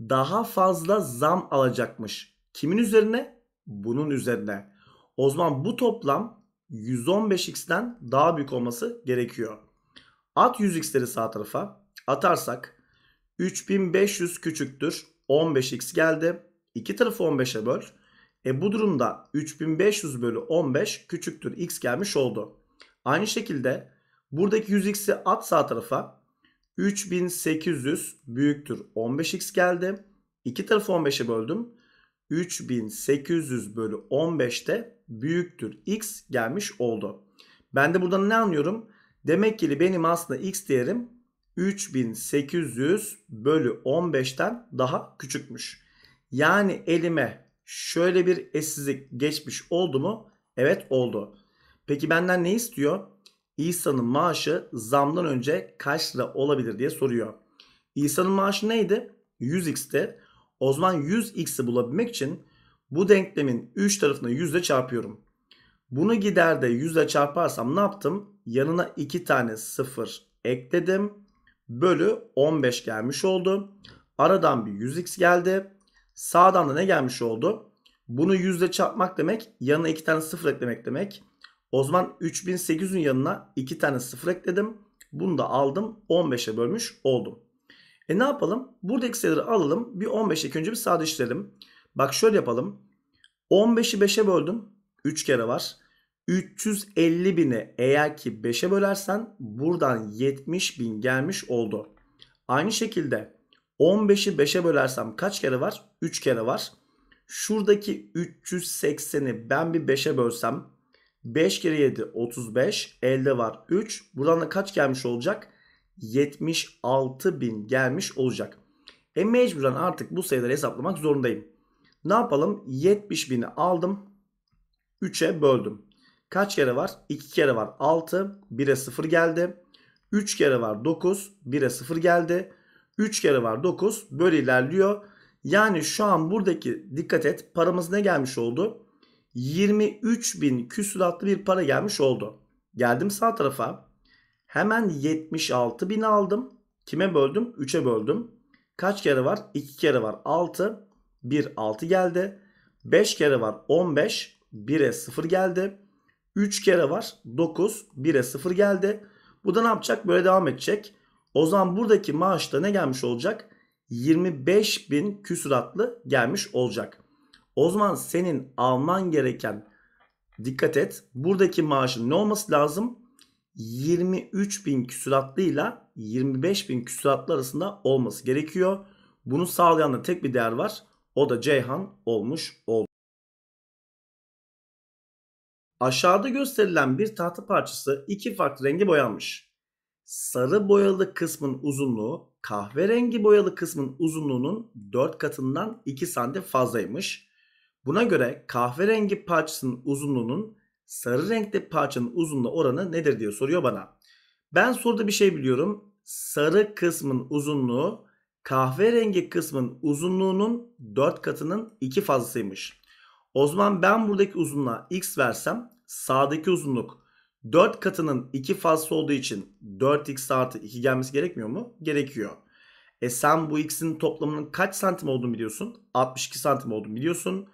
daha fazla zam alacakmış. Kimin üzerine? Bunun üzerine. O zaman bu toplam 115x'ten daha büyük olması gerekiyor. At 100x'leri sağ tarafa atarsak 3500 küçüktür 15x geldi. İki tarafı 15'e böl. E bu durumda 3500 bölü 15 küçüktür x gelmiş oldu. Aynı şekilde buradaki 100x'i at sağ tarafa 3800 büyüktür 15x geldi. İki tarafı 15'e böldüm. 3800 bölü 15 de büyüktür x gelmiş oldu. Ben de buradan ne anlıyorum? Demek ki benim aslında x değerim 3800 bölü 15'ten daha küçükmüş. Yani elime şöyle bir eşsizlik geçmiş oldu mu? Evet oldu. Peki benden ne istiyor? İsa'nın maaşı zamdan önce kaç lira olabilir diye soruyor. İsa'nın maaşı neydi? 100x'ti. O zaman 100x'i bulabilmek için bu denklemin 3 tarafını 100 ile çarpıyorum. Bunu giderde 100 ile çarparsam ne yaptım? Yanına 2 tane 0 ekledim. Bölü 15 gelmiş oldu. Aradan bir 100x geldi. Sağdan da ne gelmiş oldu? Bunu 100 ile çarpmak demek yanına 2 tane 0 eklemek demek. O zaman 3800'ün yanına 2 tane 0 ekledim. Bunu da aldım 15'e bölmüş oldum. E ne yapalım? Buradaki sayıları alalım. Bir 15'e önce bir sadeleştirelim. Bak şöyle yapalım. 15'i 5'e böldüm. 3 kere var. 350 bini eğer ki 5'e bölersen buradan 70 bin gelmiş oldu. Aynı şekilde 15'i 5'e bölersem kaç kere var? 3 kere var. Şuradaki 380'i ben bir 5'e bölsem 5 kere 7 35 elde var 3. Buradan da kaç gelmiş olacak? 76 bin gelmiş olacak. E mecburen artık bu sayıları hesaplamak zorundayım. Ne yapalım? 70 bini aldım. 3'e böldüm. Kaç kere var? 2 kere var 6. 1'e 0 geldi. 3 kere var 9. 1'e 0 geldi. 3 kere var 9. Böyle ilerliyor. Yani şu an buradaki dikkat et paramız ne gelmiş oldu? 23 bin küsuratlı bir para gelmiş oldu. Geldim sağ tarafa. Hemen 76 bin aldım. Kime böldüm? 3'e böldüm. Kaç kere var? 2 kere var 6. 1 6 geldi. 5 kere var 15 1'e 0 geldi. 3 kere var 9 1'e 0 geldi. Bu da ne yapacak? Böyle devam edecek. O zaman buradaki maaşta ne gelmiş olacak? 25 bin küsuratlı gelmiş olacak. O zaman senin alman gereken dikkat et buradaki maaşın ne olması lazım? 23 bin küsuratlıyla 25 bin küsuratlı arasında olması gerekiyor. Bunu sağlayan da tek bir değer var. O da Ceyhan olmuş oldu. Aşağıda gösterilen bir tahta parçası iki farklı rengi boyanmış. Sarı boyalı kısmın uzunluğu kahverengi boyalı kısmın uzunluğunun 4 katından 2 santim fazlaymış. Buna göre kahverengi parçasının uzunluğunun sarı renkli parçanın uzunluğu oranı nedir diye soruyor bana. Ben soruda bir şey biliyorum. Sarı kısmın uzunluğu kahverengi kısmın uzunluğunun 4 katının 2 fazlasıymış. O zaman ben buradaki uzunluğa x versem sağdaki uzunluk 4 katının 2 fazlası olduğu için 4x artı 2 gelmesi gerekmiyor mu? Gerekiyor. E sen bu x'in toplamının kaç santim olduğunu biliyorsun? 62 santim olduğunu biliyorsun.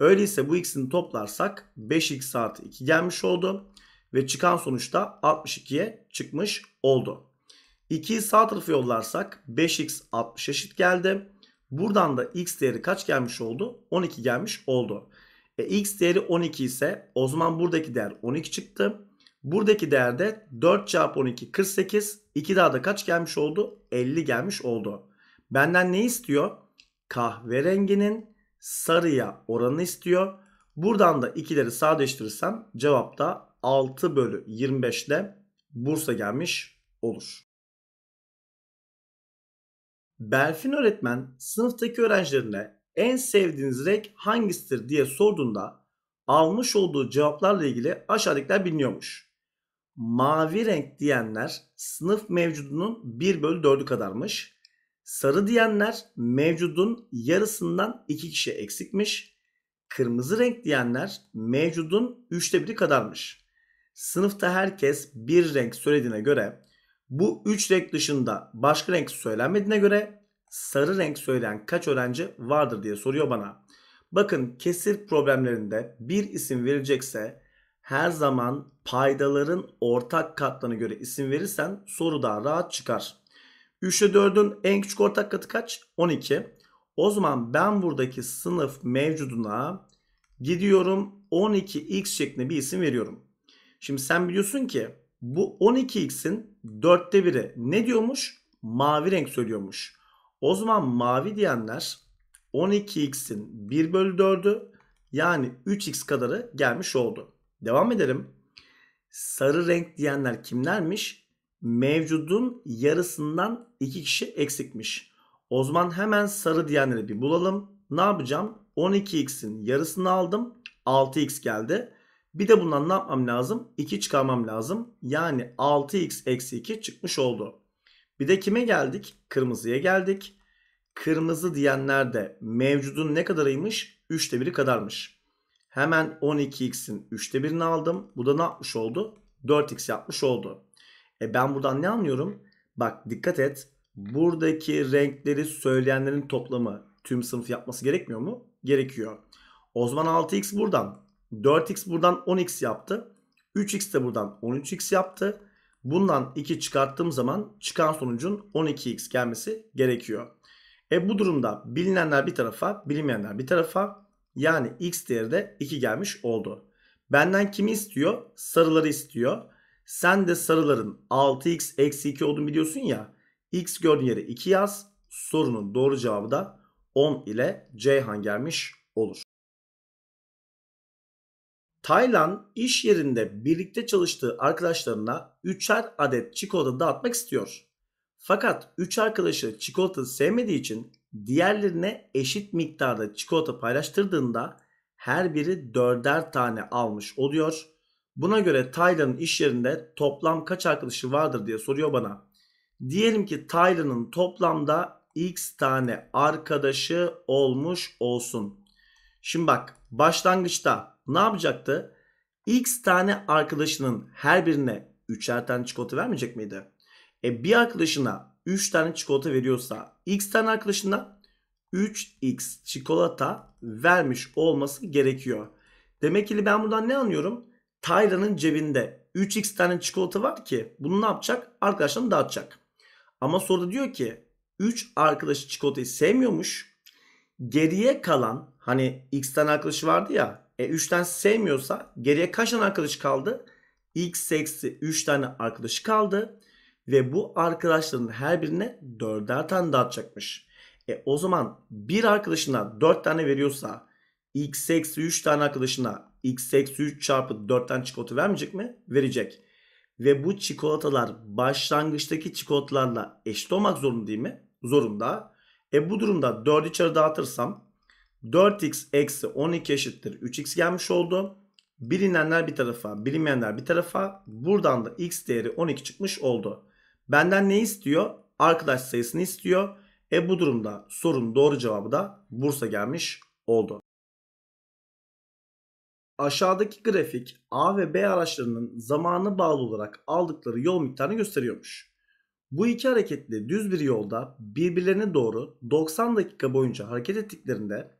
Öyleyse bu x'ini toplarsak 5x artı 2 gelmiş oldu. Ve çıkan sonuçta 62'ye çıkmış oldu. 2'yi sağ tarafa yollarsak 5x 60 eşit geldi. Buradan da x değeri kaç gelmiş oldu? 12 gelmiş oldu. E, x değeri 12 ise o zaman buradaki değer 12 çıktı. Buradaki değerde 4 çarpı 12 48. 2 daha da kaç gelmiş oldu? 50 gelmiş oldu. Benden ne istiyor? Kahverenginin sarıya oranını istiyor. Buradan da ikileri sadeleştirirsem cevapta 6 bölü 25 ile Bursa gelmiş olur. Berfin öğretmen sınıftaki öğrencilerine en sevdiğiniz renk hangisidir diye sorduğunda almış olduğu cevaplarla ilgili aşağıdakiler biliniyormuş. Mavi renk diyenler sınıf mevcudunun 1 bölü 4'ü kadarmış. Sarı diyenler mevcudun yarısından 2 kişi eksikmiş. Kırmızı renk diyenler mevcudun 3'te 1'i kadarmış. Sınıfta herkes bir renk söylediğine göre bu 3 renk dışında başka renk söylenmediğine göre sarı renk söyleyen kaç öğrenci vardır diye soruyor bana. Bakın kesir problemlerinde bir isim verecekse her zaman paydaların ortak katlarına göre isim verirsen soru daha rahat çıkar. 3 ile 4'ün en küçük ortak katı kaç? 12. O zaman ben buradaki sınıf mevcuduna gidiyorum 12x şeklinde bir isim veriyorum. Şimdi sen biliyorsun ki bu 12x'in dörtte biri ne diyormuş? Mavi renk söylüyormuş. O zaman mavi diyenler 12x'in 1 bölü 4'ü yani 3x kadarı gelmiş oldu. Devam edelim. Sarı renk diyenler kimlermiş? Mevcudun yarısından 2 kişi eksikmiş. O zaman hemen sarı diyenleri bir bulalım. Ne yapacağım? 12x'in yarısını aldım. 6x geldi. Bir de bundan ne yapmam lazım? 2 çıkarmam lazım. Yani 6x eksi 2 çıkmış oldu. Bir de kime geldik? Kırmızıya geldik. Kırmızı diyenler de mevcudun ne kadarıymış? 3'te 1'i kadarmış. Hemen 12x'in 3'te 1'ini aldım. Bu da ne yapmış oldu? 4x yapmış oldu. E ben buradan ne anlıyorum? Bak dikkat et. Buradaki renkleri söyleyenlerin toplamı tüm sınıf yapması gerekmiyor mu? Gerekiyor. O zaman 6x buradan. 4x buradan 10x yaptı. 3x de buradan 13x yaptı. Bundan 2 çıkarttığım zaman çıkan sonucun 12x gelmesi gerekiyor. E bu durumda bilinenler bir tarafa, bilinmeyenler bir tarafa. Yani x değeri de 2 gelmiş oldu. Benden kimi istiyor? Sarıları istiyor. Sen de sarıların 6x eksi 2 olduğunu biliyorsun ya. x gördüğün yere 2 yaz. Sorunun doğru cevabı da 10 ile Ceyhan gelmiş olur. Taylan iş yerinde birlikte çalıştığı arkadaşlarına üçer adet çikolata dağıtmak istiyor. Fakat 3 arkadaşı çikolata sevmediği için diğerlerine eşit miktarda çikolata paylaştırdığında her biri dörder tane almış oluyor. Buna göre Taylan'ın iş yerinde toplam kaç arkadaşı vardır diye soruyor bana. Diyelim ki Taylan'ın toplamda x tane arkadaşı olmuş olsun. Şimdi bak başlangıçta ne yapacaktı? X tane arkadaşının her birine 3'er tane çikolata vermeyecek miydi? E bir arkadaşına 3 tane çikolata veriyorsa X tane arkadaşına 3X çikolata vermiş olması gerekiyor. Demek ki ben buradan ne anlıyorum? Tayranın cebinde 3x tane çikolata var ki bunu ne yapacak? Arkadaşlarına dağıtacak. Ama soruda diyor ki 3 arkadaşı çikolatayı sevmiyormuş. Geriye kalan hani x tane arkadaşı vardı ya e 3 sevmiyorsa geriye kaç tane arkadaş kaldı? X eksi 3 tane arkadaş kaldı. Ve bu arkadaşların her birine 4'er tane dağıtacakmış. E o zaman bir arkadaşına 4 tane veriyorsa x eksi 3 tane arkadaşına x eksi 3 çarpı 4 tane çikolata vermeyecek mi? Verecek. Ve bu çikolatalar başlangıçtaki çikolatalarla eşit olmak zorunda değil mi? Zorunda. E bu durumda 4'ü çarı dağıtırsam 4x eksi 12 eşittir 3x gelmiş oldu. Bilinenler bir tarafa, bilinmeyenler bir tarafa. Buradan da x değeri 12 çıkmış oldu. Benden ne istiyor? Arkadaş sayısını istiyor. E bu durumda sorunun doğru cevabı da Bursa gelmiş oldu. Aşağıdaki grafik A ve B araçlarının zamanı bağlı olarak aldıkları yol miktarını gösteriyormuş. Bu iki hareketli düz bir yolda birbirlerine doğru 90 dakika boyunca hareket ettiklerinde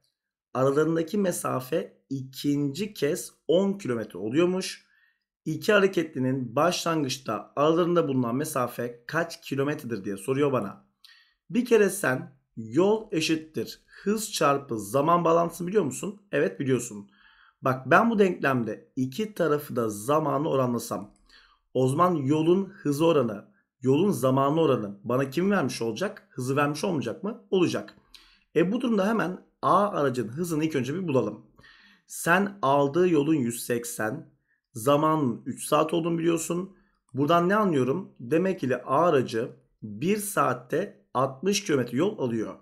aralarındaki mesafe ikinci kez 10 kilometre oluyormuş. İki hareketlinin başlangıçta aralarında bulunan mesafe kaç kilometredir diye soruyor bana. Bir kere sen yol eşittir hız çarpı zaman balansı biliyor musun? Evet biliyorsun. Bak ben bu denklemde iki tarafı da zamanı oranlasam o zaman yolun hızı oranı, yolun zamanı oranı bana kim vermiş olacak? Hızı vermiş olmayacak mı? Olacak. E bu durumda hemen A aracın hızını ilk önce bir bulalım. Sen aldığı yolun 180, zaman 3 saat olduğunu biliyorsun. Buradan ne anlıyorum? Demek ki A aracı 1 saatte 60 km yol alıyor.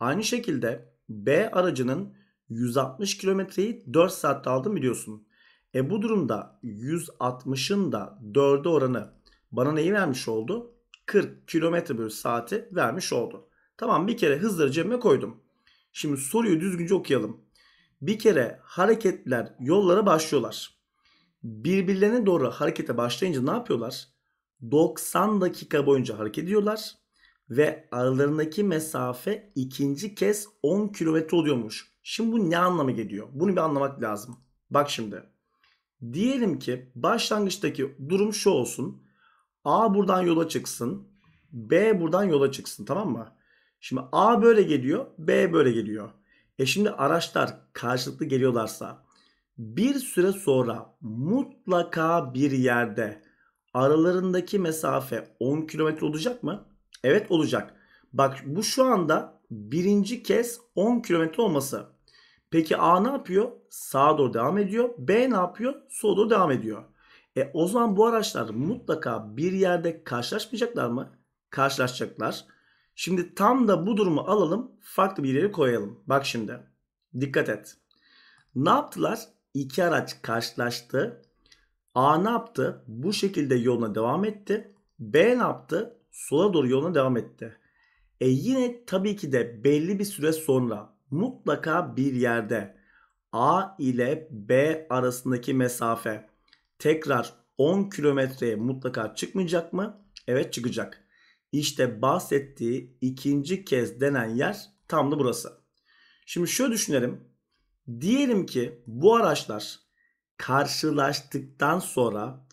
Aynı şekilde B aracının 160 kilometreyi 4 saatte aldım biliyorsun. E bu durumda 160'ın da 4'e oranı bana neyi vermiş oldu? 40 km bölü saati vermiş oldu. Tamam bir kere hızları cebime koydum. Şimdi soruyu düzgünce okuyalım. Bir kere hareketler yollara başlıyorlar. Birbirlerine doğru harekete başlayınca ne yapıyorlar? 90 dakika boyunca hareket ediyorlar ve aralarındaki mesafe ikinci kez 10 kilometre oluyormuş. Şimdi bu ne anlama geliyor? Bunu bir anlamak lazım. Bak şimdi. Diyelim ki başlangıçtaki durum şu olsun. A buradan yola çıksın. B buradan yola çıksın tamam mı? Şimdi A böyle geliyor, B böyle geliyor. E şimdi araçlar karşılıklı geliyorlarsa bir süre sonra mutlaka bir yerde aralarındaki mesafe 10 kilometre olacak mı? Evet olacak. Bak bu şu anda birinci kez 10 kilometre olması. Peki A ne yapıyor? Sağa doğru devam ediyor. B ne yapıyor? Sola doğru devam ediyor. E o zaman bu araçlar mutlaka bir yerde karşılaşmayacaklar mı? Karşılaşacaklar. Şimdi tam da bu durumu alalım. Farklı bir yere koyalım. Bak şimdi. Dikkat et. Ne yaptılar? İki araç karşılaştı. A ne yaptı? Bu şekilde yoluna devam etti. B ne yaptı? Sola doğru yoluna devam etti. E yine tabii ki de belli bir süre sonra mutlaka bir yerde A ile B arasındaki mesafe tekrar 10 kilometreye mutlaka çıkmayacak mı? Evet çıkacak. İşte bahsettiği ikinci kez denen yer tam da burası. Şimdi şöyle düşünelim. Diyelim ki bu araçlar karşılaştıktan sonra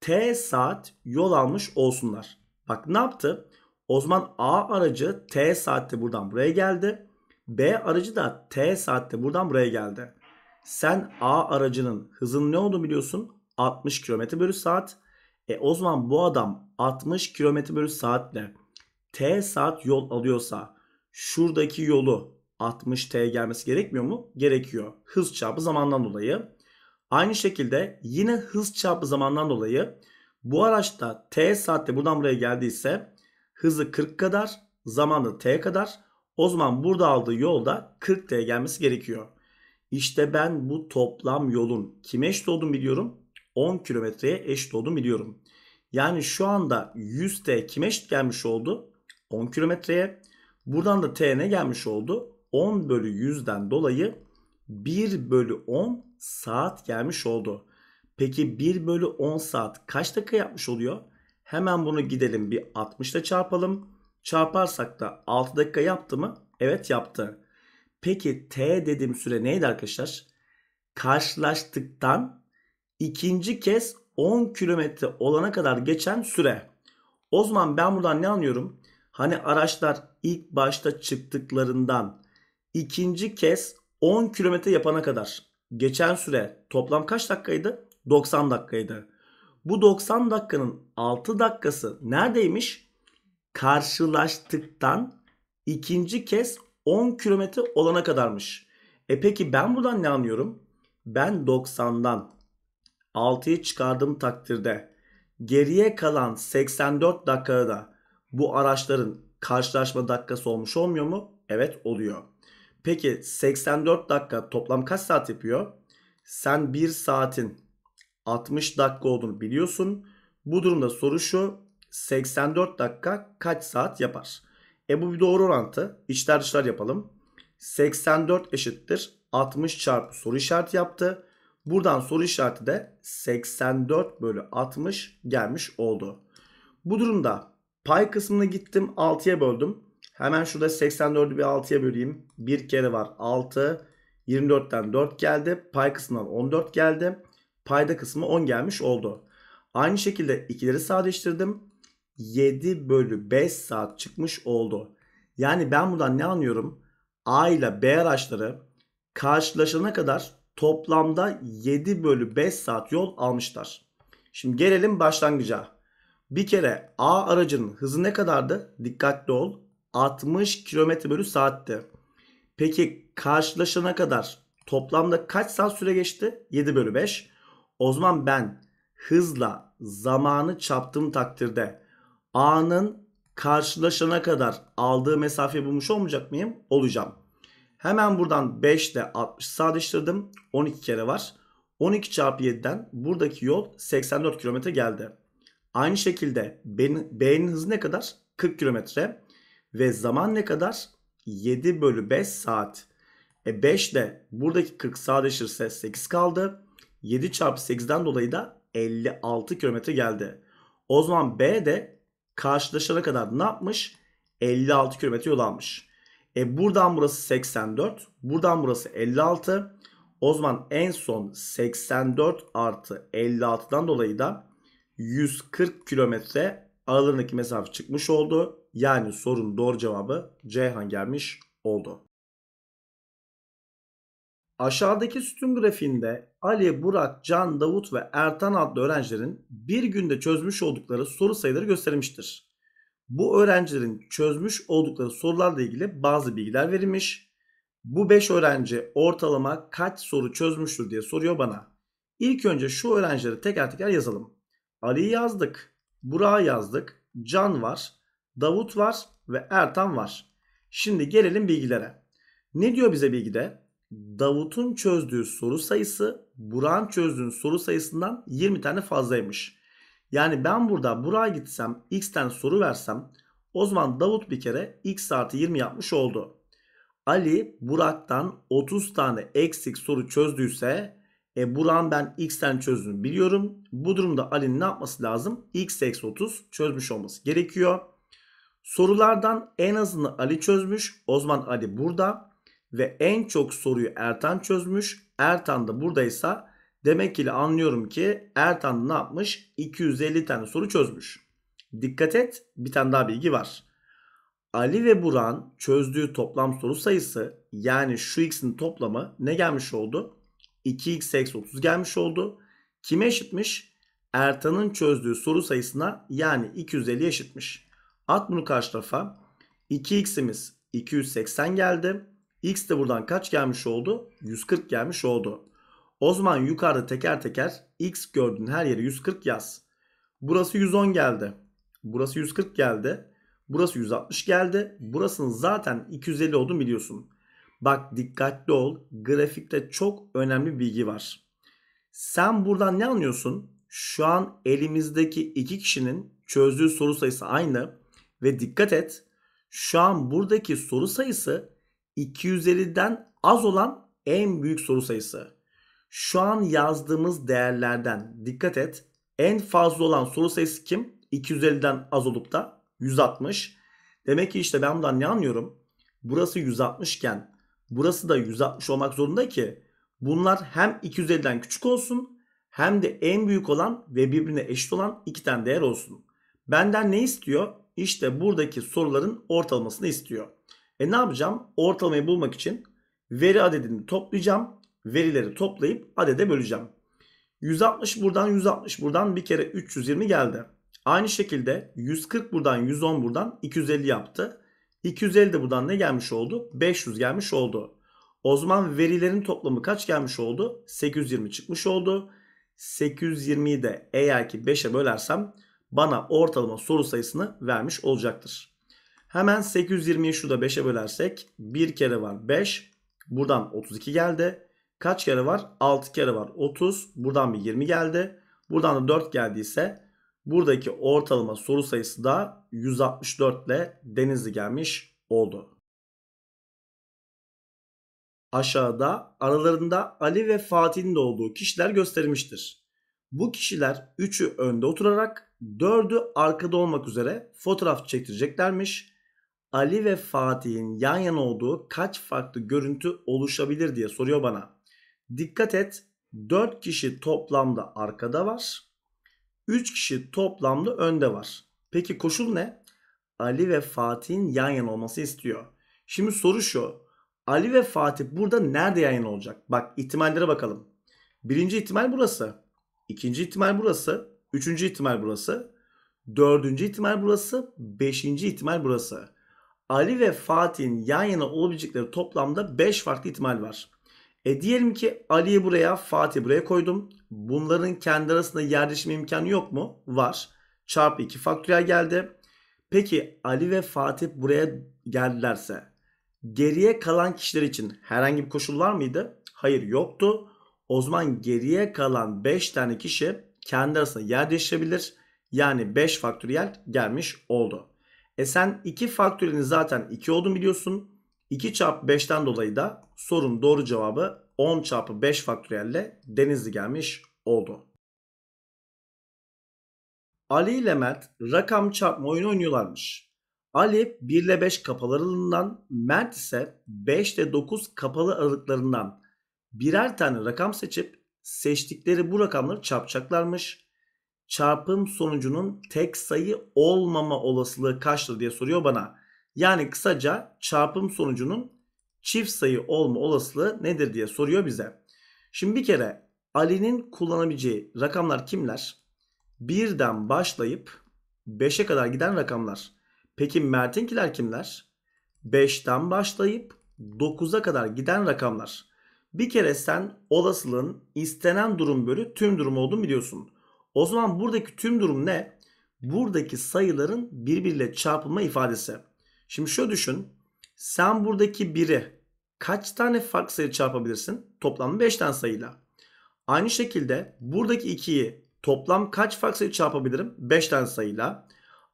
T saat yol almış olsunlar. Bak ne yaptı? O zaman A aracı T saatte buradan buraya geldi. B aracı da T saatte buradan buraya geldi. Sen A aracının hızının ne olduğunu biliyorsun. 60 km bölü saat. E o zaman bu adam 60 km bölü saatle t saat yol alıyorsa şuradaki yolu 60 t gelmesi gerekmiyor mu? Gerekiyor. Hız çarpı zamandan dolayı. Aynı şekilde yine hız çarpı zamandan dolayı bu araçta t saatte buradan buraya geldiyse hızı 40 kadar, zamanı t kadar. O zaman burada aldığı yolda 40 t gelmesi gerekiyor. İşte ben bu toplam yolun kime eşit olduğunu biliyorum. 10 kilometreye eşit olduğunu biliyorum. Yani şu anda 100 T kime eşit gelmiş oldu? 10 kilometreye. Buradan da T ne gelmiş oldu? 10 bölü 100'den dolayı 1 bölü 10 saat gelmiş oldu. Peki 1 bölü 10 saat kaç dakika yapmış oluyor? Hemen bunu gidelim bir 60 ile çarpalım. Çarparsak da 6 dakika yaptı mı? Evet yaptı. Peki T dediğim süre neydi arkadaşlar? Karşılaştıktan ikinci kez 10 kilometre olana kadar geçen süre. O zaman ben buradan ne anlıyorum? Hani araçlar ilk başta çıktıklarından ikinci kez 10 kilometre yapana kadar geçen süre toplam kaç dakikaydı? 90 dakikaydı. Bu 90 dakikanın 6 dakikası neredeymiş? Karşılaştıktan ikinci kez 10 kilometre olana kadarmış. E peki ben buradan ne anlıyorum? Ben 90'dan 6'yı çıkardığım takdirde geriye kalan 84 dakikada da bu araçların karşılaşma dakikası olmuş olmuyor mu? Evet oluyor. Peki 84 dakika toplam kaç saat yapıyor? Sen 1 saatin 60 dakika olduğunu biliyorsun. Bu durumda soru şu 84 dakika kaç saat yapar? E bu bir doğru orantı. İçler dışlar yapalım. 84 eşittir 60 çarpı soru işareti yaptı. Buradan soru işareti de 84 bölü 60 gelmiş oldu. Bu durumda pay kısmına gittim 6'ya böldüm. Hemen şurada 84'ü bir 6'ya böleyim. Bir kere var 6. 24'ten 4 geldi. Pay kısmından 14 geldi. Payda kısmı 10 gelmiş oldu. Aynı şekilde ikileri sadeleştirdim. 7 bölü 5 saat çıkmış oldu. Yani ben buradan ne anlıyorum? A ile B araçları karşılaşana kadar toplamda 7 bölü 5 saat yol almışlar. Şimdi gelelim başlangıca. Bir kere A aracının hızı ne kadardı? Dikkatli ol. 60 km bölü saatti. Peki karşılaşana kadar toplamda kaç saat süre geçti? 7 bölü 5. O zaman ben hızla zamanı çarptığım takdirde A'nın karşılaşana kadar aldığı mesafeyi bulmuş olmayacak mıyım? Olacağım. Hemen buradan 5 ile 60 sadeleştirdim. 12 kere var. 12 çarpı 7'den buradaki yol 84 kilometre geldi. Aynı şekilde B'nin, B'nin hızı ne kadar? 40 kilometre. Ve zaman ne kadar? 7 bölü 5 saat. E 5 ile buradaki 40 sadeleşirse 8 kaldı. 7 çarpı 8'den dolayı da 56 kilometre geldi. O zaman B de karşılaşana kadar ne yapmış? 56 kilometre yol almış. E buradan burası 84. Buradan burası 56. O zaman en son 84 artı 56'dan dolayı da 140 kilometre aralarındaki mesafe çıkmış oldu. Yani sorunun doğru cevabı Ceyhan gelmiş oldu. Aşağıdaki sütun grafiğinde Ali, Burak, Can, Davut ve Ertan adlı öğrencilerin bir günde çözmüş oldukları soru sayıları gösterilmiştir. Bu öğrencilerin çözmüş oldukları sorularla ilgili bazı bilgiler verilmiş. Bu 5 öğrenci ortalama kaç soru çözmüştür diye soruyor bana. İlk önce şu öğrencileri teker teker yazalım. Ali'yi yazdık, Burak'ı yazdık, Can var, Davut var ve Ertan var. Şimdi gelelim bilgilere. Ne diyor bize bilgide? Davut'un çözdüğü soru sayısı Burak'ın çözdüğü soru sayısından 20 tane fazlaymış. Yani ben burada buraya gitsem x'ten soru versem o zaman Davut bir kere x artı 20 yapmış oldu. Ali Burak'tan 30 tane eksik soru çözdüyse e, Burak'ın ben x'ten çözdüğünü biliyorum. Bu durumda Ali'nin ne yapması lazım? x eksi 30 çözmüş olması gerekiyor. Sorulardan en azını Ali çözmüş. O zaman Ali burada ve en çok soruyu Ertan çözmüş. Ertan da buradaysa Demek ki anlıyorum ki Ertan ne yapmış? 250 tane soru çözmüş. Dikkat et bir tane daha bilgi var. Ali ve Buran çözdüğü toplam soru sayısı yani şu x'in toplamı ne gelmiş oldu? 2x eksi 30 gelmiş oldu. Kime eşitmiş? Ertan'ın çözdüğü soru sayısına yani 250 eşitmiş. At bunu karşı tarafa. 2x'imiz 280 geldi. X de buradan kaç gelmiş oldu? 140 gelmiş oldu. O zaman yukarıda teker teker x gördüğün her yere 140 yaz. Burası 110 geldi. Burası 140 geldi. Burası 160 geldi. Burasının zaten 250 olduğunu biliyorsun. Bak dikkatli ol. Grafikte çok önemli bir bilgi var. Sen buradan ne anlıyorsun? Şu an elimizdeki iki kişinin çözdüğü soru sayısı aynı. Ve dikkat et. Şu an buradaki soru sayısı 250'den az olan en büyük soru sayısı şu an yazdığımız değerlerden dikkat et. En fazla olan soru sayısı kim? 250'den az olup da 160. Demek ki işte ben bundan ne anlıyorum? Burası 160 iken burası da 160 olmak zorunda ki bunlar hem 250'den küçük olsun hem de en büyük olan ve birbirine eşit olan iki tane değer olsun. Benden ne istiyor? İşte buradaki soruların ortalamasını istiyor. E ne yapacağım? Ortalamayı bulmak için veri adedini toplayacağım verileri toplayıp adede böleceğim. 160 buradan 160 buradan bir kere 320 geldi. Aynı şekilde 140 buradan 110 buradan 250 yaptı. 250 de buradan ne gelmiş oldu? 500 gelmiş oldu. O zaman verilerin toplamı kaç gelmiş oldu? 820 çıkmış oldu. 820'yi de eğer ki 5'e bölersem bana ortalama soru sayısını vermiş olacaktır. Hemen 820'yi şu da 5'e bölersek 1 kere var 5. Buradan 32 geldi kaç kere var? 6 kere var. 30. Buradan bir 20 geldi. Buradan da 4 geldiyse buradaki ortalama soru sayısı da 164 ile Denizli gelmiş oldu. Aşağıda aralarında Ali ve Fatih'in de olduğu kişiler gösterilmiştir. Bu kişiler 3'ü önde oturarak 4'ü arkada olmak üzere fotoğraf çektireceklermiş. Ali ve Fatih'in yan yana olduğu kaç farklı görüntü oluşabilir diye soruyor bana. Dikkat et 4 kişi toplamda arkada var. 3 kişi toplamda önde var. Peki koşul ne? Ali ve Fatih'in yan yana olması istiyor. Şimdi soru şu. Ali ve Fatih burada nerede yan yana olacak? Bak ihtimallere bakalım. Birinci ihtimal burası. ikinci ihtimal burası. Üçüncü ihtimal burası. Dördüncü ihtimal burası. Beşinci ihtimal burası. Ali ve Fatih'in yan yana olabilecekleri toplamda 5 farklı ihtimal var. E diyelim ki Ali'yi buraya, Fatih buraya koydum. Bunların kendi arasında yerleşme imkanı yok mu? Var. Çarpı 2 faktöriyel geldi. Peki Ali ve Fatih buraya geldilerse geriye kalan kişiler için herhangi bir koşul var mıydı? Hayır yoktu. O zaman geriye kalan 5 tane kişi kendi arasında yer Yani 5 faktöriyel gelmiş oldu. E sen 2 faktöriyelin zaten 2 olduğunu biliyorsun. 2 çarpı 5'ten dolayı da sorun doğru cevabı 10 çarpı 5 faktöriyelle Denizli gelmiş oldu. Ali ile Mert rakam çarpma oyunu oynuyorlarmış. Ali 1 ile 5 kapalı aralığından, Mert ise 5 ile 9 kapalı aralıklarından birer tane rakam seçip seçtikleri bu rakamları çarpacaklarmış. Çarpım sonucunun tek sayı olmama olasılığı kaçtır diye soruyor bana. Yani kısaca çarpım sonucunun çift sayı olma olasılığı nedir diye soruyor bize. Şimdi bir kere Ali'nin kullanabileceği rakamlar kimler? Bir'den başlayıp 5'e kadar giden rakamlar. Peki Mert'inkiler kimler? 5'ten başlayıp 9'a kadar giden rakamlar. Bir kere sen olasılığın istenen durum bölü tüm durum olduğunu biliyorsun. O zaman buradaki tüm durum ne? Buradaki sayıların birbiriyle çarpılma ifadesi. Şimdi şöyle düşün. Sen buradaki 1'i kaç tane farklı sayı çarpabilirsin? Toplam 5 tane sayıyla. Aynı şekilde buradaki 2'yi toplam kaç farklı sayı çarpabilirim? 5 tane sayıyla.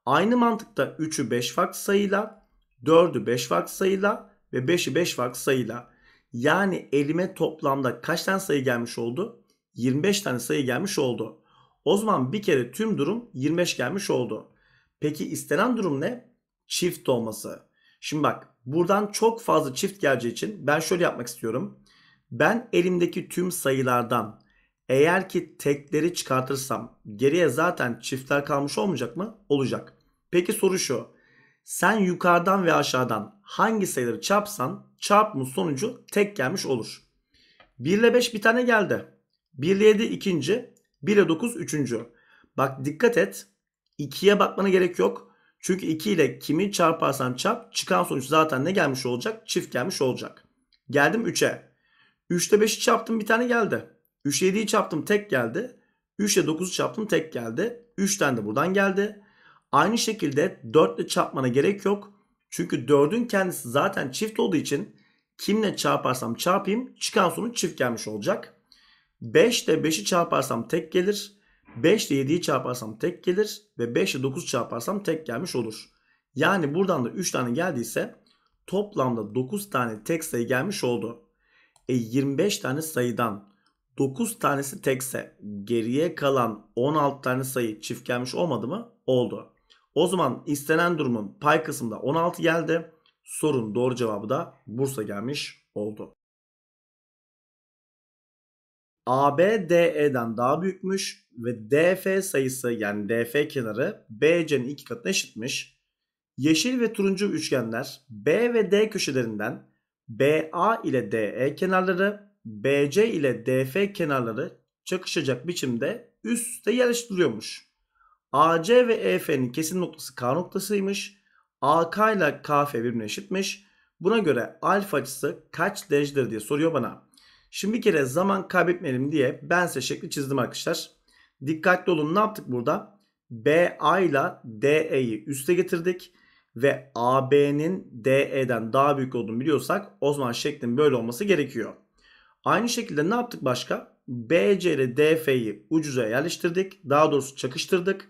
Aynı mantıkta 3'ü 5 farklı sayıyla, 4'ü 5 farklı sayıyla ve 5'i 5 farklı sayıyla. Yani elime toplamda kaç tane sayı gelmiş oldu? 25 tane sayı gelmiş oldu. O zaman bir kere tüm durum 25 gelmiş oldu. Peki istenen durum ne? çift olması. Şimdi bak buradan çok fazla çift geleceği için ben şöyle yapmak istiyorum. Ben elimdeki tüm sayılardan eğer ki tekleri çıkartırsam geriye zaten çiftler kalmış olmayacak mı? Olacak. Peki soru şu. Sen yukarıdan ve aşağıdan hangi sayıları çarpsan çarpma sonucu tek gelmiş olur. 1 ile 5 bir tane geldi. 1 ile 7 ikinci. 1 ile 9 üçüncü. Bak dikkat et. 2'ye bakmana gerek yok. Çünkü 2 ile kimi çarparsan çarp çıkan sonuç zaten ne gelmiş olacak? Çift gelmiş olacak. Geldim 3'e. 3'te 5'i çarptım bir tane geldi. 3 7'yi çarptım tek geldi. 3 ile 9'u çarptım tek geldi. 3'ten de buradan geldi. Aynı şekilde 4 ile çarpmana gerek yok. Çünkü 4'ün kendisi zaten çift olduğu için kimle çarparsam çarpayım çıkan sonuç çift gelmiş olacak. 5 ile 5'i çarparsam tek gelir. 5 ile 7'yi çarparsam tek gelir ve 5 ile 9 çarparsam tek gelmiş olur. Yani buradan da 3 tane geldiyse toplamda 9 tane tek sayı gelmiş oldu. E 25 tane sayıdan 9 tanesi tekse geriye kalan 16 tane sayı çift gelmiş olmadı mı? Oldu. O zaman istenen durumun pay kısmında 16 geldi. Sorun doğru cevabı da Bursa gelmiş oldu. AB DE'den daha büyükmüş ve DF sayısı yani DF kenarı BC'nin iki katına eşitmiş. Yeşil ve turuncu üçgenler B ve D köşelerinden BA ile DE kenarları, BC ile DF kenarları çakışacak biçimde üst üste yerleştiriliyormuş. AC ve EF'nin kesin noktası K noktasıymış. AK ile KF birbirine eşitmiş. Buna göre alfa açısı kaç derecedir diye soruyor bana. Şimdi bir kere zaman kaybetmeyelim diye ben size şekli çizdim arkadaşlar. Dikkatli olun ne yaptık burada? BA ile DE'yi üste getirdik ve AB'nin DE'den daha büyük olduğunu biliyorsak o zaman şeklin böyle olması gerekiyor. Aynı şekilde ne yaptık başka? BC ile DF'yi ucuza yerleştirdik. Daha doğrusu çakıştırdık.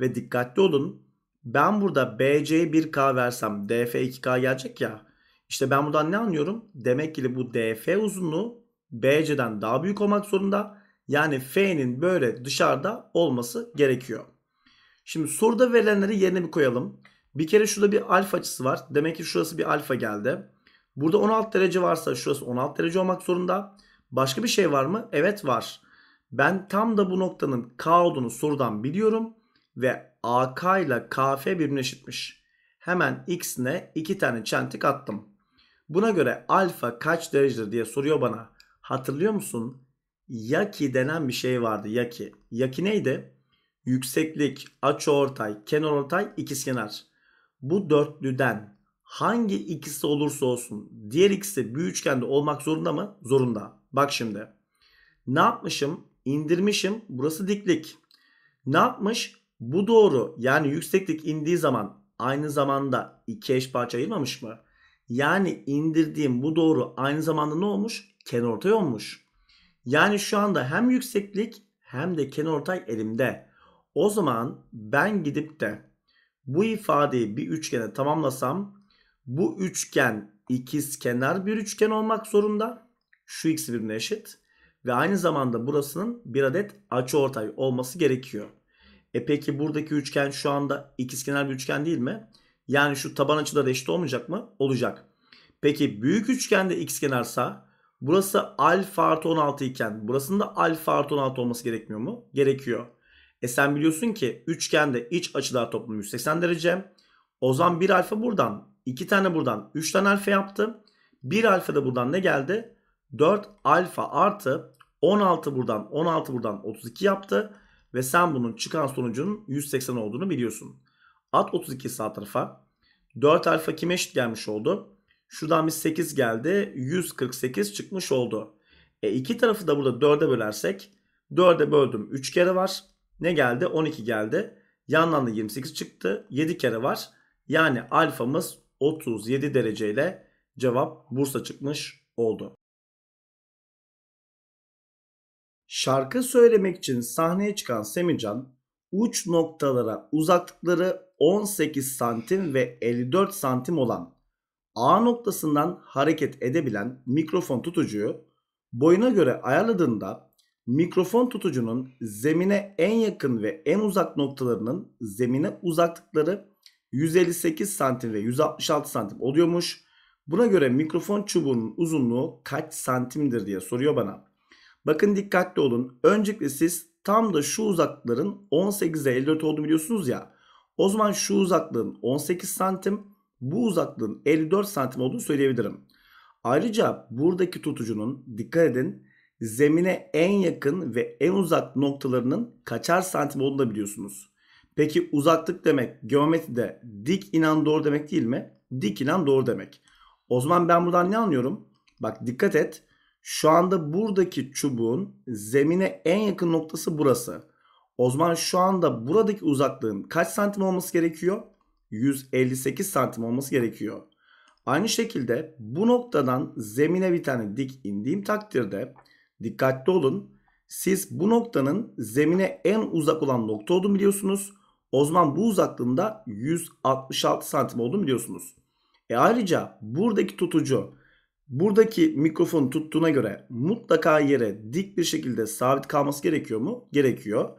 Ve dikkatli olun. Ben burada BC'ye 1K versem DF 2K gelecek ya. İşte ben buradan ne anlıyorum? Demek ki bu DF uzunluğu BC'den daha büyük olmak zorunda. Yani F'nin böyle dışarıda olması gerekiyor. Şimdi soruda verilenleri yerine bir koyalım. Bir kere şurada bir alfa açısı var. Demek ki şurası bir alfa geldi. Burada 16 derece varsa şurası 16 derece olmak zorunda. Başka bir şey var mı? Evet var. Ben tam da bu noktanın K olduğunu sorudan biliyorum. Ve AK ile KF birbirine eşitmiş. Hemen X'ine iki tane çentik attım. Buna göre alfa kaç derecedir diye soruyor bana. Hatırlıyor musun? Yaki denen bir şey vardı. Yaki. Yaki neydi? Yükseklik, açıortay, kenarortay, ikizkenar. Bu dörtlüden hangi ikisi olursa olsun diğer ikisi bir üçgende olmak zorunda mı? Zorunda. Bak şimdi. Ne yapmışım? İndirmişim. Burası diklik. Ne yapmış? Bu doğru. Yani yükseklik indiği zaman aynı zamanda iki eş parça ayırmamış mı? Yani indirdiğim bu doğru aynı zamanda ne olmuş? kenarortay olmuş. Yani şu anda hem yükseklik hem de kenarortay elimde. O zaman ben gidip de bu ifadeyi bir üçgene tamamlasam bu üçgen ikiz kenar bir üçgen olmak zorunda. Şu x birbirine eşit. Ve aynı zamanda burasının bir adet açı ortay olması gerekiyor. E peki buradaki üçgen şu anda ikizkenar bir üçgen değil mi? Yani şu taban açıda eşit olmayacak mı? Olacak. Peki büyük üçgende x kenarsa? Burası alfa artı 16 iken burasında alfa artı 16 olması gerekmiyor mu? Gerekiyor. E sen biliyorsun ki üçgende iç açılar toplamı 180 derece. O zaman 1 alfa buradan, 2 tane buradan, 3 tane alfa yaptı. 1 alfa da buradan ne geldi? 4 alfa artı 16 buradan, 16 buradan 32 yaptı. Ve sen bunun çıkan sonucunun 180 olduğunu biliyorsun. At 32 sağ tarafa. 4 alfa kime eşit gelmiş oldu? Şuradan bir 8 geldi. 148 çıkmış oldu. E iki tarafı da burada 4'e bölersek 4'e böldüm 3 kere var. Ne geldi? 12 geldi. Yandan da 28 çıktı. 7 kere var. Yani alfamız 37 dereceyle cevap Bursa çıkmış oldu. Şarkı söylemek için sahneye çıkan Semican uç noktalara uzaklıkları 18 santim ve 54 santim olan A noktasından hareket edebilen mikrofon tutucuyu boyuna göre ayarladığında mikrofon tutucunun zemine en yakın ve en uzak noktalarının zemine uzaklıkları 158 santim ve 166 santim oluyormuş. Buna göre mikrofon çubuğunun uzunluğu kaç santimdir diye soruyor bana. Bakın dikkatli olun. Öncelikle siz tam da şu uzaklıkların 18'e 54 olduğunu biliyorsunuz ya. O zaman şu uzaklığın 18 santim bu uzaklığın 54 santim olduğunu söyleyebilirim. Ayrıca buradaki tutucunun dikkat edin zemine en yakın ve en uzak noktalarının kaçar santim olduğunu da biliyorsunuz. Peki uzaklık demek geometride dik inan doğru demek değil mi? Dik inan doğru demek. O zaman ben buradan ne anlıyorum? Bak dikkat et. Şu anda buradaki çubuğun zemine en yakın noktası burası. O zaman şu anda buradaki uzaklığın kaç santim olması gerekiyor? 158 santim olması gerekiyor. Aynı şekilde bu noktadan zemine bir tane dik indiğim takdirde dikkatli olun. Siz bu noktanın zemine en uzak olan nokta olduğunu biliyorsunuz. O zaman bu uzaklığında 166 santim olduğunu biliyorsunuz. E ayrıca buradaki tutucu buradaki mikrofon tuttuğuna göre mutlaka yere dik bir şekilde sabit kalması gerekiyor mu? Gerekiyor.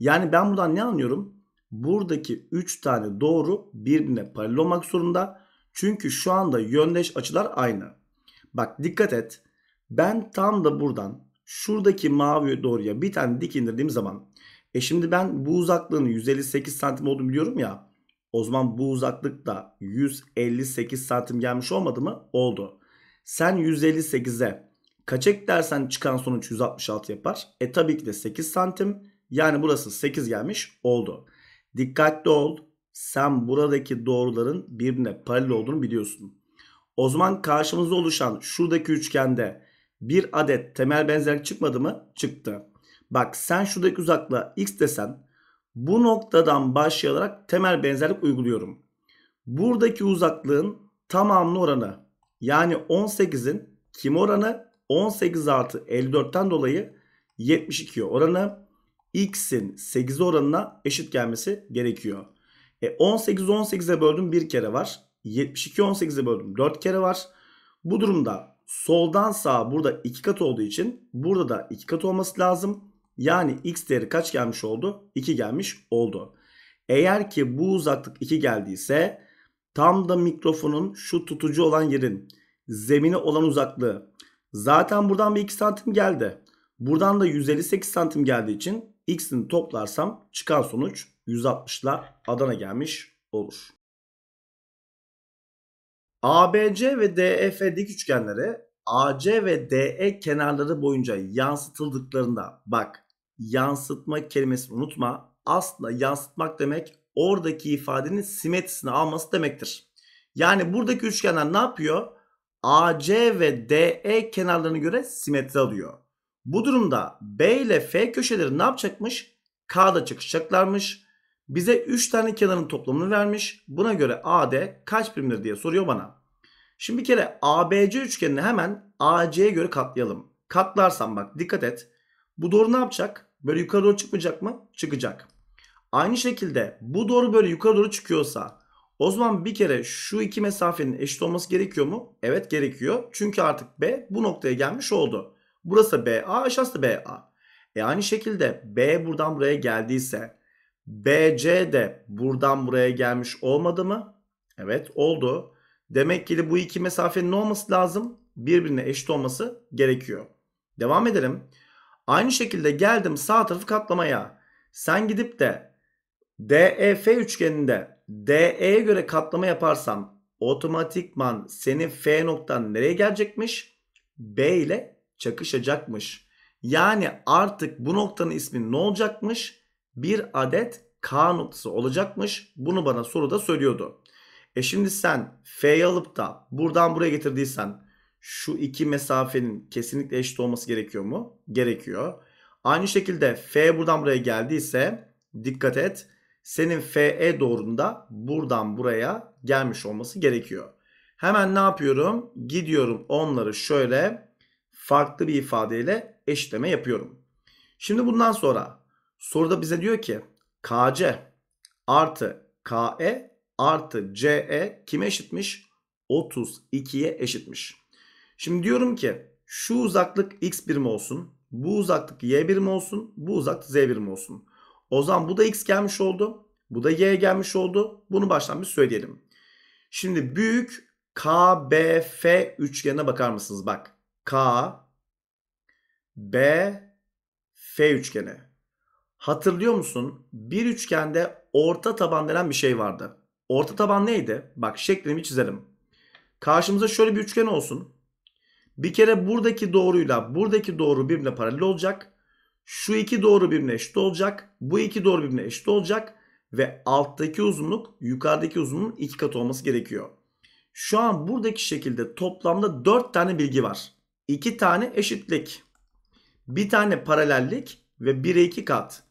Yani ben buradan ne anlıyorum? buradaki 3 tane doğru birbirine paralel olmak zorunda. Çünkü şu anda yöndeş açılar aynı. Bak dikkat et. Ben tam da buradan şuradaki mavi doğruya bir tane dik indirdiğim zaman e şimdi ben bu uzaklığın 158 santim olduğunu biliyorum ya. O zaman bu uzaklık da 158 santim gelmiş olmadı mı? Oldu. Sen 158'e kaç eklersen çıkan sonuç 166 yapar. E tabii ki de 8 santim. Yani burası 8 gelmiş oldu. Dikkatli ol. Sen buradaki doğruların birbirine paralel olduğunu biliyorsun. O zaman karşımızda oluşan şuradaki üçgende bir adet temel benzerlik çıkmadı mı? Çıktı. Bak sen şuradaki uzaklığa x desen bu noktadan başlayarak temel benzerlik uyguluyorum. Buradaki uzaklığın tamamlı oranı yani 18'in kim oranı? 18 artı 54'ten dolayı 72 oranı x'in 8 oranına eşit gelmesi gerekiyor. E 18 18'e böldüm bir kere var. 72 18'e böldüm 4 kere var. Bu durumda soldan sağa burada 2 kat olduğu için burada da 2 kat olması lazım. Yani x değeri kaç gelmiş oldu? 2 gelmiş oldu. Eğer ki bu uzaklık 2 geldiyse tam da mikrofonun şu tutucu olan yerin zemine olan uzaklığı. Zaten buradan bir 2 santim geldi. Buradan da 158 santim geldiği için x'ini toplarsam çıkan sonuç 160'la Adana gelmiş olur. ABC ve DEF dik üçgenlere AC ve DE kenarları boyunca yansıtıldıklarında bak yansıtma kelimesini unutma. Aslında yansıtmak demek oradaki ifadenin simetrisini alması demektir. Yani buradaki üçgenler ne yapıyor? AC ve DE kenarlarına göre simetri alıyor. Bu durumda B ile F köşeleri ne yapacakmış? K'da çıkacaklarmış. Bize 3 tane kenarın toplamını vermiş. Buna göre AD kaç birimdir diye soruyor bana. Şimdi bir kere ABC üçgenini hemen AC'ye göre katlayalım. Katlarsam bak dikkat et. Bu doğru ne yapacak? Böyle yukarı doğru çıkmayacak mı? Çıkacak. Aynı şekilde bu doğru böyle yukarı doğru çıkıyorsa o zaman bir kere şu iki mesafenin eşit olması gerekiyor mu? Evet gerekiyor. Çünkü artık B bu noktaya gelmiş oldu. Burası BA, aşağısı da BA. E aynı şekilde B buradan buraya geldiyse BC de buradan buraya gelmiş olmadı mı? Evet oldu. Demek ki bu iki mesafenin olması lazım? Birbirine eşit olması gerekiyor. Devam edelim. Aynı şekilde geldim sağ tarafı katlamaya. Sen gidip de DEF üçgeninde DE'ye göre katlama yaparsam otomatikman senin F noktan nereye gelecekmiş? B ile çakışacakmış. Yani artık bu noktanın ismi ne olacakmış? Bir adet K noktası olacakmış. Bunu bana soruda söylüyordu. E şimdi sen F'yi alıp da buradan buraya getirdiysen şu iki mesafenin kesinlikle eşit olması gerekiyor mu? Gerekiyor. Aynı şekilde F buradan buraya geldiyse dikkat et senin FE doğrunda buradan buraya gelmiş olması gerekiyor. Hemen ne yapıyorum? Gidiyorum onları şöyle farklı bir ifadeyle eşitleme yapıyorum. Şimdi bundan sonra soruda bize diyor ki KC artı KE artı CE kime eşitmiş? 32'ye eşitmiş. Şimdi diyorum ki şu uzaklık x birim olsun. Bu uzaklık y birim olsun. Bu uzaklık z birim olsun. O zaman bu da x gelmiş oldu. Bu da y gelmiş oldu. Bunu baştan bir söyleyelim. Şimdi büyük KBF üçgenine bakar mısınız? Bak K, B, F üçgeni. Hatırlıyor musun? Bir üçgende orta taban denen bir şey vardı. Orta taban neydi? Bak şeklini bir çizelim. Karşımıza şöyle bir üçgen olsun. Bir kere buradaki doğruyla buradaki doğru birbirine paralel olacak. Şu iki doğru birbirine eşit olacak. Bu iki doğru birbirine eşit olacak. Ve alttaki uzunluk yukarıdaki uzunluğun iki katı olması gerekiyor. Şu an buradaki şekilde toplamda 4 tane bilgi var. 2 tane eşitlik, bir tane paralellik ve 1'e 2 kat.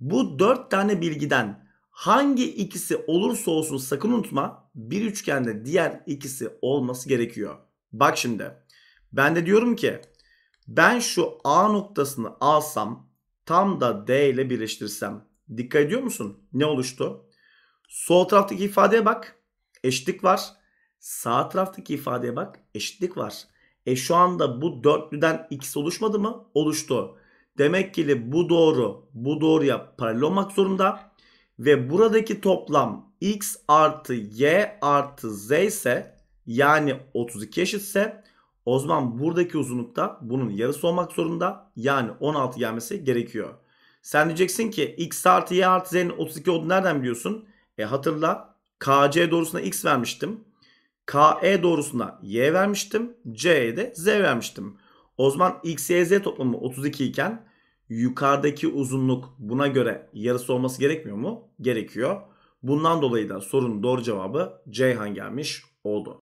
Bu 4 tane bilgiden hangi ikisi olursa olsun sakın unutma bir üçgende diğer ikisi olması gerekiyor. Bak şimdi ben de diyorum ki ben şu A noktasını alsam tam da D ile birleştirsem dikkat ediyor musun? Ne oluştu? Sol taraftaki ifadeye bak eşitlik var. Sağ taraftaki ifadeye bak eşitlik var. E şu anda bu dörtlüden x oluşmadı mı? Oluştu. Demek ki bu doğru. Bu doğruya paralel olmak zorunda. Ve buradaki toplam x artı y artı z ise yani 32 eşitse o zaman buradaki uzunlukta bunun yarısı olmak zorunda. Yani 16 gelmesi gerekiyor. Sen diyeceksin ki x artı y artı z'nin 32 olduğunu nereden biliyorsun? E hatırla KC doğrusuna x vermiştim. KE doğrusuna Y vermiştim. C'ye de Z vermiştim. O zaman X, Y, Z toplamı 32 iken yukarıdaki uzunluk buna göre yarısı olması gerekmiyor mu? Gerekiyor. Bundan dolayı da sorunun doğru cevabı Ceyhan gelmiş oldu.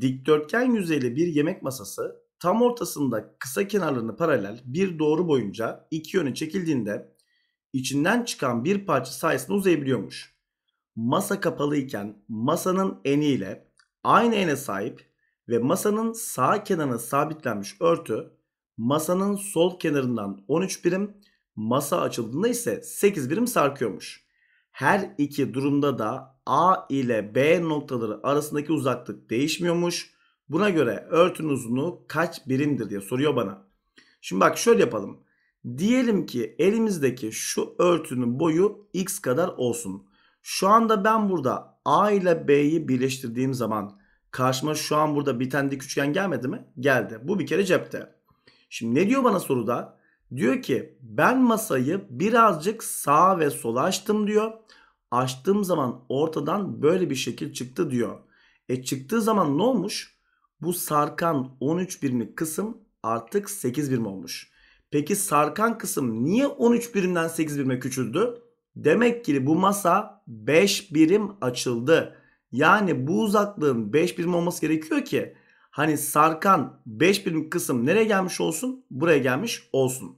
Dikdörtgen yüzeyli bir yemek masası tam ortasında kısa kenarlarını paralel bir doğru boyunca iki yöne çekildiğinde içinden çıkan bir parça sayesinde uzayabiliyormuş masa kapalıyken masanın eniyle aynı ene sahip ve masanın sağ kenarına sabitlenmiş örtü masanın sol kenarından 13 birim, masa açıldığında ise 8 birim sarkıyormuş. Her iki durumda da A ile B noktaları arasındaki uzaklık değişmiyormuş. Buna göre örtünün uzunluğu kaç birimdir diye soruyor bana. Şimdi bak şöyle yapalım. Diyelim ki elimizdeki şu örtünün boyu x kadar olsun. Şu anda ben burada A ile B'yi birleştirdiğim zaman karşıma şu an burada biten dik üçgen gelmedi mi? Geldi. Bu bir kere cepte. Şimdi ne diyor bana soruda? Diyor ki ben masayı birazcık sağa ve sola açtım diyor. Açtığım zaman ortadan böyle bir şekil çıktı diyor. E çıktığı zaman ne olmuş? Bu sarkan 13 birimlik kısım artık 8 birim olmuş. Peki sarkan kısım niye 13 birimden 8 birime küçüldü? Demek ki bu masa 5 birim açıldı. Yani bu uzaklığın 5 birim olması gerekiyor ki hani sarkan 5 birim kısım nereye gelmiş olsun? Buraya gelmiş olsun.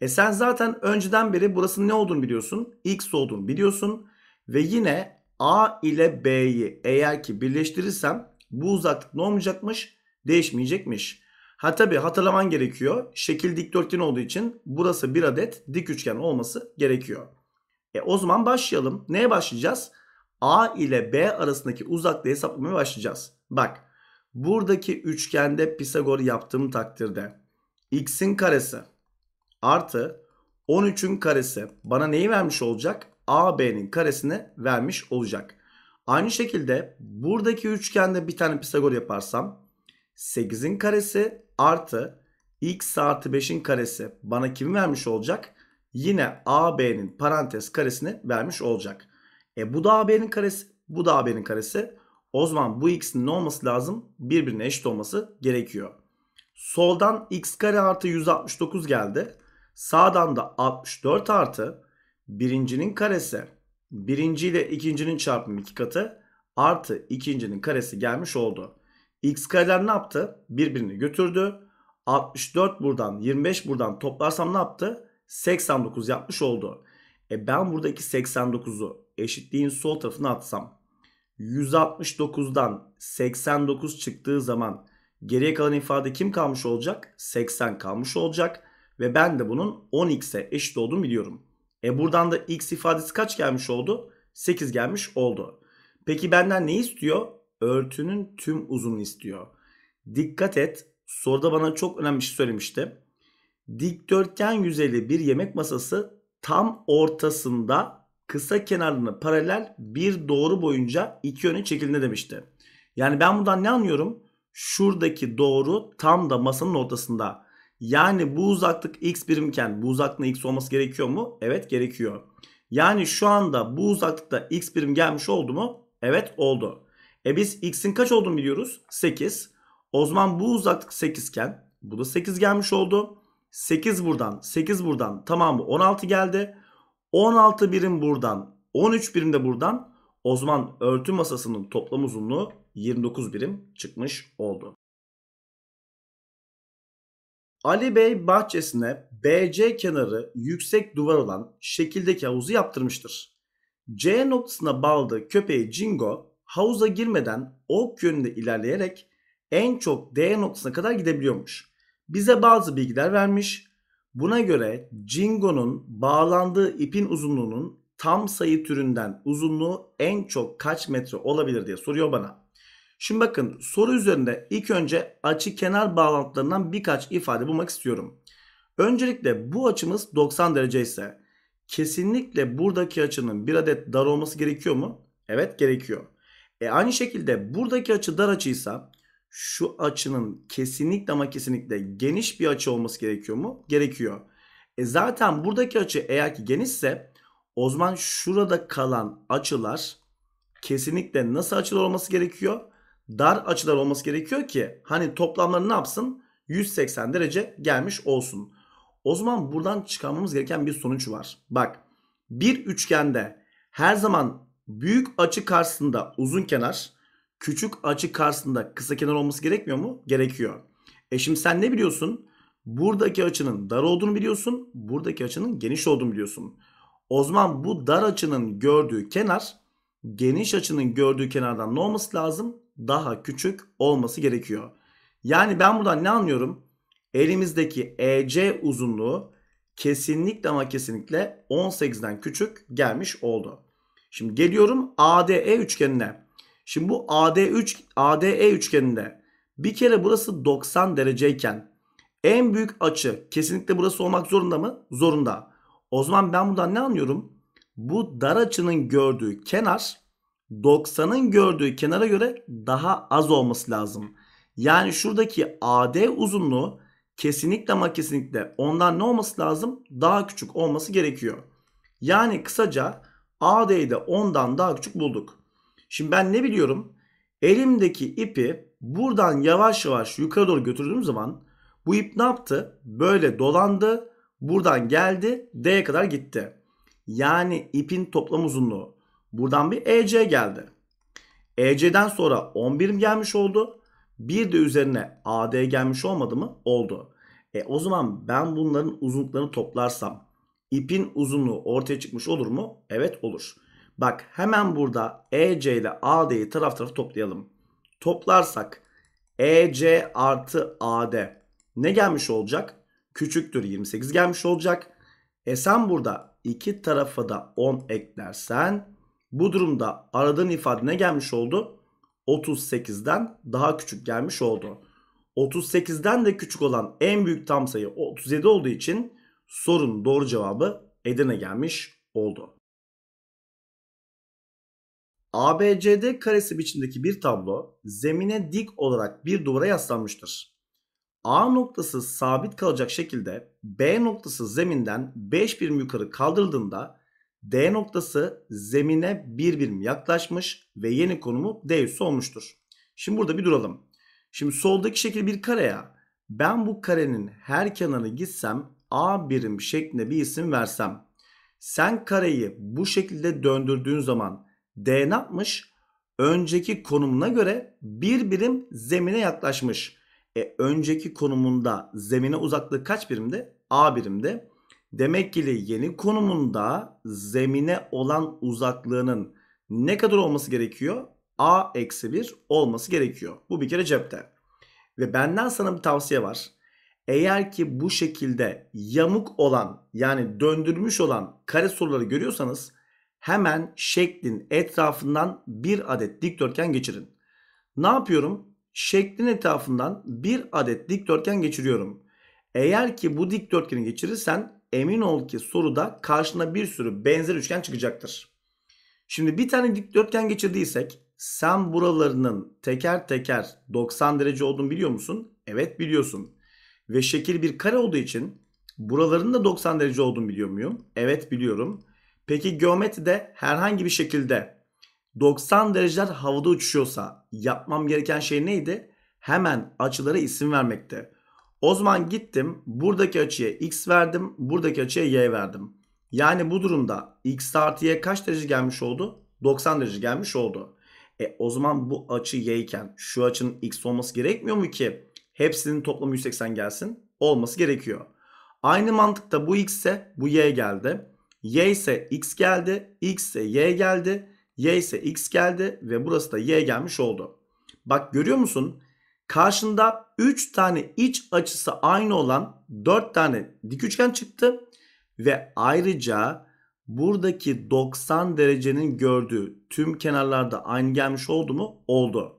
E sen zaten önceden beri burasının ne olduğunu biliyorsun. X olduğunu biliyorsun. Ve yine A ile B'yi eğer ki birleştirirsem bu uzaklık ne olmayacakmış? Değişmeyecekmiş. Ha tabi hatırlaman gerekiyor. Şekil dikdörtgen olduğu için burası bir adet dik üçgen olması gerekiyor. E o zaman başlayalım. Neye başlayacağız? A ile B arasındaki uzaklığı hesaplamaya başlayacağız. Bak buradaki üçgende Pisagor yaptığım takdirde x'in karesi artı 13'ün karesi bana neyi vermiş olacak? AB'nin karesini vermiş olacak. Aynı şekilde buradaki üçgende bir tane Pisagor yaparsam 8'in karesi artı x artı 5'in karesi bana kimi vermiş olacak? yine AB'nin parantez karesini vermiş olacak. E bu da AB'nin karesi, bu da AB'nin karesi. O zaman bu x'in ne olması lazım? Birbirine eşit olması gerekiyor. Soldan x kare artı 169 geldi. Sağdan da 64 artı birincinin karesi. Birinci ile ikincinin çarpımı iki katı artı ikincinin karesi gelmiş oldu. X kareler ne yaptı? Birbirini götürdü. 64 buradan 25 buradan toplarsam ne yaptı? 89 yapmış oldu. E ben buradaki 89'u eşitliğin sol tarafına atsam 169'dan 89 çıktığı zaman geriye kalan ifade kim kalmış olacak? 80 kalmış olacak ve ben de bunun 10x'e eşit olduğunu biliyorum. E buradan da x ifadesi kaç gelmiş oldu? 8 gelmiş oldu. Peki benden ne istiyor? Örtünün tüm uzunluğunu istiyor. Dikkat et soruda bana çok önemli bir şey söylemişti. Dikdörtgen yüzeyli bir yemek masası tam ortasında kısa kenarını paralel bir doğru boyunca iki yöne çekildiğinde demişti. Yani ben buradan ne anlıyorum? Şuradaki doğru tam da masanın ortasında. Yani bu uzaklık x birimken bu uzaklığın x olması gerekiyor mu? Evet gerekiyor. Yani şu anda bu uzaklıkta x birim gelmiş oldu mu? Evet oldu. E biz x'in kaç olduğunu biliyoruz? 8. O zaman bu uzaklık 8 iken bu da 8 gelmiş oldu. 8 buradan 8 buradan tamamı 16 geldi. 16 birim buradan 13 birim de buradan. O zaman örtü masasının toplam uzunluğu 29 birim çıkmış oldu. Ali Bey bahçesine BC kenarı yüksek duvar olan şekildeki havuzu yaptırmıştır. C noktasına bağladığı köpeği Jingo havuza girmeden ok yönünde ilerleyerek en çok D noktasına kadar gidebiliyormuş bize bazı bilgiler vermiş. Buna göre Jingo'nun bağlandığı ipin uzunluğunun tam sayı türünden uzunluğu en çok kaç metre olabilir diye soruyor bana. Şimdi bakın soru üzerinde ilk önce açı kenar bağlantılarından birkaç ifade bulmak istiyorum. Öncelikle bu açımız 90 derece ise kesinlikle buradaki açının bir adet dar olması gerekiyor mu? Evet gerekiyor. E aynı şekilde buradaki açı dar açıysa şu açının kesinlikle ama kesinlikle geniş bir açı olması gerekiyor mu? Gerekiyor. E zaten buradaki açı eğer ki genişse o zaman şurada kalan açılar kesinlikle nasıl açılar olması gerekiyor? Dar açılar olması gerekiyor ki hani toplamları ne yapsın? 180 derece gelmiş olsun. O zaman buradan çıkarmamız gereken bir sonuç var. Bak bir üçgende her zaman büyük açı karşısında uzun kenar küçük açı karşısında kısa kenar olması gerekmiyor mu? Gerekiyor. E şimdi sen ne biliyorsun? Buradaki açının dar olduğunu biliyorsun. Buradaki açının geniş olduğunu biliyorsun. O zaman bu dar açının gördüğü kenar geniş açının gördüğü kenardan ne olması lazım? Daha küçük olması gerekiyor. Yani ben buradan ne anlıyorum? Elimizdeki EC uzunluğu kesinlikle ama kesinlikle 18'den küçük gelmiş oldu. Şimdi geliyorum ADE üçgenine. Şimdi bu AD3 ADE üçgeninde bir kere burası 90 dereceyken en büyük açı kesinlikle burası olmak zorunda mı? Zorunda. O zaman ben buradan ne anlıyorum? Bu dar açının gördüğü kenar 90'ın gördüğü kenara göre daha az olması lazım. Yani şuradaki AD uzunluğu kesinlikle ama kesinlikle ondan ne olması lazım? Daha küçük olması gerekiyor. Yani kısaca AD'yi de ondan daha küçük bulduk. Şimdi ben ne biliyorum? Elimdeki ipi buradan yavaş yavaş yukarı doğru götürdüğüm zaman bu ip ne yaptı? Böyle dolandı. Buradan geldi. D'ye kadar gitti. Yani ipin toplam uzunluğu. Buradan bir EC geldi. EC'den sonra 10 gelmiş oldu. Bir de üzerine AD gelmiş olmadı mı? Oldu. E o zaman ben bunların uzunluklarını toplarsam ipin uzunluğu ortaya çıkmış olur mu? Evet olur. Bak hemen burada EC ile AD'yi taraf tarafı toplayalım. Toplarsak EC artı AD ne gelmiş olacak? Küçüktür 28 gelmiş olacak. E sen burada iki tarafa da 10 eklersen bu durumda aradığın ifade ne gelmiş oldu? 38'den daha küçük gelmiş oldu. 38'den de küçük olan en büyük tam sayı 37 olduğu için sorunun doğru cevabı Edirne gelmiş oldu. ABCD karesi biçimdeki bir tablo zemine dik olarak bir duvara yaslanmıştır. A noktası sabit kalacak şekilde B noktası zeminden 5 birim yukarı kaldırıldığında D noktası zemine 1 birim yaklaşmış ve yeni konumu D üssü olmuştur. Şimdi burada bir duralım. Şimdi soldaki şekil bir kare ya. Ben bu karenin her kenarına gitsem A birim şeklinde bir isim versem. Sen kareyi bu şekilde döndürdüğün zaman D ne yapmış? Önceki konumuna göre bir birim zemine yaklaşmış. E, önceki konumunda zemine uzaklığı kaç birimde? A birimde. Demek ki yeni konumunda zemine olan uzaklığının ne kadar olması gerekiyor? A eksi 1 olması gerekiyor. Bu bir kere cepte. Ve benden sana bir tavsiye var. Eğer ki bu şekilde yamuk olan yani döndürmüş olan kare soruları görüyorsanız hemen şeklin etrafından bir adet dikdörtgen geçirin. Ne yapıyorum? Şeklin etrafından bir adet dikdörtgen geçiriyorum. Eğer ki bu dikdörtgeni geçirirsen emin ol ki soruda karşına bir sürü benzer üçgen çıkacaktır. Şimdi bir tane dikdörtgen geçirdiysek sen buralarının teker teker 90 derece olduğunu biliyor musun? Evet biliyorsun. Ve şekil bir kare olduğu için buralarının da 90 derece olduğunu biliyor muyum? Evet biliyorum. Peki geometride herhangi bir şekilde 90 dereceler havada uçuşuyorsa yapmam gereken şey neydi? Hemen açılara isim vermekti. O zaman gittim buradaki açıya x verdim buradaki açıya y verdim. Yani bu durumda x artı y kaç derece gelmiş oldu? 90 derece gelmiş oldu. E o zaman bu açı y iken şu açının x olması gerekmiyor mu ki hepsinin toplamı 180 gelsin? Olması gerekiyor. Aynı mantıkta bu x ise bu y geldi. Y ise X geldi. X ise Y geldi. Y ise X geldi. Ve burası da Y gelmiş oldu. Bak görüyor musun? Karşında 3 tane iç açısı aynı olan 4 tane dik üçgen çıktı. Ve ayrıca buradaki 90 derecenin gördüğü tüm kenarlarda aynı gelmiş oldu mu? Oldu.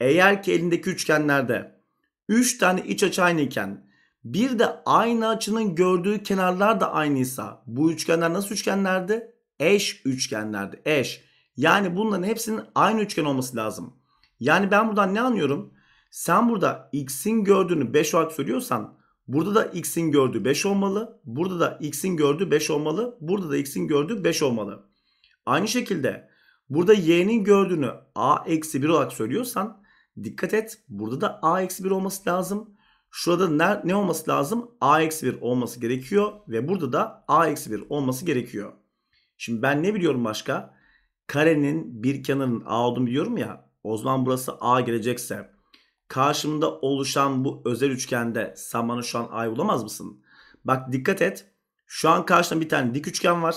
Eğer ki elindeki üçgenlerde 3 tane iç açı aynı iken bir de aynı açının gördüğü kenarlar da aynıysa bu üçgenler nasıl üçgenlerdi? Eş üçgenlerdi. Eş. Yani bunların hepsinin aynı üçgen olması lazım. Yani ben buradan ne anlıyorum? Sen burada x'in gördüğünü 5 olarak söylüyorsan burada da x'in gördüğü 5 olmalı. Burada da x'in gördüğü 5 olmalı. Burada da x'in gördüğü 5 olmalı. Aynı şekilde burada y'nin gördüğünü a eksi 1 olarak söylüyorsan dikkat et burada da a eksi 1 olması lazım. Şurada ne, ne olması lazım? A-1 olması gerekiyor ve burada da A-1 olması gerekiyor. Şimdi ben ne biliyorum başka? Karenin bir kenarının A olduğunu biliyorum ya. O zaman burası A gelecekse karşımda oluşan bu özel üçgende sen bana şu an A'yı bulamaz mısın? Bak dikkat et. Şu an karşımda bir tane dik üçgen var.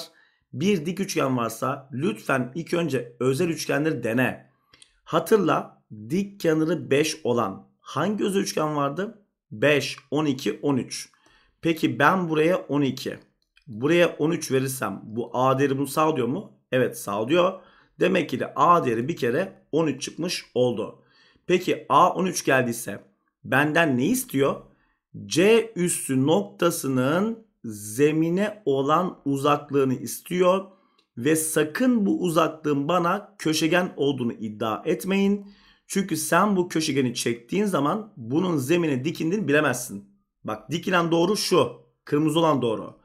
Bir dik üçgen varsa lütfen ilk önce özel üçgenleri dene. Hatırla dik kenarı 5 olan hangi özel üçgen vardı? 5, 12, 13. Peki ben buraya 12. Buraya 13 verirsem bu A değeri bunu sağlıyor mu? Evet sağlıyor. Demek ki de A değeri bir kere 13 çıkmış oldu. Peki A 13 geldiyse benden ne istiyor? C üssü noktasının zemine olan uzaklığını istiyor. Ve sakın bu uzaklığın bana köşegen olduğunu iddia etmeyin. Çünkü sen bu köşegeni çektiğin zaman bunun zemine dikindin bilemezsin. Bak dikilen doğru şu. Kırmızı olan doğru.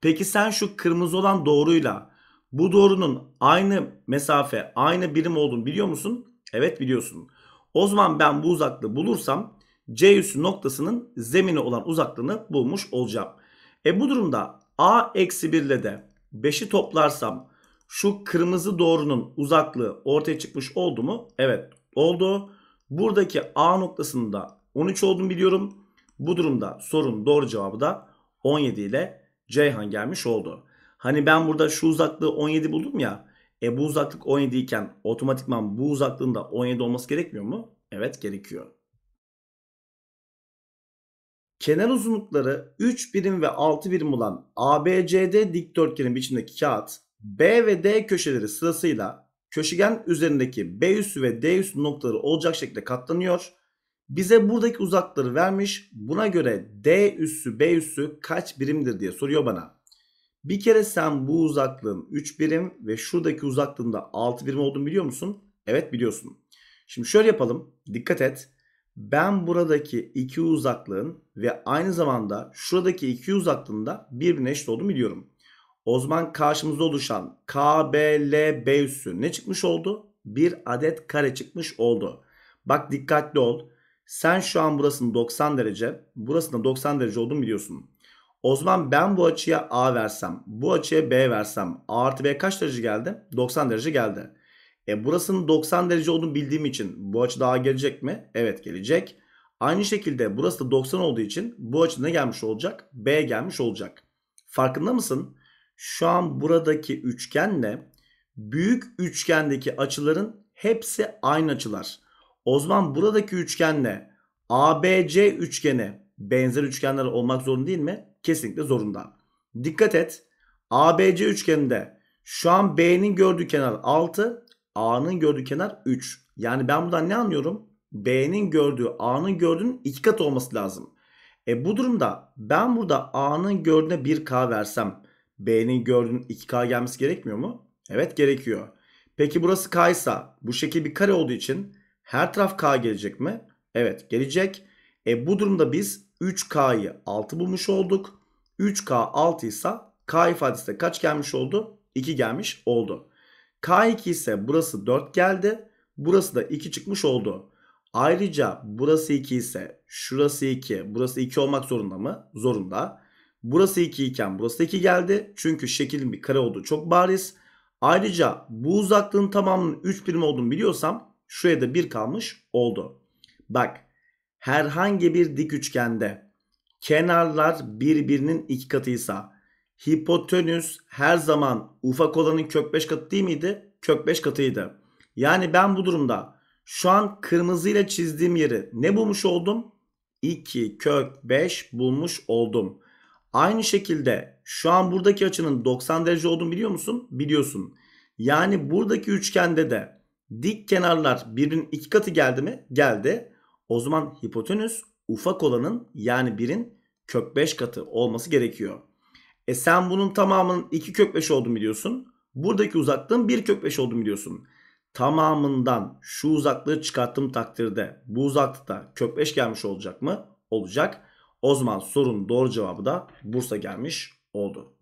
Peki sen şu kırmızı olan doğruyla bu doğrunun aynı mesafe, aynı birim olduğunu biliyor musun? Evet biliyorsun. O zaman ben bu uzaklığı bulursam C üssü noktasının zemine olan uzaklığını bulmuş olacağım. E bu durumda A eksi 1 ile de 5'i toplarsam şu kırmızı doğrunun uzaklığı ortaya çıkmış oldu mu? Evet oldu. Buradaki A noktasında 13 olduğunu biliyorum. Bu durumda sorun doğru cevabı da 17 ile Ceyhan gelmiş oldu. Hani ben burada şu uzaklığı 17 buldum ya. E bu uzaklık 17 iken otomatikman bu uzaklığın da 17 olması gerekmiyor mu? Evet gerekiyor. Kenar uzunlukları 3 birim ve 6 birim olan ABCD dikdörtgenin biçimdeki kağıt B ve D köşeleri sırasıyla köşegen üzerindeki B üssü ve D üssü noktaları olacak şekilde katlanıyor. Bize buradaki uzakları vermiş. Buna göre D üssü B üssü kaç birimdir diye soruyor bana. Bir kere sen bu uzaklığın 3 birim ve şuradaki uzaklığın da 6 birim olduğunu biliyor musun? Evet biliyorsun. Şimdi şöyle yapalım. Dikkat et. Ben buradaki iki uzaklığın ve aynı zamanda şuradaki iki uzaklığın da birbirine eşit olduğunu biliyorum. O zaman karşımızda oluşan KBLB üssü ne çıkmış oldu? Bir adet kare çıkmış oldu. Bak dikkatli ol. Sen şu an burasının 90 derece, burasında 90 derece olduğunu biliyorsun. O zaman ben bu açıya A versem, bu açıya B versem A artı B kaç derece geldi? 90 derece geldi. E burasının 90 derece olduğunu bildiğim için bu açı daha gelecek mi? Evet gelecek. Aynı şekilde burası da 90 olduğu için bu açı ne gelmiş olacak? B gelmiş olacak. Farkında mısın? şu an buradaki üçgenle büyük üçgendeki açıların hepsi aynı açılar. O zaman buradaki üçgenle ABC üçgeni benzer üçgenler olmak zorunda değil mi? Kesinlikle zorunda. Dikkat et. ABC üçgeninde şu an B'nin gördüğü kenar 6, A'nın gördüğü kenar 3. Yani ben buradan ne anlıyorum? B'nin gördüğü A'nın gördüğünün iki kat olması lazım. E bu durumda ben burada A'nın gördüğüne 1K versem B'nin gördüğün 2K gelmesi gerekmiyor mu? Evet gerekiyor. Peki burası K ise bu şekil bir kare olduğu için her taraf K gelecek mi? Evet gelecek. E bu durumda biz 3K'yı 6 bulmuş olduk. 3K 6 ise K ifadesi de kaç gelmiş oldu? 2 gelmiş oldu. K2 ise burası 4 geldi. Burası da 2 çıkmış oldu. Ayrıca burası 2 ise şurası 2, burası 2 olmak zorunda mı? Zorunda. Burası 2 iken burası da 2 geldi. Çünkü şekilin bir kare olduğu çok bariz. Ayrıca bu uzaklığın tamamının 3 birim olduğunu biliyorsam şuraya da 1 kalmış oldu. Bak herhangi bir dik üçgende kenarlar birbirinin iki katıysa hipotenüs her zaman ufak olanın kök 5 katı değil miydi? Kök 5 katıydı. Yani ben bu durumda şu an kırmızıyla çizdiğim yeri ne bulmuş oldum? 2 kök 5 bulmuş oldum. Aynı şekilde şu an buradaki açının 90 derece olduğunu biliyor musun? Biliyorsun. Yani buradaki üçgende de dik kenarlar birbirinin iki katı geldi mi? Geldi. O zaman hipotenüs ufak olanın yani birin kök 5 katı olması gerekiyor. E sen bunun tamamının 2 kök 5 olduğunu biliyorsun. Buradaki uzaklığın 1 kök 5 olduğunu biliyorsun. Tamamından şu uzaklığı çıkarttığım takdirde bu uzaklıkta kök 5 gelmiş olacak mı? Olacak. O zaman sorunun doğru cevabı da Bursa gelmiş oldu.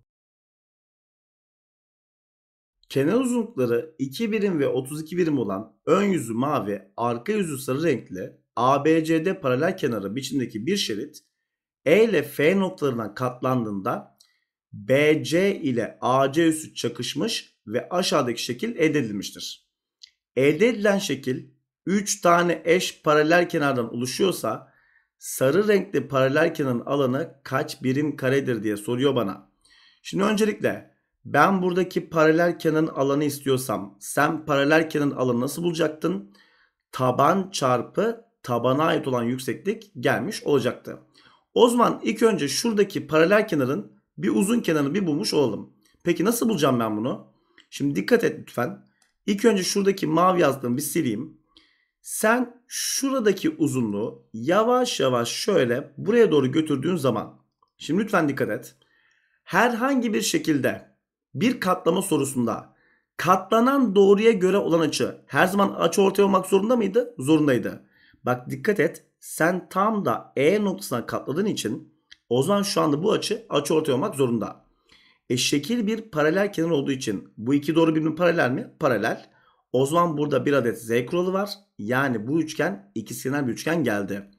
Kenar uzunlukları 2 birim ve 32 birim olan ön yüzü mavi, arka yüzü sarı renkli ABCD paralel kenarı biçimdeki bir şerit E ile F noktalarına katlandığında BC ile AC üssü çakışmış ve aşağıdaki şekil elde edilmiştir. Elde edilen şekil 3 tane eş paralel kenardan oluşuyorsa sarı renkli paralel alanı kaç birim karedir diye soruyor bana. Şimdi öncelikle ben buradaki paralel alanı istiyorsam sen paralel alanı nasıl bulacaktın? Taban çarpı tabana ait olan yükseklik gelmiş olacaktı. O zaman ilk önce şuradaki paralel kenarın bir uzun kenarını bir bulmuş olalım. Peki nasıl bulacağım ben bunu? Şimdi dikkat et lütfen. İlk önce şuradaki mavi yazdığımı bir sileyim. Sen şuradaki uzunluğu yavaş yavaş şöyle buraya doğru götürdüğün zaman şimdi lütfen dikkat et. Herhangi bir şekilde bir katlama sorusunda katlanan doğruya göre olan açı her zaman açı ortaya olmak zorunda mıydı? Zorundaydı. Bak dikkat et sen tam da E noktasına katladığın için o zaman şu anda bu açı açı ortaya olmak zorunda. E şekil bir paralel kenar olduğu için bu iki doğru birbirine paralel mi? Paralel. O zaman burada bir adet z kuralı var. Yani bu üçgen ikizkenar bir üçgen geldi.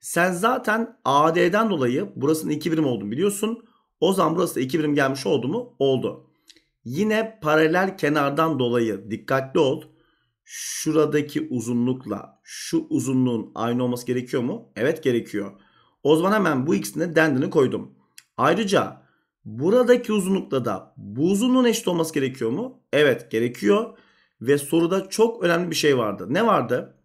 Sen zaten AD'den dolayı burasının 2 birim olduğunu biliyorsun. O zaman burası da 2 birim gelmiş oldu mu? Oldu. Yine paralel kenardan dolayı dikkatli ol. Şuradaki uzunlukla şu uzunluğun aynı olması gerekiyor mu? Evet gerekiyor. O zaman hemen bu ikisine dendini koydum. Ayrıca buradaki uzunlukla da bu uzunluğun eşit olması gerekiyor mu? Evet gerekiyor. Ve soruda çok önemli bir şey vardı. Ne vardı?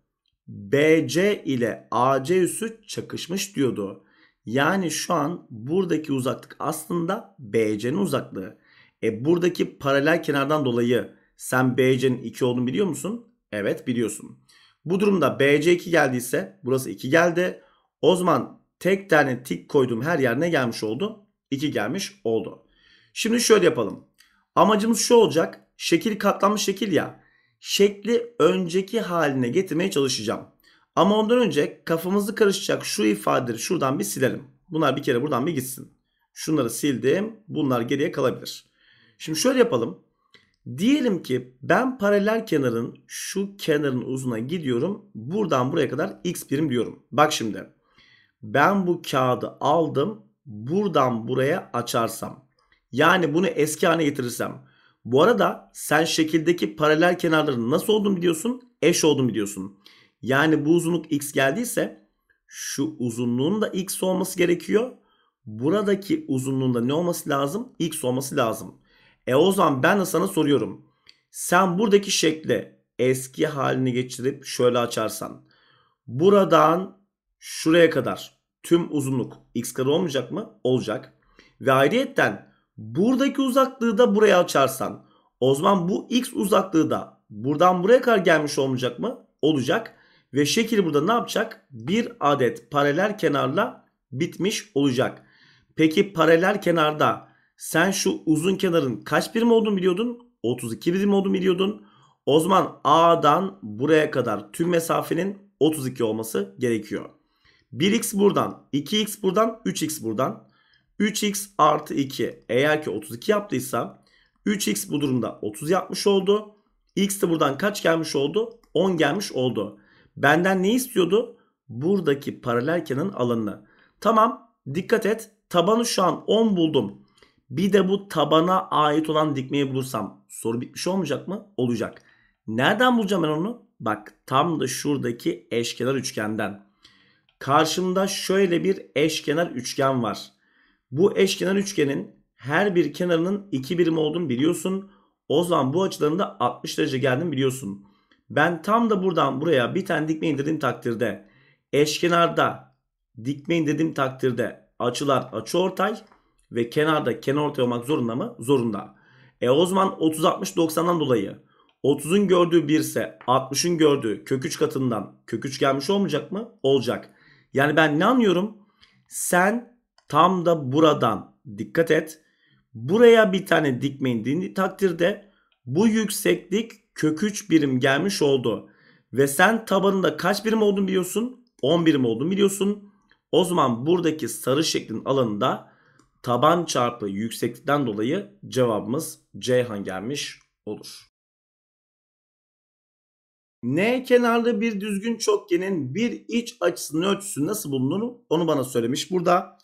BC ile AC üssü çakışmış diyordu. Yani şu an buradaki uzaklık aslında BC'nin uzaklığı. E buradaki paralel kenardan dolayı sen BC'nin 2 olduğunu biliyor musun? Evet biliyorsun. Bu durumda BC 2 geldiyse burası 2 geldi. O zaman tek tane tik koyduğum her yer ne gelmiş oldu? 2 gelmiş oldu. Şimdi şöyle yapalım. Amacımız şu olacak. Şekil katlanmış şekil ya şekli önceki haline getirmeye çalışacağım. Ama ondan önce kafamızı karışacak şu ifadeleri şuradan bir silelim. Bunlar bir kere buradan bir gitsin. Şunları sildim. Bunlar geriye kalabilir. Şimdi şöyle yapalım. Diyelim ki ben paralel kenarın şu kenarın uzuna gidiyorum. Buradan buraya kadar x birim diyorum. Bak şimdi. Ben bu kağıdı aldım. Buradan buraya açarsam. Yani bunu eski haline getirirsem. Bu arada sen şekildeki paralel kenarların nasıl olduğunu biliyorsun. Eş olduğunu biliyorsun. Yani bu uzunluk x geldiyse şu uzunluğun da x olması gerekiyor. Buradaki uzunluğun da ne olması lazım? X olması lazım. E o zaman ben de sana soruyorum. Sen buradaki şekle eski halini geçirip şöyle açarsan. Buradan şuraya kadar tüm uzunluk x kare olmayacak mı? Olacak. Ve ayrıyetten Buradaki uzaklığı da buraya açarsan o zaman bu x uzaklığı da buradan buraya kadar gelmiş olmayacak mı? Olacak. Ve şekil burada ne yapacak? Bir adet paralel kenarla bitmiş olacak. Peki paralel kenarda sen şu uzun kenarın kaç birim olduğunu biliyordun? 32 birim olduğunu biliyordun. O zaman A'dan buraya kadar tüm mesafenin 32 olması gerekiyor. 1x buradan, 2x buradan, 3x buradan. 3x artı 2 eğer ki 32 yaptıysam 3x bu durumda 30 yapmış oldu. X de buradan kaç gelmiş oldu? 10 gelmiş oldu. Benden ne istiyordu? Buradaki paralel kenarın alanını. Tamam dikkat et tabanı şu an 10 buldum. Bir de bu tabana ait olan dikmeyi bulursam soru bitmiş olmayacak mı? Olacak. Nereden bulacağım ben onu? Bak tam da şuradaki eşkenar üçgenden. Karşımda şöyle bir eşkenar üçgen var. Bu eşkenar üçgenin her bir kenarının 2 birim olduğunu biliyorsun. O zaman bu açıların da 60 derece geldiğini biliyorsun. Ben tam da buradan buraya bir tane dikme indirdiğim takdirde eşkenarda dikme indirdiğim takdirde açılar açıortay ve kenarda kenarortay olmak zorunda mı? Zorunda. E o zaman 30 60 90'dan dolayı 30'un gördüğü 1 ise 60'ın gördüğü kök 3 katından kök 3 gelmiş olmayacak mı? Olacak. Yani ben ne anlıyorum? Sen Tam da buradan dikkat et. Buraya bir tane dikme indiğini takdirde bu yükseklik kök 3 birim gelmiş oldu. Ve sen tabanında kaç birim olduğunu biliyorsun? 10 birim olduğunu biliyorsun. O zaman buradaki sarı şeklin alanında taban çarpı yükseklikten dolayı cevabımız Ceyhan gelmiş olur. N kenarlı bir düzgün çokgenin bir iç açısının ölçüsü nasıl bulunur onu bana söylemiş burada.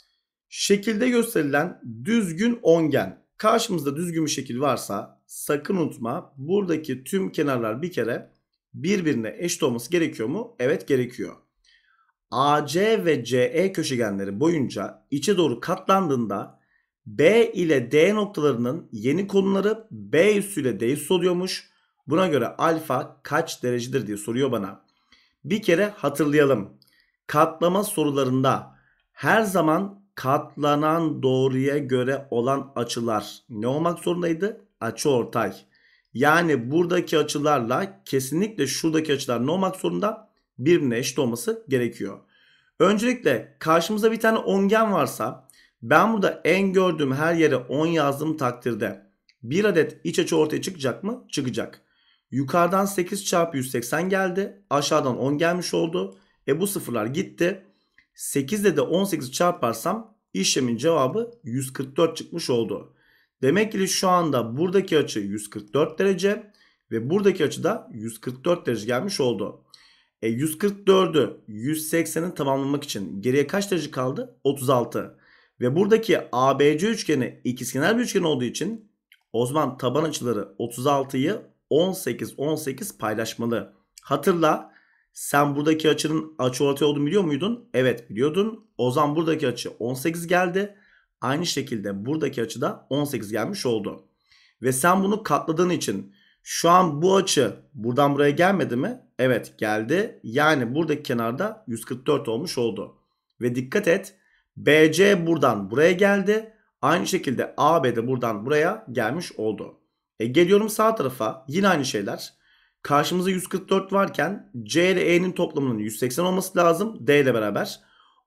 Şekilde gösterilen düzgün ongen. Karşımızda düzgün bir şekil varsa sakın unutma buradaki tüm kenarlar bir kere birbirine eşit olması gerekiyor mu? Evet gerekiyor. AC ve CE köşegenleri boyunca içe doğru katlandığında B ile D noktalarının yeni konuları B üssü ile D üssü oluyormuş. Buna göre alfa kaç derecedir diye soruyor bana. Bir kere hatırlayalım. Katlama sorularında her zaman katlanan doğruya göre olan açılar ne olmak zorundaydı? Açı ortay. Yani buradaki açılarla kesinlikle şuradaki açılar ne olmak zorunda? Birbirine eşit olması gerekiyor. Öncelikle karşımıza bir tane ongen varsa ben burada en gördüğüm her yere 10 yazdığım takdirde bir adet iç açı ortaya çıkacak mı? Çıkacak. Yukarıdan 8 çarpı 180 geldi. Aşağıdan 10 gelmiş oldu. E bu sıfırlar gitti. 8 de de 18 çarparsam İşlemin cevabı 144 çıkmış oldu. Demek ki şu anda buradaki açı 144 derece ve buradaki açı da 144 derece gelmiş oldu. E 144'ü 180'i tamamlamak için geriye kaç derece kaldı? 36. Ve buradaki ABC üçgeni ikizkenar bir üçgen olduğu için o zaman taban açıları 36'yı 18 18 paylaşmalı. Hatırla sen buradaki açının açı ortaya olduğunu biliyor muydun? Evet biliyordun. O zaman buradaki açı 18 geldi. Aynı şekilde buradaki açı da 18 gelmiş oldu. Ve sen bunu katladığın için şu an bu açı buradan buraya gelmedi mi? Evet geldi. Yani buradaki kenarda 144 olmuş oldu. Ve dikkat et BC buradan buraya geldi. Aynı şekilde AB de buradan buraya gelmiş oldu. E geliyorum sağ tarafa yine aynı şeyler. Karşımıza 144 varken C ile E'nin toplamının 180 olması lazım. D ile beraber.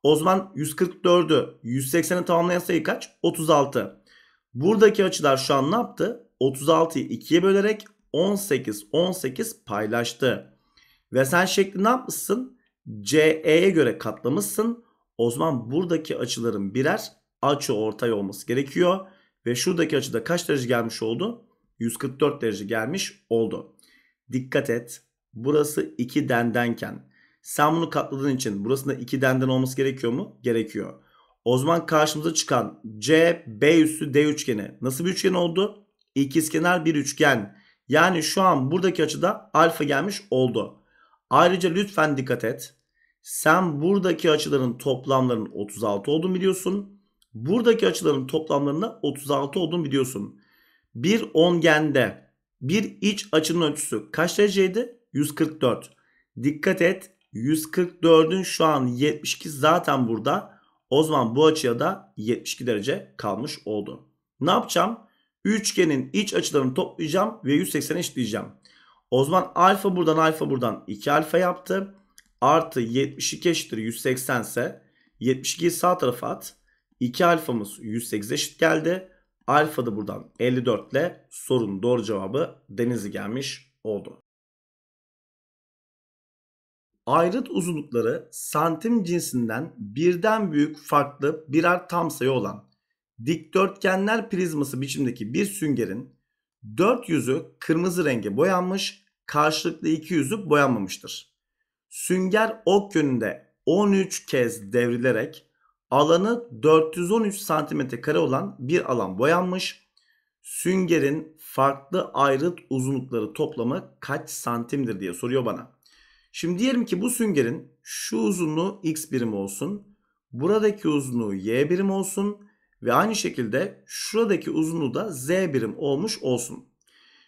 O zaman 144'ü 180'e tamamlayan sayı kaç? 36. Buradaki açılar şu an ne yaptı? 36'yı 2'ye bölerek 18 18 paylaştı. Ve sen şekli ne yapmışsın? CE'ye göre katlamışsın. O zaman buradaki açıların birer açı ortay olması gerekiyor. Ve şuradaki açıda kaç derece gelmiş oldu? 144 derece gelmiş oldu. Dikkat et. Burası 2 dendenken sen bunu katladığın için burasında 2 denden olması gerekiyor mu? Gerekiyor. O zaman karşımıza çıkan C, B üssü D üçgeni nasıl bir üçgen oldu? İkizkenar bir üçgen. Yani şu an buradaki açıda alfa gelmiş oldu. Ayrıca lütfen dikkat et. Sen buradaki açıların toplamlarının 36 olduğunu biliyorsun. Buradaki açıların toplamlarının 36 olduğunu biliyorsun. Bir ongende bir iç açının ölçüsü kaç dereceydi? 144. Dikkat et 144'ün şu an 72 zaten burada. O zaman bu açıya da 72 derece kalmış oldu. Ne yapacağım? Üçgenin iç açılarını toplayacağım ve 180'e eşitleyeceğim. O zaman alfa buradan alfa buradan 2 alfa yaptı. Artı 72 eşittir 180 ise 72'yi sağ tarafa at. 2 alfamız 108 eşit geldi. Alfa'da buradan 54 ile sorunun doğru cevabı denizi gelmiş oldu. Ayrıt uzunlukları santim cinsinden birden büyük farklı birer tam sayı olan dikdörtgenler prizması biçimdeki bir süngerin dört yüzü kırmızı renge boyanmış, karşılıklı iki yüzü boyanmamıştır. Sünger ok yönünde 13 kez devrilerek alanı 413 santimetre kare olan bir alan boyanmış. Süngerin farklı ayrıt uzunlukları toplamı kaç santimdir diye soruyor bana. Şimdi diyelim ki bu süngerin şu uzunluğu x birim olsun. Buradaki uzunluğu y birim olsun. Ve aynı şekilde şuradaki uzunluğu da z birim olmuş olsun.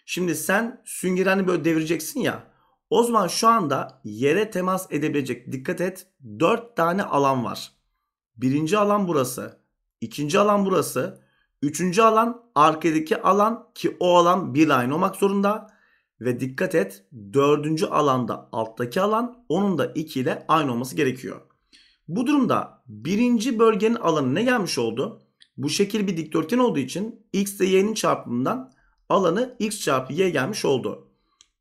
Şimdi sen süngeri hani böyle devireceksin ya. O zaman şu anda yere temas edebilecek dikkat et 4 tane alan var. Birinci alan burası. ikinci alan burası. Üçüncü alan arkadaki alan ki o alan bir line olmak zorunda. Ve dikkat et dördüncü alanda alttaki alan onun da 2 ile aynı olması gerekiyor. Bu durumda birinci bölgenin alanı ne gelmiş oldu? Bu şekil bir dikdörtgen olduğu için x ile y'nin çarpımından alanı x çarpı y gelmiş oldu.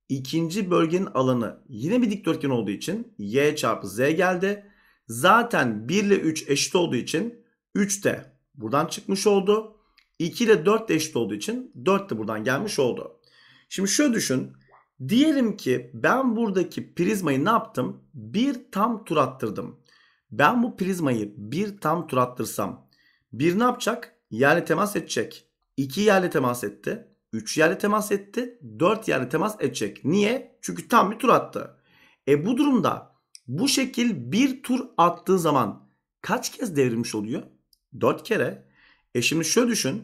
İkinci bölgenin alanı yine bir dikdörtgen olduğu için y çarpı z geldi. Zaten 1 ile 3 eşit olduğu için 3 de buradan çıkmış oldu. 2 ile 4 de eşit olduğu için 4 de buradan gelmiş oldu. Şimdi şöyle düşün. Diyelim ki ben buradaki prizmayı ne yaptım? Bir tam tur attırdım. Ben bu prizmayı bir tam tur attırsam bir ne yapacak? Yerle temas edecek. 2 yerle temas etti. 3 yerle temas etti. 4 yerle temas edecek. Niye? Çünkü tam bir tur attı. E bu durumda bu şekil bir tur attığı zaman kaç kez devrilmiş oluyor? 4 kere. E şimdi şöyle düşün.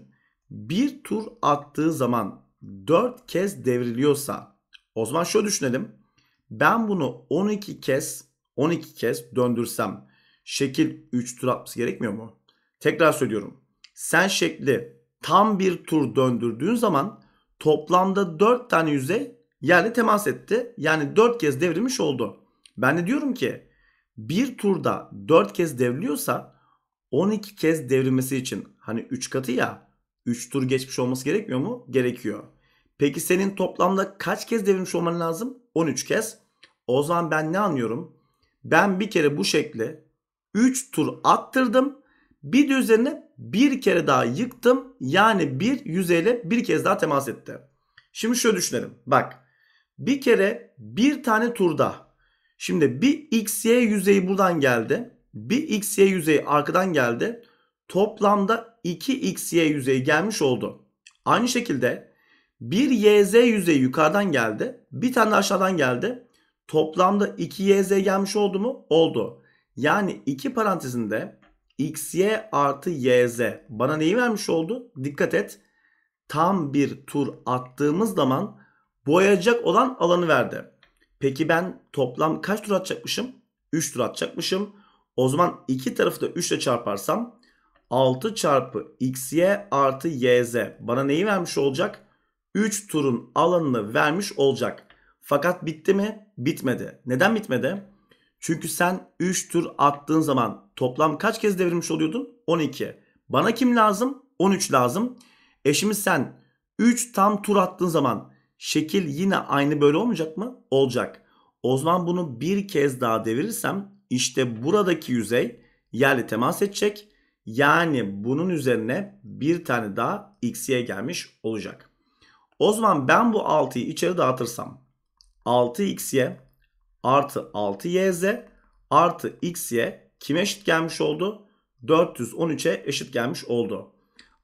Bir tur attığı zaman 4 kez devriliyorsa o zaman şöyle düşünelim. Ben bunu 12 kez 12 kez döndürsem şekil 3 tur atması gerekmiyor mu? Tekrar söylüyorum. Sen şekli tam bir tur döndürdüğün zaman toplamda 4 tane yüzey yerle temas etti. Yani 4 kez devrilmiş oldu. Ben de diyorum ki bir turda 4 kez devriliyorsa 12 kez devrilmesi için hani 3 katı ya 3 tur geçmiş olması gerekmiyor mu? Gerekiyor. Peki senin toplamda kaç kez devrilmiş olman lazım? 13 kez. O zaman ben ne anlıyorum? Ben bir kere bu şekli 3 tur attırdım. Bir de üzerine bir kere daha yıktım. Yani bir yüzeyle bir kez daha temas etti. Şimdi şöyle düşünelim. Bak bir kere bir tane turda Şimdi bir xy yüzeyi buradan geldi. Bir xy yüzeyi arkadan geldi. Toplamda 2 xy yüzeyi gelmiş oldu. Aynı şekilde bir yz yüzeyi yukarıdan geldi. Bir tane aşağıdan geldi. Toplamda 2 yz gelmiş oldu mu? Oldu. Yani iki parantezinde xy artı yz bana neyi vermiş oldu? Dikkat et. Tam bir tur attığımız zaman boyayacak olan alanı verdi. Peki ben toplam kaç tur atacakmışım? 3 tur atacakmışım. O zaman iki tarafı da 3 ile çarparsam 6 çarpı xy artı yz bana neyi vermiş olacak? 3 turun alanını vermiş olacak. Fakat bitti mi? Bitmedi. Neden bitmedi? Çünkü sen 3 tur attığın zaman toplam kaç kez devirmiş oluyordun? 12. Bana kim lazım? 13 lazım. E şimdi sen 3 tam tur attığın zaman Şekil yine aynı böyle olmayacak mı? Olacak. O zaman bunu bir kez daha devirirsem işte buradaki yüzey yerle temas edecek. Yani bunun üzerine bir tane daha x'ye gelmiş olacak. O zaman ben bu 6'yı içeri dağıtırsam 6xy artı 6yz artı xy kime eşit gelmiş oldu? 413'e eşit gelmiş oldu.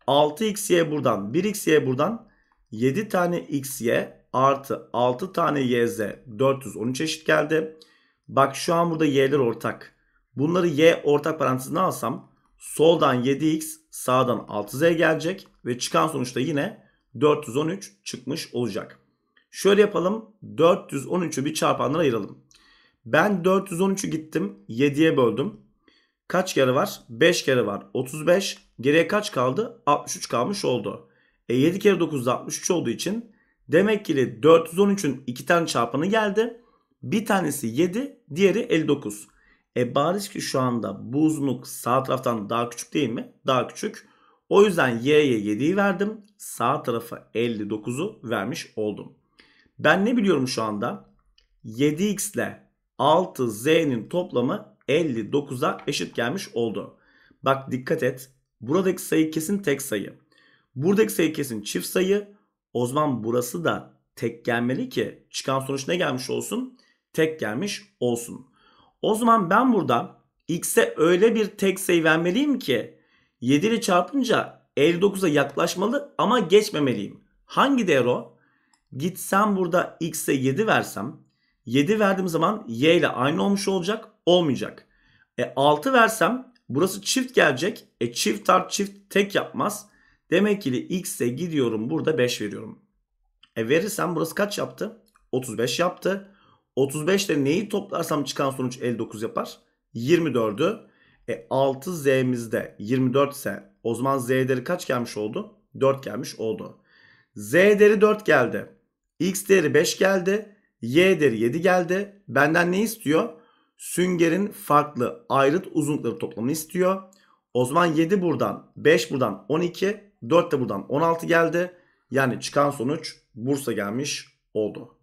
6xy buradan 1xy buradan 7 tane xy artı 6 tane yz 413 eşit geldi. Bak şu an burada y'ler ortak. Bunları y ortak parantezine alsam soldan 7x sağdan 6z gelecek ve çıkan sonuçta yine 413 çıkmış olacak. Şöyle yapalım 413'ü bir çarpanlara ayıralım. Ben 413'ü gittim 7'ye böldüm. Kaç kere var? 5 kere var 35. Geriye kaç kaldı? 63 kalmış oldu. E 7 kere 9 da 63 olduğu için demek ki 413'ün 2 tane çarpanı geldi. Bir tanesi 7, diğeri 59. E bariz ki şu anda bu uzunluk sağ taraftan daha küçük değil mi? Daha küçük. O yüzden y'ye 7'yi verdim. Sağ tarafa 59'u vermiş oldum. Ben ne biliyorum şu anda? 7x ile 6z'nin toplamı 59'a eşit gelmiş oldu. Bak dikkat et. Buradaki sayı kesin tek sayı. Buradaki sayı kesin çift sayı. O zaman burası da tek gelmeli ki çıkan sonuç ne gelmiş olsun? Tek gelmiş olsun. O zaman ben burada x'e öyle bir tek sayı vermeliyim ki 7 ile çarpınca 59'a yaklaşmalı ama geçmemeliyim. Hangi değer o? Gitsem burada x'e 7 versem 7 verdiğim zaman y ile aynı olmuş olacak olmayacak. E 6 versem burası çift gelecek. E çift art çift tek yapmaz. Demek ki x'e gidiyorum burada 5 veriyorum. E verirsem burası kaç yaptı? 35 yaptı. 35 ile neyi toplarsam çıkan sonuç 59 yapar. 24'ü. E 6z'mizde 24 ise o zaman z değeri kaç gelmiş oldu? 4 gelmiş oldu. z değeri 4 geldi. x değeri 5 geldi. y değeri 7 geldi. Benden ne istiyor? Süngerin farklı ayrıt uzunlukları toplamını istiyor. O zaman 7 buradan, 5 buradan 12, 4 de buradan 16 geldi. Yani çıkan sonuç Bursa gelmiş oldu.